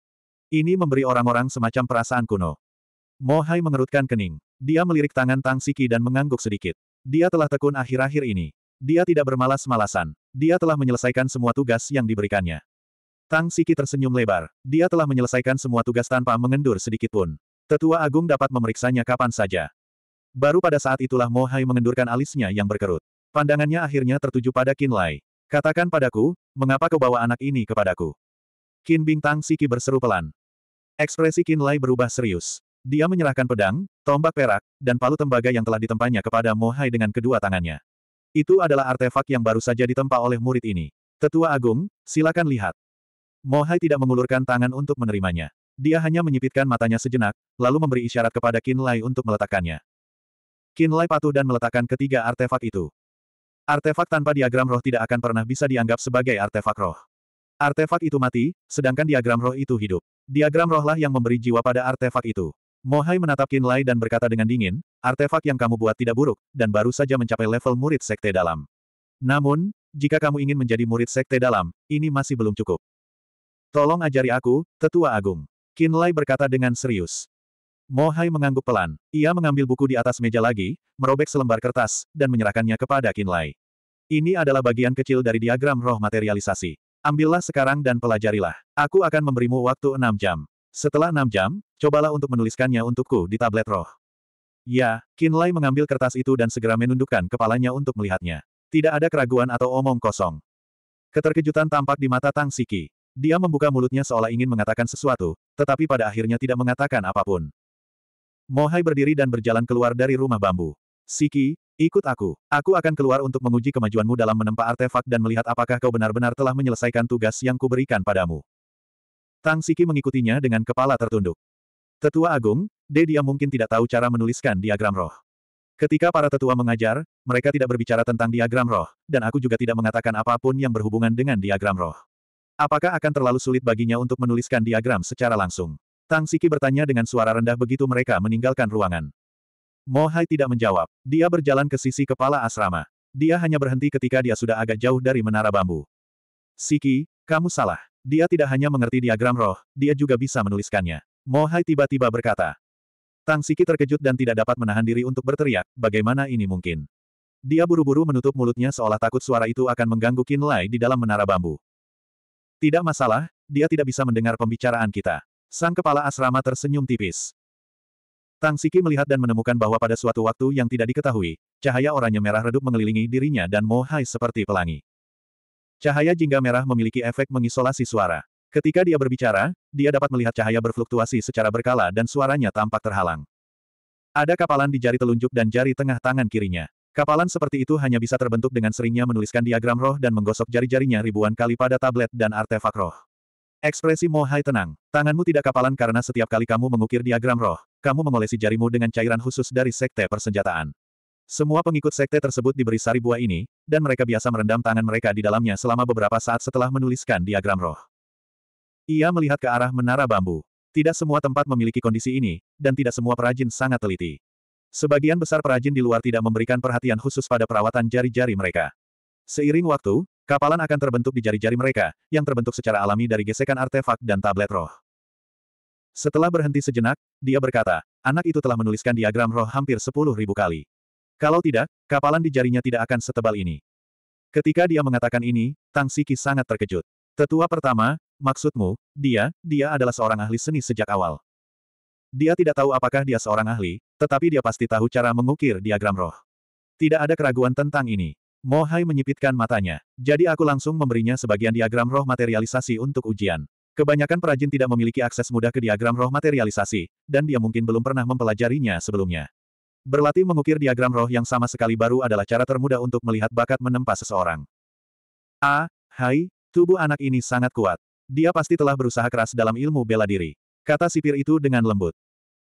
Ini memberi orang-orang semacam perasaan kuno. Mohai mengerutkan kening. Dia melirik tangan Tang Siki dan mengangguk sedikit. Dia telah tekun akhir-akhir ini. Dia tidak bermalas-malasan. Dia telah menyelesaikan semua tugas yang diberikannya. Tang Siki tersenyum lebar. Dia telah menyelesaikan semua tugas tanpa mengendur sedikitpun. Tetua Agung dapat memeriksanya kapan saja. Baru pada saat itulah Mohai mengendurkan alisnya yang berkerut. Pandangannya akhirnya tertuju pada Qin Lai. Katakan padaku, mengapa kau bawa anak ini kepadaku? Qin Bintang Siki berseru pelan. Ekspresi Qin Lai berubah serius. Dia menyerahkan pedang, tombak perak, dan palu tembaga yang telah ditempanya kepada Mohai dengan kedua tangannya. Itu adalah artefak yang baru saja ditempa oleh murid ini. Tetua Agung, silakan lihat. Mohai tidak mengulurkan tangan untuk menerimanya. Dia hanya menyipitkan matanya sejenak, lalu memberi isyarat kepada Qin Lai untuk meletakkannya. Kinlay patuh dan meletakkan ketiga artefak itu. Artefak tanpa diagram roh tidak akan pernah bisa dianggap sebagai artefak roh. Artefak itu mati, sedangkan diagram roh itu hidup. Diagram rohlah yang memberi jiwa pada artefak itu. Mohai menatap Kinlay dan berkata dengan dingin, artefak yang kamu buat tidak buruk, dan baru saja mencapai level murid sekte dalam. Namun, jika kamu ingin menjadi murid sekte dalam, ini masih belum cukup. Tolong ajari aku, Tetua Agung. Kinlay berkata dengan serius. Mo Hai mengangguk pelan. Ia mengambil buku di atas meja lagi, merobek selembar kertas, dan menyerahkannya kepada Kinlay. Ini adalah bagian kecil dari diagram roh materialisasi. Ambillah sekarang dan pelajarilah. Aku akan memberimu waktu enam jam. Setelah enam jam, cobalah untuk menuliskannya untukku di tablet roh. Ya, Kinlay mengambil kertas itu dan segera menundukkan kepalanya untuk melihatnya. Tidak ada keraguan atau omong kosong. Keterkejutan tampak di mata Tang Siki. Dia membuka mulutnya seolah ingin mengatakan sesuatu, tetapi pada akhirnya tidak mengatakan apapun. Mohai berdiri dan berjalan keluar dari rumah bambu. Siki, ikut aku. Aku akan keluar untuk menguji kemajuanmu dalam menempa artefak dan melihat apakah kau benar-benar telah menyelesaikan tugas yang kuberikan padamu. Tang Siki mengikutinya dengan kepala tertunduk. Tetua Agung, Dedia mungkin tidak tahu cara menuliskan diagram roh. Ketika para tetua mengajar, mereka tidak berbicara tentang diagram roh, dan aku juga tidak mengatakan apapun yang berhubungan dengan diagram roh. Apakah akan terlalu sulit baginya untuk menuliskan diagram secara langsung? Tang Siki bertanya dengan suara rendah begitu mereka meninggalkan ruangan. Mohai tidak menjawab. Dia berjalan ke sisi kepala asrama. Dia hanya berhenti ketika dia sudah agak jauh dari menara bambu. Siki, kamu salah. Dia tidak hanya mengerti diagram roh, dia juga bisa menuliskannya. Mohai tiba-tiba berkata. Tang Siki terkejut dan tidak dapat menahan diri untuk berteriak, bagaimana ini mungkin? Dia buru-buru menutup mulutnya seolah takut suara itu akan mengganggu Qin di dalam menara bambu. Tidak masalah, dia tidak bisa mendengar pembicaraan kita. Sang kepala asrama tersenyum tipis. Tang Siki melihat dan menemukan bahwa pada suatu waktu yang tidak diketahui, cahaya oranye merah redup mengelilingi dirinya dan Mo Hai seperti pelangi. Cahaya jingga merah memiliki efek mengisolasi suara. Ketika dia berbicara, dia dapat melihat cahaya berfluktuasi secara berkala dan suaranya tampak terhalang. Ada kapalan di jari telunjuk dan jari tengah tangan kirinya. Kapalan seperti itu hanya bisa terbentuk dengan seringnya menuliskan diagram roh dan menggosok jari-jarinya ribuan kali pada tablet dan artefak roh. Ekspresi Mohai tenang. Tanganmu tidak kapalan karena setiap kali kamu mengukir diagram roh, kamu mengolesi jarimu dengan cairan khusus dari sekte persenjataan. Semua pengikut sekte tersebut diberi sari buah ini, dan mereka biasa merendam tangan mereka di dalamnya selama beberapa saat setelah menuliskan diagram roh. Ia melihat ke arah menara bambu. Tidak semua tempat memiliki kondisi ini, dan tidak semua perajin sangat teliti. Sebagian besar perajin di luar tidak memberikan perhatian khusus pada perawatan jari-jari mereka. Seiring waktu, Kapalan akan terbentuk di jari-jari mereka, yang terbentuk secara alami dari gesekan artefak dan tablet roh. Setelah berhenti sejenak, dia berkata, anak itu telah menuliskan diagram roh hampir sepuluh ribu kali. Kalau tidak, kapalan di jarinya tidak akan setebal ini. Ketika dia mengatakan ini, Tang Siki sangat terkejut. Tetua pertama, maksudmu, dia, dia adalah seorang ahli seni sejak awal. Dia tidak tahu apakah dia seorang ahli, tetapi dia pasti tahu cara mengukir diagram roh. Tidak ada keraguan tentang ini. Mohai menyipitkan matanya. Jadi aku langsung memberinya sebagian diagram roh materialisasi untuk ujian. Kebanyakan perajin tidak memiliki akses mudah ke diagram roh materialisasi, dan dia mungkin belum pernah mempelajarinya sebelumnya. Berlatih mengukir diagram roh yang sama sekali baru adalah cara termudah untuk melihat bakat menempa seseorang. A. Hai, tubuh anak ini sangat kuat. Dia pasti telah berusaha keras dalam ilmu bela diri. Kata sipir itu dengan lembut.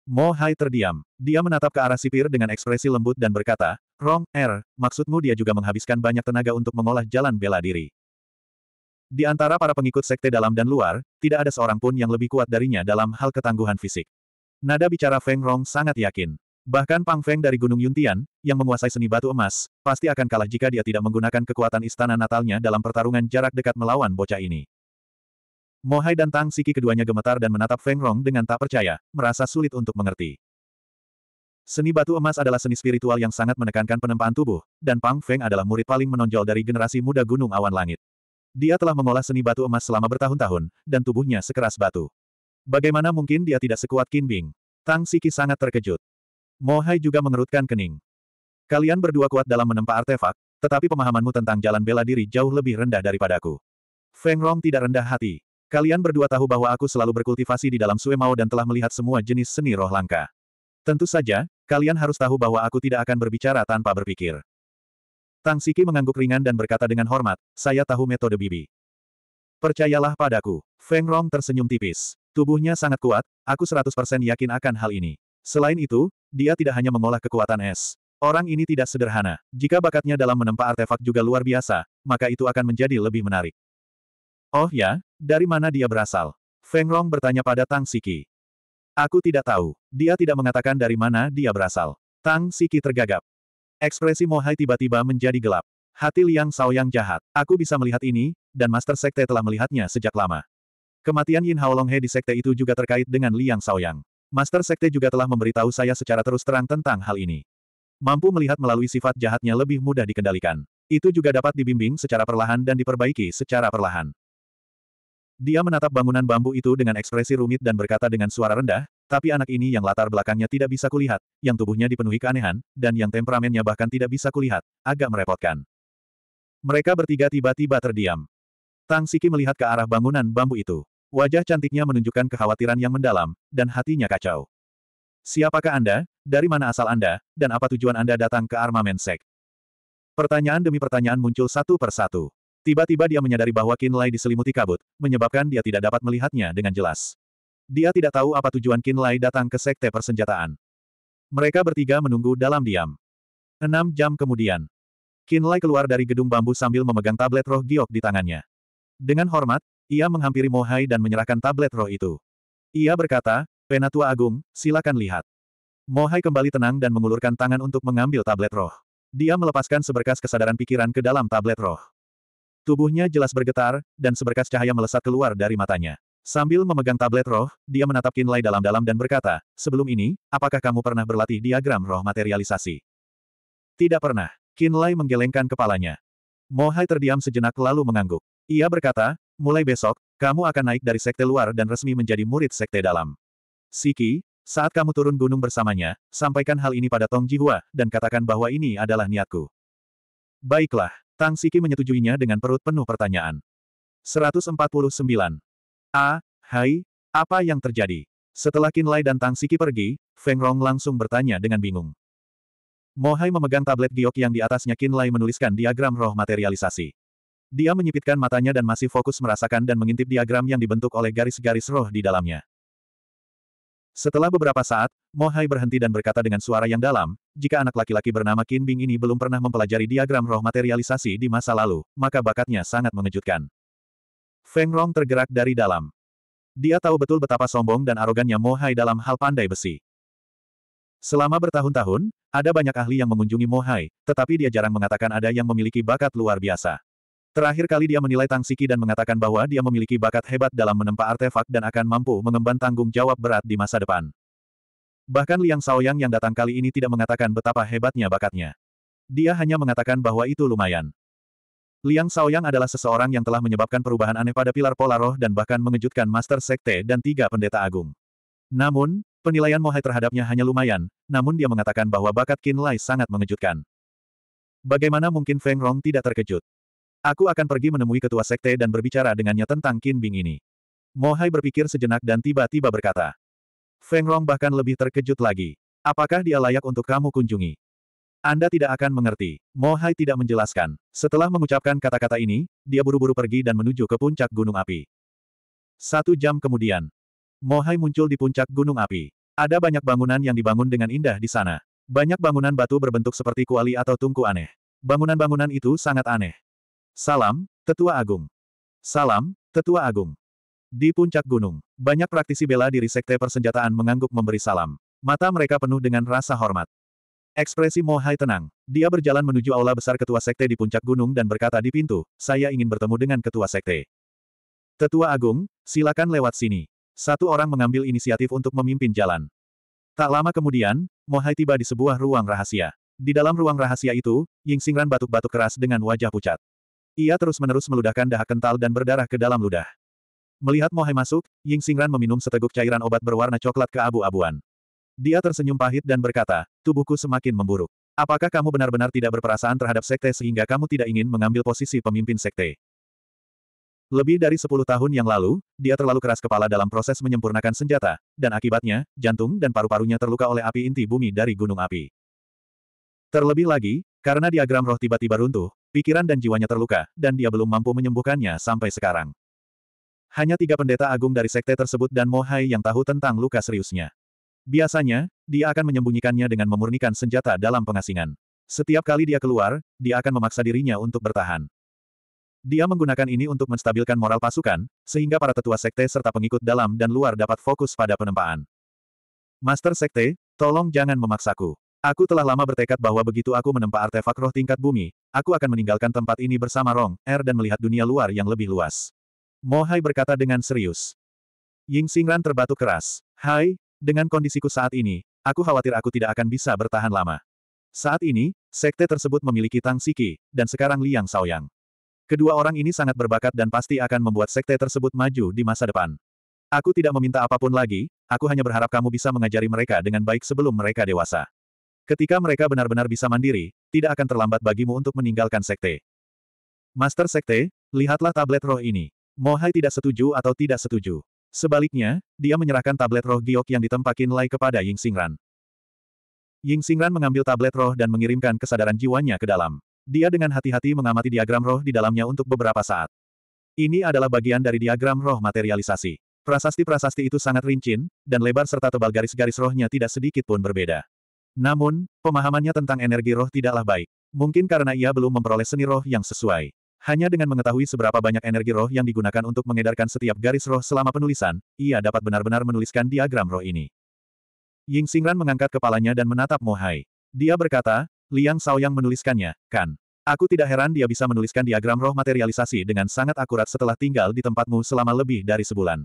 Mo Hai terdiam. Dia menatap ke arah sipir dengan ekspresi lembut dan berkata, Rong, Er, maksudmu dia juga menghabiskan banyak tenaga untuk mengolah jalan bela diri. Di antara para pengikut sekte dalam dan luar, tidak ada seorang pun yang lebih kuat darinya dalam hal ketangguhan fisik. Nada bicara Feng Rong sangat yakin. Bahkan Pang Feng dari Gunung Yuntian, yang menguasai seni batu emas, pasti akan kalah jika dia tidak menggunakan kekuatan istana natalnya dalam pertarungan jarak dekat melawan bocah ini. Mohai dan Tang Siki keduanya gemetar dan menatap Feng Rong dengan tak percaya, merasa sulit untuk mengerti. Seni batu emas adalah seni spiritual yang sangat menekankan penempaan tubuh, dan Pang Feng adalah murid paling menonjol dari generasi muda Gunung Awan Langit. Dia telah mengolah seni batu emas selama bertahun-tahun, dan tubuhnya sekeras batu. Bagaimana mungkin dia tidak sekuat Qin Bing? Tang Siki sangat terkejut. Mohai juga mengerutkan kening. Kalian berdua kuat dalam menempa artefak, tetapi pemahamanmu tentang jalan bela diri jauh lebih rendah daripadaku. Feng Rong tidak rendah hati. Kalian berdua tahu bahwa aku selalu berkultivasi di dalam Suemao dan telah melihat semua jenis seni roh langka. Tentu saja, kalian harus tahu bahwa aku tidak akan berbicara tanpa berpikir. Tang Siki mengangguk ringan dan berkata dengan hormat, saya tahu metode bibi. Percayalah padaku. Feng Rong tersenyum tipis. Tubuhnya sangat kuat, aku 100% yakin akan hal ini. Selain itu, dia tidak hanya mengolah kekuatan es. Orang ini tidak sederhana. Jika bakatnya dalam menempa artefak juga luar biasa, maka itu akan menjadi lebih menarik. Oh ya, dari mana dia berasal? Feng Long bertanya pada Tang Siki. Aku tidak tahu. Dia tidak mengatakan dari mana dia berasal. Tang Siki tergagap. Ekspresi Mohai tiba-tiba menjadi gelap. Hati Liang Sao yang jahat. Aku bisa melihat ini, dan Master Sekte telah melihatnya sejak lama. Kematian Yin He di Sekte itu juga terkait dengan Liang Sao Yang. Master Sekte juga telah memberitahu saya secara terus terang tentang hal ini. Mampu melihat melalui sifat jahatnya lebih mudah dikendalikan. Itu juga dapat dibimbing secara perlahan dan diperbaiki secara perlahan. Dia menatap bangunan bambu itu dengan ekspresi rumit dan berkata dengan suara rendah, tapi anak ini yang latar belakangnya tidak bisa kulihat, yang tubuhnya dipenuhi keanehan, dan yang temperamennya bahkan tidak bisa kulihat, agak merepotkan. Mereka bertiga tiba-tiba terdiam. Tang Siki melihat ke arah bangunan bambu itu. Wajah cantiknya menunjukkan kekhawatiran yang mendalam, dan hatinya kacau. Siapakah Anda, dari mana asal Anda, dan apa tujuan Anda datang ke armamen sek? Pertanyaan demi pertanyaan muncul satu persatu. Tiba-tiba dia menyadari bahwa Lai diselimuti kabut, menyebabkan dia tidak dapat melihatnya dengan jelas. Dia tidak tahu apa tujuan Lai datang ke sekte persenjataan. Mereka bertiga menunggu dalam diam. Enam jam kemudian, Lai keluar dari gedung bambu sambil memegang tablet roh giok di tangannya. Dengan hormat, ia menghampiri Mohai dan menyerahkan tablet roh itu. Ia berkata, Penatua Agung, silakan lihat. Mohai kembali tenang dan mengulurkan tangan untuk mengambil tablet roh. Dia melepaskan seberkas kesadaran pikiran ke dalam tablet roh. Tubuhnya jelas bergetar, dan seberkas cahaya melesat keluar dari matanya. Sambil memegang tablet roh, dia menatap Kinlay dalam-dalam dan berkata, sebelum ini, apakah kamu pernah berlatih diagram roh materialisasi? Tidak pernah. Kinlay menggelengkan kepalanya. Mohai terdiam sejenak lalu mengangguk. Ia berkata, mulai besok, kamu akan naik dari sekte luar dan resmi menjadi murid sekte dalam. Siki, saat kamu turun gunung bersamanya, sampaikan hal ini pada Tong Jihua, dan katakan bahwa ini adalah niatku. Baiklah. Tang Siki menyetujuinya dengan perut penuh pertanyaan. 149. A, hai, apa yang terjadi? Setelah Qin Lai dan Tang Siki pergi, Feng Rong langsung bertanya dengan bingung. Mohai memegang tablet giok yang di atasnya Qin Lai menuliskan diagram roh materialisasi. Dia menyipitkan matanya dan masih fokus merasakan dan mengintip diagram yang dibentuk oleh garis-garis roh di dalamnya. Setelah beberapa saat, Mohai berhenti dan berkata dengan suara yang dalam, jika anak laki-laki bernama Qin Bing ini belum pernah mempelajari diagram roh materialisasi di masa lalu, maka bakatnya sangat mengejutkan. Feng Rong tergerak dari dalam. Dia tahu betul betapa sombong dan arogannya Mohai dalam hal pandai besi. Selama bertahun-tahun, ada banyak ahli yang mengunjungi Mohai, tetapi dia jarang mengatakan ada yang memiliki bakat luar biasa. Terakhir kali dia menilai Tang Siki dan mengatakan bahwa dia memiliki bakat hebat dalam menempa artefak dan akan mampu mengemban tanggung jawab berat di masa depan. Bahkan Liang Shaoyang yang datang kali ini tidak mengatakan betapa hebatnya bakatnya. Dia hanya mengatakan bahwa itu lumayan. Liang Yang adalah seseorang yang telah menyebabkan perubahan aneh pada pilar pola roh dan bahkan mengejutkan Master Sekte dan tiga pendeta agung. Namun, penilaian Mohai terhadapnya hanya lumayan, namun dia mengatakan bahwa bakat Qin Lai sangat mengejutkan. Bagaimana mungkin Feng Rong tidak terkejut? Aku akan pergi menemui ketua sekte dan berbicara dengannya tentang Qin Bing ini. Mohai berpikir sejenak dan tiba-tiba berkata. Feng Rong bahkan lebih terkejut lagi. Apakah dia layak untuk kamu kunjungi? Anda tidak akan mengerti. Mohai tidak menjelaskan. Setelah mengucapkan kata-kata ini, dia buru-buru pergi dan menuju ke puncak gunung api. Satu jam kemudian, Mohai muncul di puncak gunung api. Ada banyak bangunan yang dibangun dengan indah di sana. Banyak bangunan batu berbentuk seperti kuali atau tungku aneh. Bangunan-bangunan itu sangat aneh. Salam, Tetua Agung. Salam, Tetua Agung. Di puncak gunung, banyak praktisi bela diri sekte persenjataan mengangguk memberi salam. Mata mereka penuh dengan rasa hormat. Ekspresi Mohai tenang. Dia berjalan menuju aula besar ketua sekte di puncak gunung dan berkata di pintu, saya ingin bertemu dengan ketua sekte. Tetua Agung, silakan lewat sini. Satu orang mengambil inisiatif untuk memimpin jalan. Tak lama kemudian, Mohai tiba di sebuah ruang rahasia. Di dalam ruang rahasia itu, Ying Singran batuk-batuk keras dengan wajah pucat. Ia terus-menerus meludahkan dahak kental dan berdarah ke dalam ludah. Melihat Mohai masuk, Ying Xingran meminum seteguk cairan obat berwarna coklat ke abu abuan Dia tersenyum pahit dan berkata, tubuhku semakin memburuk. Apakah kamu benar-benar tidak berperasaan terhadap sekte sehingga kamu tidak ingin mengambil posisi pemimpin sekte? Lebih dari sepuluh tahun yang lalu, dia terlalu keras kepala dalam proses menyempurnakan senjata, dan akibatnya, jantung dan paru-parunya terluka oleh api inti bumi dari gunung api. Terlebih lagi, karena diagram roh tiba-tiba runtuh, pikiran dan jiwanya terluka, dan dia belum mampu menyembuhkannya sampai sekarang. Hanya tiga pendeta agung dari sekte tersebut dan Mohai yang tahu tentang luka seriusnya. Biasanya, dia akan menyembunyikannya dengan memurnikan senjata dalam pengasingan. Setiap kali dia keluar, dia akan memaksa dirinya untuk bertahan. Dia menggunakan ini untuk menstabilkan moral pasukan, sehingga para tetua sekte serta pengikut dalam dan luar dapat fokus pada penempaan. Master Sekte, tolong jangan memaksaku. Aku telah lama bertekad bahwa begitu aku menempa artefak roh tingkat bumi, aku akan meninggalkan tempat ini bersama Rong, Er dan melihat dunia luar yang lebih luas. Mohai berkata dengan serius. Ying Xingran terbatuk keras. Hai, dengan kondisiku saat ini, aku khawatir aku tidak akan bisa bertahan lama. Saat ini, sekte tersebut memiliki Tang Siki, dan sekarang Liang Saoyang. Kedua orang ini sangat berbakat dan pasti akan membuat sekte tersebut maju di masa depan. Aku tidak meminta apapun lagi, aku hanya berharap kamu bisa mengajari mereka dengan baik sebelum mereka dewasa. Ketika mereka benar-benar bisa mandiri, tidak akan terlambat bagimu untuk meninggalkan sekte. Master Sekte, lihatlah tablet roh ini. Mohai tidak setuju atau tidak setuju. Sebaliknya, dia menyerahkan tablet roh giok yang ditempakin Lai kepada Ying Xingran. Ying Xingran mengambil tablet roh dan mengirimkan kesadaran jiwanya ke dalam. Dia dengan hati-hati mengamati diagram roh di dalamnya untuk beberapa saat. Ini adalah bagian dari diagram roh materialisasi. Prasasti-prasasti itu sangat rincin, dan lebar serta tebal garis-garis rohnya tidak sedikit pun berbeda. Namun, pemahamannya tentang energi roh tidaklah baik. Mungkin karena ia belum memperoleh seni roh yang sesuai. Hanya dengan mengetahui seberapa banyak energi roh yang digunakan untuk mengedarkan setiap garis roh selama penulisan, ia dapat benar-benar menuliskan diagram roh ini. Ying Xingran mengangkat kepalanya dan menatap Mohai. Dia berkata, Liang Yang menuliskannya, kan? Aku tidak heran dia bisa menuliskan diagram roh materialisasi dengan sangat akurat setelah tinggal di tempatmu selama lebih dari sebulan.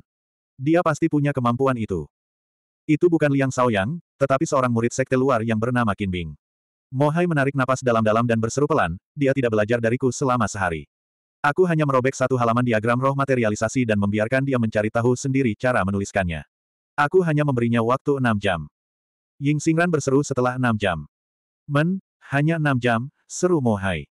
Dia pasti punya kemampuan itu. Itu bukan Liang Yang, tetapi seorang murid sekte luar yang bernama Kinbing. Mohai menarik napas dalam-dalam dan berseru pelan, dia tidak belajar dariku selama sehari. Aku hanya merobek satu halaman diagram roh materialisasi dan membiarkan dia mencari tahu sendiri cara menuliskannya. Aku hanya memberinya waktu enam jam. Ying Xingran berseru setelah enam jam. Men, hanya enam jam, seru Mohai.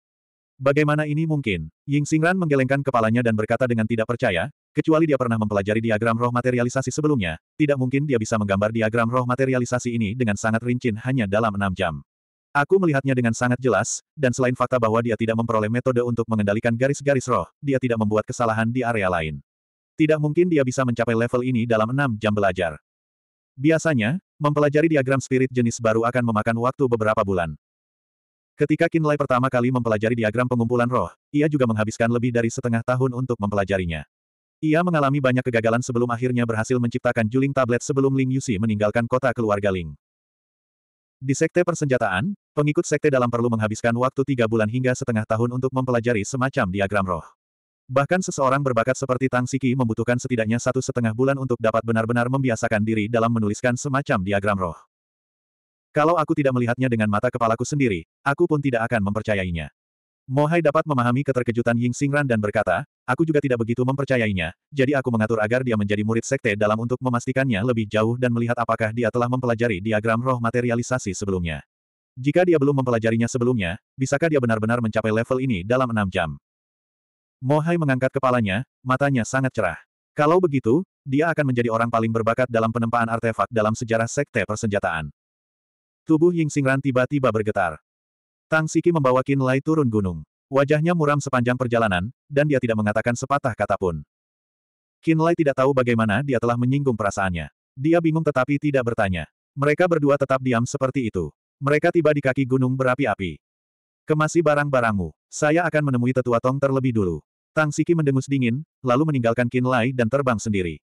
Bagaimana ini mungkin? Ying Xingran menggelengkan kepalanya dan berkata dengan tidak percaya, Kecuali dia pernah mempelajari diagram roh materialisasi sebelumnya, tidak mungkin dia bisa menggambar diagram roh materialisasi ini dengan sangat rinci hanya dalam enam jam. Aku melihatnya dengan sangat jelas, dan selain fakta bahwa dia tidak memperoleh metode untuk mengendalikan garis-garis roh, dia tidak membuat kesalahan di area lain. Tidak mungkin dia bisa mencapai level ini dalam enam jam belajar. Biasanya, mempelajari diagram spirit jenis baru akan memakan waktu beberapa bulan. Ketika Kinlay pertama kali mempelajari diagram pengumpulan roh, ia juga menghabiskan lebih dari setengah tahun untuk mempelajarinya. Ia mengalami banyak kegagalan sebelum akhirnya berhasil menciptakan juling tablet sebelum Ling Yuxi meninggalkan kota keluarga Ling. Di sekte persenjataan, pengikut sekte dalam perlu menghabiskan waktu tiga bulan hingga setengah tahun untuk mempelajari semacam diagram roh. Bahkan seseorang berbakat seperti Tang Siki membutuhkan setidaknya satu setengah bulan untuk dapat benar-benar membiasakan diri dalam menuliskan semacam diagram roh. Kalau aku tidak melihatnya dengan mata kepalaku sendiri, aku pun tidak akan mempercayainya. Mohai dapat memahami keterkejutan Ying Xingran dan berkata, aku juga tidak begitu mempercayainya, jadi aku mengatur agar dia menjadi murid sekte dalam untuk memastikannya lebih jauh dan melihat apakah dia telah mempelajari diagram roh materialisasi sebelumnya. Jika dia belum mempelajarinya sebelumnya, bisakah dia benar-benar mencapai level ini dalam enam jam? Mohai mengangkat kepalanya, matanya sangat cerah. Kalau begitu, dia akan menjadi orang paling berbakat dalam penempaan artefak dalam sejarah sekte persenjataan. Tubuh Ying Xingran tiba-tiba bergetar. Tang Siki membawa Qin Lai turun gunung. Wajahnya muram sepanjang perjalanan, dan dia tidak mengatakan sepatah kata pun. Qin Lai tidak tahu bagaimana dia telah menyinggung perasaannya. Dia bingung tetapi tidak bertanya. Mereka berdua tetap diam seperti itu. Mereka tiba di kaki gunung berapi-api. Kemasi barang-barangmu. Saya akan menemui tetua Tong terlebih dulu. Tang Siki mendengus dingin, lalu meninggalkan Qin Lai dan terbang sendiri.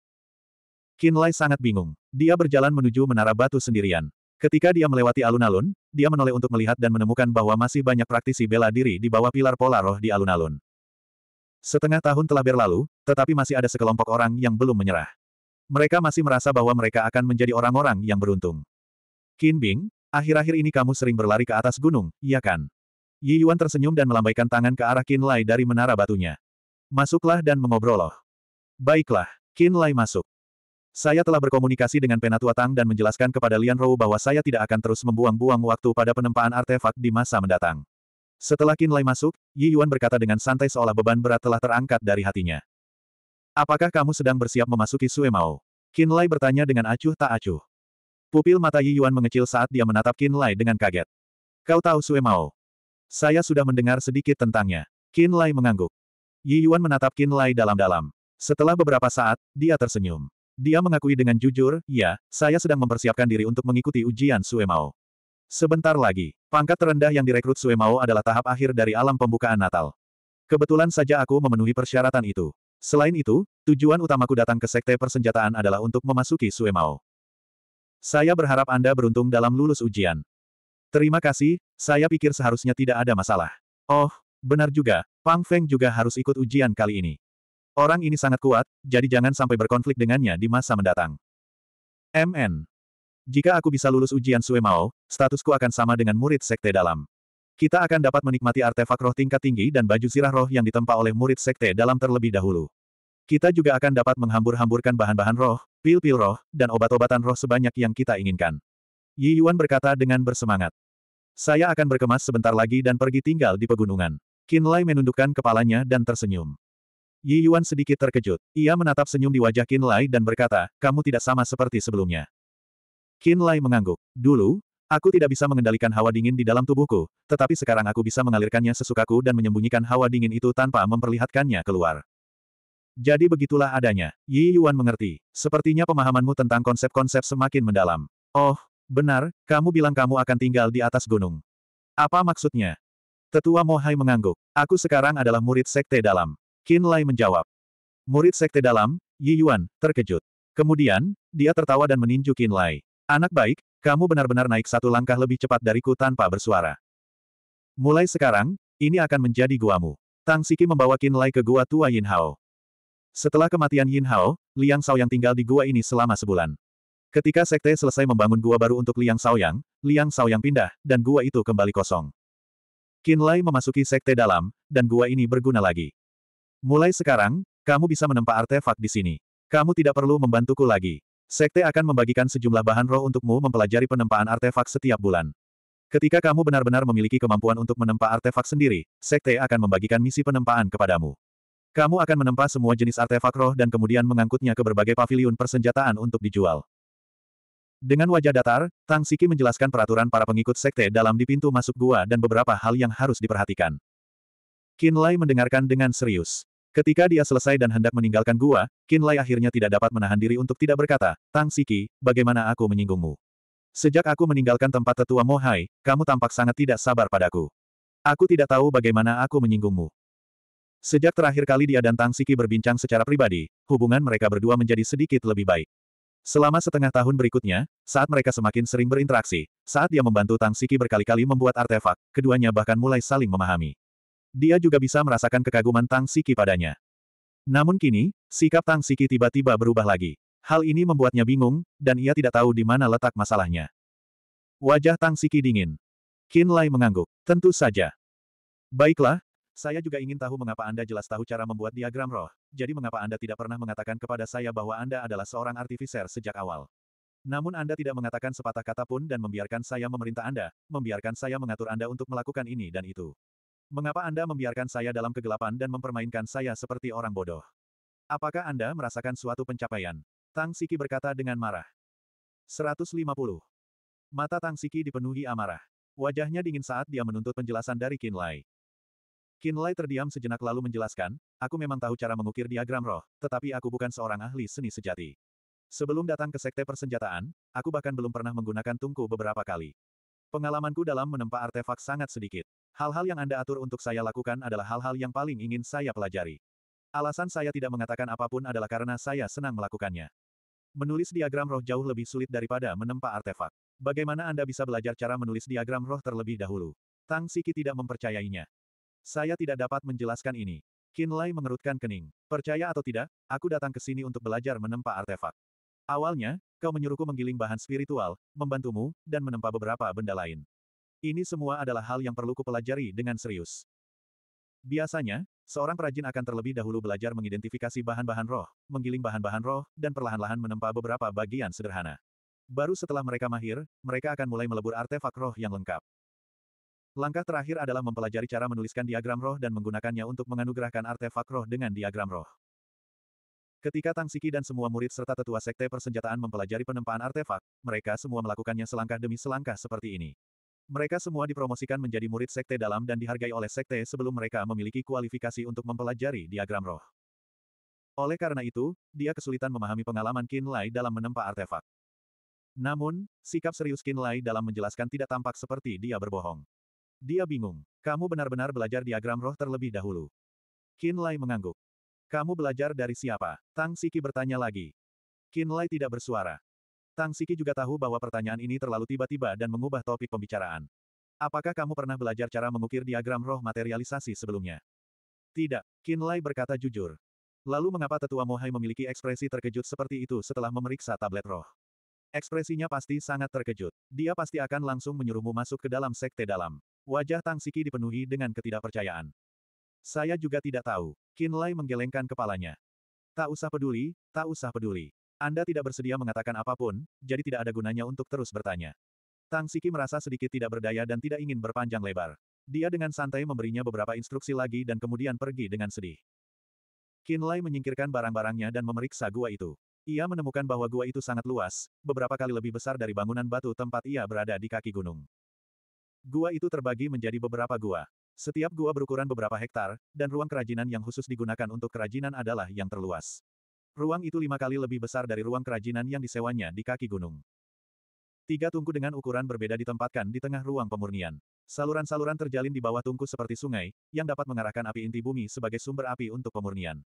Qin Lai sangat bingung. Dia berjalan menuju menara batu sendirian. Ketika dia melewati alun-alun, dia menoleh untuk melihat dan menemukan bahwa masih banyak praktisi bela diri di bawah pilar pola roh di alun-alun. Setengah tahun telah berlalu, tetapi masih ada sekelompok orang yang belum menyerah. Mereka masih merasa bahwa mereka akan menjadi orang-orang yang beruntung. Qin Bing, akhir-akhir ini kamu sering berlari ke atas gunung, iya kan? Yi Yuan tersenyum dan melambaikan tangan ke arah Qin Lai dari menara batunya. Masuklah dan mengobroloh. Baiklah, Qin Lai masuk. Saya telah berkomunikasi dengan Penatua Tang dan menjelaskan kepada Lian Rou bahwa saya tidak akan terus membuang-buang waktu pada penempaan artefak di masa mendatang. Setelah Kin Lai masuk, Yi Yuan berkata dengan santai seolah beban berat telah terangkat dari hatinya. Apakah kamu sedang bersiap memasuki Sue Mao? Kin Lai bertanya dengan acuh tak acuh. Pupil mata Yi Yuan mengecil saat dia menatap Kin Lai dengan kaget. Kau tahu Sue Mao? Saya sudah mendengar sedikit tentangnya. Kin Lai mengangguk. Yi Yuan menatap Kin Lai dalam-dalam. Setelah beberapa saat, dia tersenyum. Dia mengakui dengan jujur, ya, saya sedang mempersiapkan diri untuk mengikuti ujian Suemao. Sebentar lagi, pangkat terendah yang direkrut Suemao adalah tahap akhir dari alam pembukaan Natal. Kebetulan saja aku memenuhi persyaratan itu. Selain itu, tujuan utamaku datang ke Sekte Persenjataan adalah untuk memasuki Suemao. Saya berharap Anda beruntung dalam lulus ujian. Terima kasih, saya pikir seharusnya tidak ada masalah. Oh, benar juga, Pang Feng juga harus ikut ujian kali ini. Orang ini sangat kuat, jadi jangan sampai berkonflik dengannya di masa mendatang. MN. Jika aku bisa lulus ujian Sue Mao, statusku akan sama dengan murid sekte dalam. Kita akan dapat menikmati artefak roh tingkat tinggi dan baju sirah roh yang ditempa oleh murid sekte dalam terlebih dahulu. Kita juga akan dapat menghambur-hamburkan bahan-bahan roh, pil-pil roh, dan obat-obatan roh sebanyak yang kita inginkan. Yi Yuan berkata dengan bersemangat. Saya akan berkemas sebentar lagi dan pergi tinggal di pegunungan. Qin Lai menundukkan kepalanya dan tersenyum. Yi Yuan sedikit terkejut. Ia menatap senyum di wajah Qin Lai dan berkata, kamu tidak sama seperti sebelumnya. Qin Lai mengangguk. Dulu, aku tidak bisa mengendalikan hawa dingin di dalam tubuhku, tetapi sekarang aku bisa mengalirkannya sesukaku dan menyembunyikan hawa dingin itu tanpa memperlihatkannya keluar. Jadi begitulah adanya. Yi Yuan mengerti. Sepertinya pemahamanmu tentang konsep-konsep semakin mendalam. Oh, benar, kamu bilang kamu akan tinggal di atas gunung. Apa maksudnya? Tetua Mohai mengangguk. Aku sekarang adalah murid sekte dalam. Qin Lai menjawab. Murid sekte dalam, Yi Yuan, terkejut. Kemudian, dia tertawa dan meninju Qin Lai. Anak baik, kamu benar-benar naik satu langkah lebih cepat dariku tanpa bersuara. Mulai sekarang, ini akan menjadi guamu. Tang Siki membawa Qin Lai ke gua tua Yin Hao. Setelah kematian Yin Hao, Liang Sao yang tinggal di gua ini selama sebulan. Ketika sekte selesai membangun gua baru untuk Liang Yang, Liang Yang pindah, dan gua itu kembali kosong. Qin Lai memasuki sekte dalam, dan gua ini berguna lagi. Mulai sekarang, kamu bisa menempa artefak di sini. Kamu tidak perlu membantuku lagi. Sekte akan membagikan sejumlah bahan roh untukmu mempelajari penempaan artefak setiap bulan. Ketika kamu benar-benar memiliki kemampuan untuk menempa artefak sendiri, sekte akan membagikan misi penempaan kepadamu. Kamu akan menempa semua jenis artefak roh dan kemudian mengangkutnya ke berbagai paviliun persenjataan untuk dijual. Dengan wajah datar, Tang Siki menjelaskan peraturan para pengikut sekte dalam di pintu masuk gua dan beberapa hal yang harus diperhatikan. Kinlay mendengarkan dengan serius. Ketika dia selesai dan hendak meninggalkan gua, Kinlay akhirnya tidak dapat menahan diri untuk tidak berkata, Tang Siki, bagaimana aku menyinggungmu? Sejak aku meninggalkan tempat tetua Mohai, kamu tampak sangat tidak sabar padaku. Aku tidak tahu bagaimana aku menyinggungmu. Sejak terakhir kali dia dan Tang Siki berbincang secara pribadi, hubungan mereka berdua menjadi sedikit lebih baik. Selama setengah tahun berikutnya, saat mereka semakin sering berinteraksi, saat dia membantu Tang Siki berkali-kali membuat artefak, keduanya bahkan mulai saling memahami dia juga bisa merasakan kekaguman Tang Siki padanya. Namun kini, sikap Tang Siki tiba-tiba berubah lagi. Hal ini membuatnya bingung, dan ia tidak tahu di mana letak masalahnya. Wajah Tang Siki dingin. Qin Lai mengangguk. Tentu saja. Baiklah, saya juga ingin tahu mengapa Anda jelas tahu cara membuat diagram roh, jadi mengapa Anda tidak pernah mengatakan kepada saya bahwa Anda adalah seorang artificer sejak awal. Namun Anda tidak mengatakan sepatah kata pun dan membiarkan saya memerintah Anda, membiarkan saya mengatur Anda untuk melakukan ini dan itu. Mengapa Anda membiarkan saya dalam kegelapan dan mempermainkan saya seperti orang bodoh? Apakah Anda merasakan suatu pencapaian? Tang Siki berkata dengan marah. 150. Mata Tang Siki dipenuhi amarah. Wajahnya dingin saat dia menuntut penjelasan dari Qin Lai. Qin Lai terdiam sejenak lalu menjelaskan, aku memang tahu cara mengukir diagram roh, tetapi aku bukan seorang ahli seni sejati. Sebelum datang ke sekte persenjataan, aku bahkan belum pernah menggunakan tungku beberapa kali. Pengalamanku dalam menempa artefak sangat sedikit. Hal-hal yang Anda atur untuk saya lakukan adalah hal-hal yang paling ingin saya pelajari. Alasan saya tidak mengatakan apapun adalah karena saya senang melakukannya. Menulis diagram roh jauh lebih sulit daripada menempa artefak. Bagaimana Anda bisa belajar cara menulis diagram roh terlebih dahulu? Tang Siki tidak mempercayainya. Saya tidak dapat menjelaskan ini. Lai mengerutkan kening. Percaya atau tidak, aku datang ke sini untuk belajar menempa artefak. Awalnya, kau menyuruhku menggiling bahan spiritual, membantumu, dan menempa beberapa benda lain. Ini semua adalah hal yang perlu kupelajari dengan serius. Biasanya, seorang perajin akan terlebih dahulu belajar mengidentifikasi bahan-bahan roh, menggiling bahan-bahan roh, dan perlahan-lahan menempa beberapa bagian sederhana. Baru setelah mereka mahir, mereka akan mulai melebur artefak roh yang lengkap. Langkah terakhir adalah mempelajari cara menuliskan diagram roh dan menggunakannya untuk menganugerahkan artefak roh dengan diagram roh. Ketika Tang Siki dan semua murid serta tetua sekte persenjataan mempelajari penempaan artefak, mereka semua melakukannya selangkah demi selangkah seperti ini. Mereka semua dipromosikan menjadi murid sekte dalam dan dihargai oleh sekte sebelum mereka memiliki kualifikasi untuk mempelajari diagram roh. Oleh karena itu, dia kesulitan memahami pengalaman Qin Lai dalam menempa artefak. Namun, sikap serius Qin Lai dalam menjelaskan tidak tampak seperti dia berbohong. Dia bingung. Kamu benar-benar belajar diagram roh terlebih dahulu. Qin Lai mengangguk. Kamu belajar dari siapa? Tang Siki bertanya lagi. Qin Lai tidak bersuara. Tang Siki juga tahu bahwa pertanyaan ini terlalu tiba-tiba dan mengubah topik pembicaraan. Apakah kamu pernah belajar cara mengukir diagram roh materialisasi sebelumnya? Tidak, Qin Lai berkata jujur. Lalu mengapa tetua Mohai memiliki ekspresi terkejut seperti itu setelah memeriksa tablet roh? Ekspresinya pasti sangat terkejut. Dia pasti akan langsung menyuruhmu masuk ke dalam sekte dalam. Wajah Tang Siki dipenuhi dengan ketidakpercayaan. Saya juga tidak tahu. Qin Lai menggelengkan kepalanya. Tak usah peduli, tak usah peduli. Anda tidak bersedia mengatakan apapun, jadi tidak ada gunanya untuk terus bertanya. Tang Siki merasa sedikit tidak berdaya dan tidak ingin berpanjang lebar. Dia dengan santai memberinya beberapa instruksi lagi dan kemudian pergi dengan sedih. Lai menyingkirkan barang-barangnya dan memeriksa gua itu. Ia menemukan bahwa gua itu sangat luas, beberapa kali lebih besar dari bangunan batu tempat ia berada di kaki gunung. Gua itu terbagi menjadi beberapa gua. Setiap gua berukuran beberapa hektar, dan ruang kerajinan yang khusus digunakan untuk kerajinan adalah yang terluas. Ruang itu lima kali lebih besar dari ruang kerajinan yang disewanya di kaki gunung. Tiga tungku dengan ukuran berbeda ditempatkan di tengah ruang pemurnian. Saluran-saluran terjalin di bawah tungku seperti sungai, yang dapat mengarahkan api inti bumi sebagai sumber api untuk pemurnian.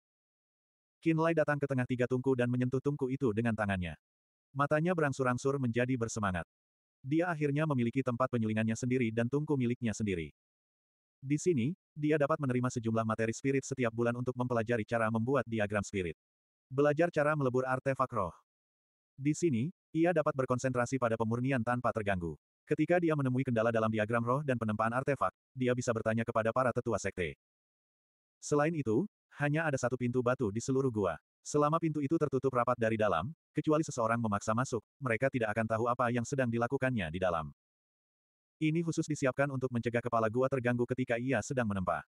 Kinlay datang ke tengah tiga tungku dan menyentuh tungku itu dengan tangannya. Matanya berangsur-angsur menjadi bersemangat. Dia akhirnya memiliki tempat penyulingannya sendiri dan tungku miliknya sendiri. Di sini, dia dapat menerima sejumlah materi spirit setiap bulan untuk mempelajari cara membuat diagram spirit. Belajar cara melebur artefak roh. Di sini, ia dapat berkonsentrasi pada pemurnian tanpa terganggu. Ketika dia menemui kendala dalam diagram roh dan penempaan artefak, dia bisa bertanya kepada para tetua sekte. Selain itu, hanya ada satu pintu batu di seluruh gua. Selama pintu itu tertutup rapat dari dalam, kecuali seseorang memaksa masuk, mereka tidak akan tahu apa yang sedang dilakukannya di dalam. Ini khusus disiapkan untuk mencegah kepala gua terganggu ketika ia sedang menempa.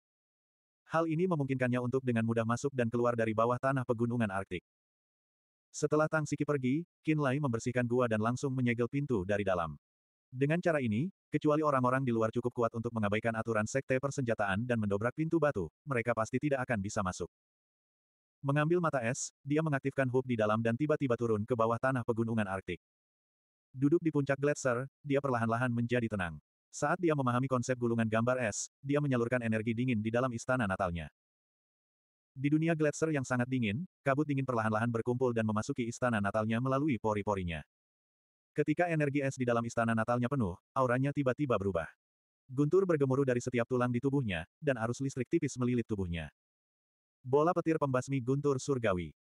Hal ini memungkinkannya untuk dengan mudah masuk dan keluar dari bawah tanah pegunungan Arktik. Setelah Tang Siki pergi, Qin Lai membersihkan gua dan langsung menyegel pintu dari dalam. Dengan cara ini, kecuali orang-orang di luar cukup kuat untuk mengabaikan aturan sekte persenjataan dan mendobrak pintu batu, mereka pasti tidak akan bisa masuk. Mengambil mata es, dia mengaktifkan hub di dalam dan tiba-tiba turun ke bawah tanah pegunungan Arktik. Duduk di puncak gletser, dia perlahan-lahan menjadi tenang. Saat dia memahami konsep gulungan gambar es, dia menyalurkan energi dingin di dalam istana natalnya. Di dunia gletser yang sangat dingin, kabut dingin perlahan-lahan berkumpul dan memasuki istana natalnya melalui pori-porinya. Ketika energi es di dalam istana natalnya penuh, auranya tiba-tiba berubah. Guntur bergemuruh dari setiap tulang di tubuhnya, dan arus listrik tipis melilit tubuhnya. Bola petir pembasmi guntur surgawi.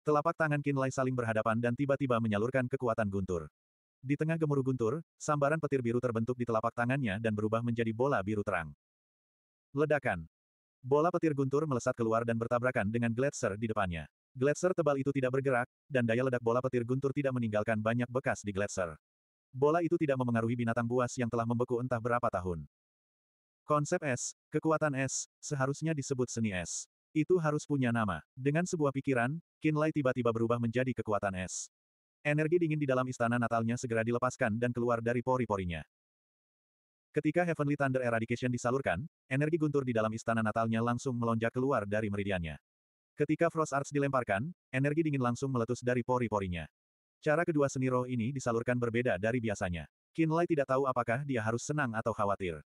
Telapak tangan Kinlay saling berhadapan dan tiba-tiba menyalurkan kekuatan guntur. Di tengah gemuruh guntur, sambaran petir biru terbentuk di telapak tangannya dan berubah menjadi bola biru terang. Ledakan. Bola petir guntur melesat keluar dan bertabrakan dengan gletser di depannya. Gletser tebal itu tidak bergerak, dan daya ledak bola petir guntur tidak meninggalkan banyak bekas di gletser. Bola itu tidak memengaruhi binatang buas yang telah membeku entah berapa tahun. Konsep es, kekuatan es, seharusnya disebut seni es. Itu harus punya nama. Dengan sebuah pikiran, Kinlay tiba-tiba berubah menjadi kekuatan es. Energi dingin di dalam istana natalnya segera dilepaskan dan keluar dari pori-porinya. Ketika Heavenly Thunder Eradication disalurkan, energi guntur di dalam istana natalnya langsung melonjak keluar dari meridiannya. Ketika Frost Arts dilemparkan, energi dingin langsung meletus dari pori-porinya. Cara kedua seni roh ini disalurkan berbeda dari biasanya. Kinlay tidak tahu apakah dia harus senang atau khawatir.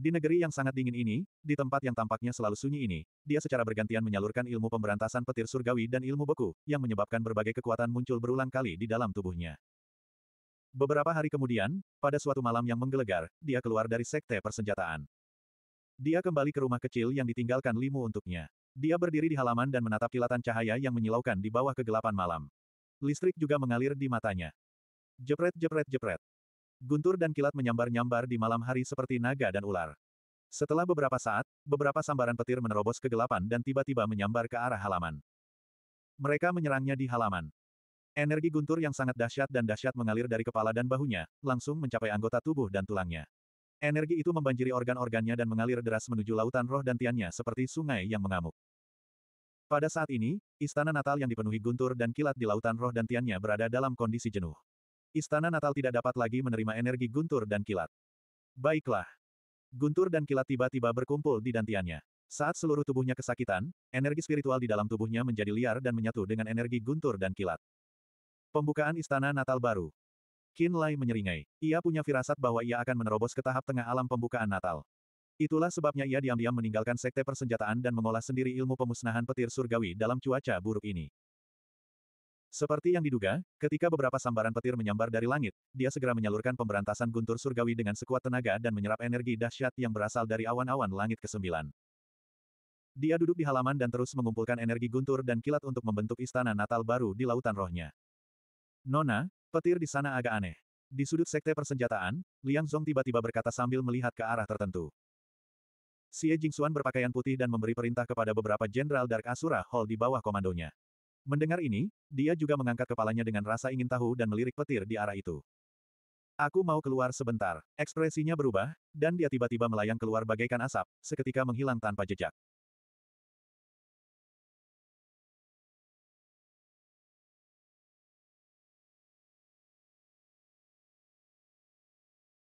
Di negeri yang sangat dingin ini, di tempat yang tampaknya selalu sunyi ini, dia secara bergantian menyalurkan ilmu pemberantasan petir surgawi dan ilmu beku, yang menyebabkan berbagai kekuatan muncul berulang kali di dalam tubuhnya. Beberapa hari kemudian, pada suatu malam yang menggelegar, dia keluar dari sekte persenjataan. Dia kembali ke rumah kecil yang ditinggalkan Limu untuknya. Dia berdiri di halaman dan menatap kilatan cahaya yang menyilaukan di bawah kegelapan malam. Listrik juga mengalir di matanya. Jepret jepret jepret. Guntur dan kilat menyambar-nyambar di malam hari seperti naga dan ular. Setelah beberapa saat, beberapa sambaran petir menerobos kegelapan dan tiba-tiba menyambar ke arah halaman. Mereka menyerangnya di halaman. Energi guntur yang sangat dahsyat dan dahsyat mengalir dari kepala dan bahunya, langsung mencapai anggota tubuh dan tulangnya. Energi itu membanjiri organ-organnya dan mengalir deras menuju lautan roh dan tiannya seperti sungai yang mengamuk. Pada saat ini, istana Natal yang dipenuhi guntur dan kilat di lautan roh dan tiannya berada dalam kondisi jenuh. Istana Natal tidak dapat lagi menerima energi guntur dan kilat. Baiklah. Guntur dan kilat tiba-tiba berkumpul di dantiannya. Saat seluruh tubuhnya kesakitan, energi spiritual di dalam tubuhnya menjadi liar dan menyatu dengan energi guntur dan kilat. Pembukaan Istana Natal baru. Qin Lai menyeringai. Ia punya firasat bahwa ia akan menerobos ke tahap tengah alam pembukaan Natal. Itulah sebabnya ia diam-diam meninggalkan sekte persenjataan dan mengolah sendiri ilmu pemusnahan petir surgawi dalam cuaca buruk ini. Seperti yang diduga, ketika beberapa sambaran petir menyambar dari langit, dia segera menyalurkan pemberantasan guntur surgawi dengan sekuat tenaga dan menyerap energi dahsyat yang berasal dari awan-awan langit ke-9. Dia duduk di halaman dan terus mengumpulkan energi guntur dan kilat untuk membentuk istana Natal baru di lautan rohnya. Nona, petir di sana agak aneh. Di sudut sekte persenjataan, Liang Zhong tiba-tiba berkata sambil melihat ke arah tertentu. Xie Jingxuan berpakaian putih dan memberi perintah kepada beberapa jenderal Dark Asura Hall di bawah komandonya. Mendengar ini, dia juga mengangkat kepalanya dengan rasa ingin tahu dan melirik petir di arah itu. Aku mau keluar sebentar. Ekspresinya berubah, dan dia tiba-tiba melayang keluar bagaikan asap, seketika menghilang tanpa jejak.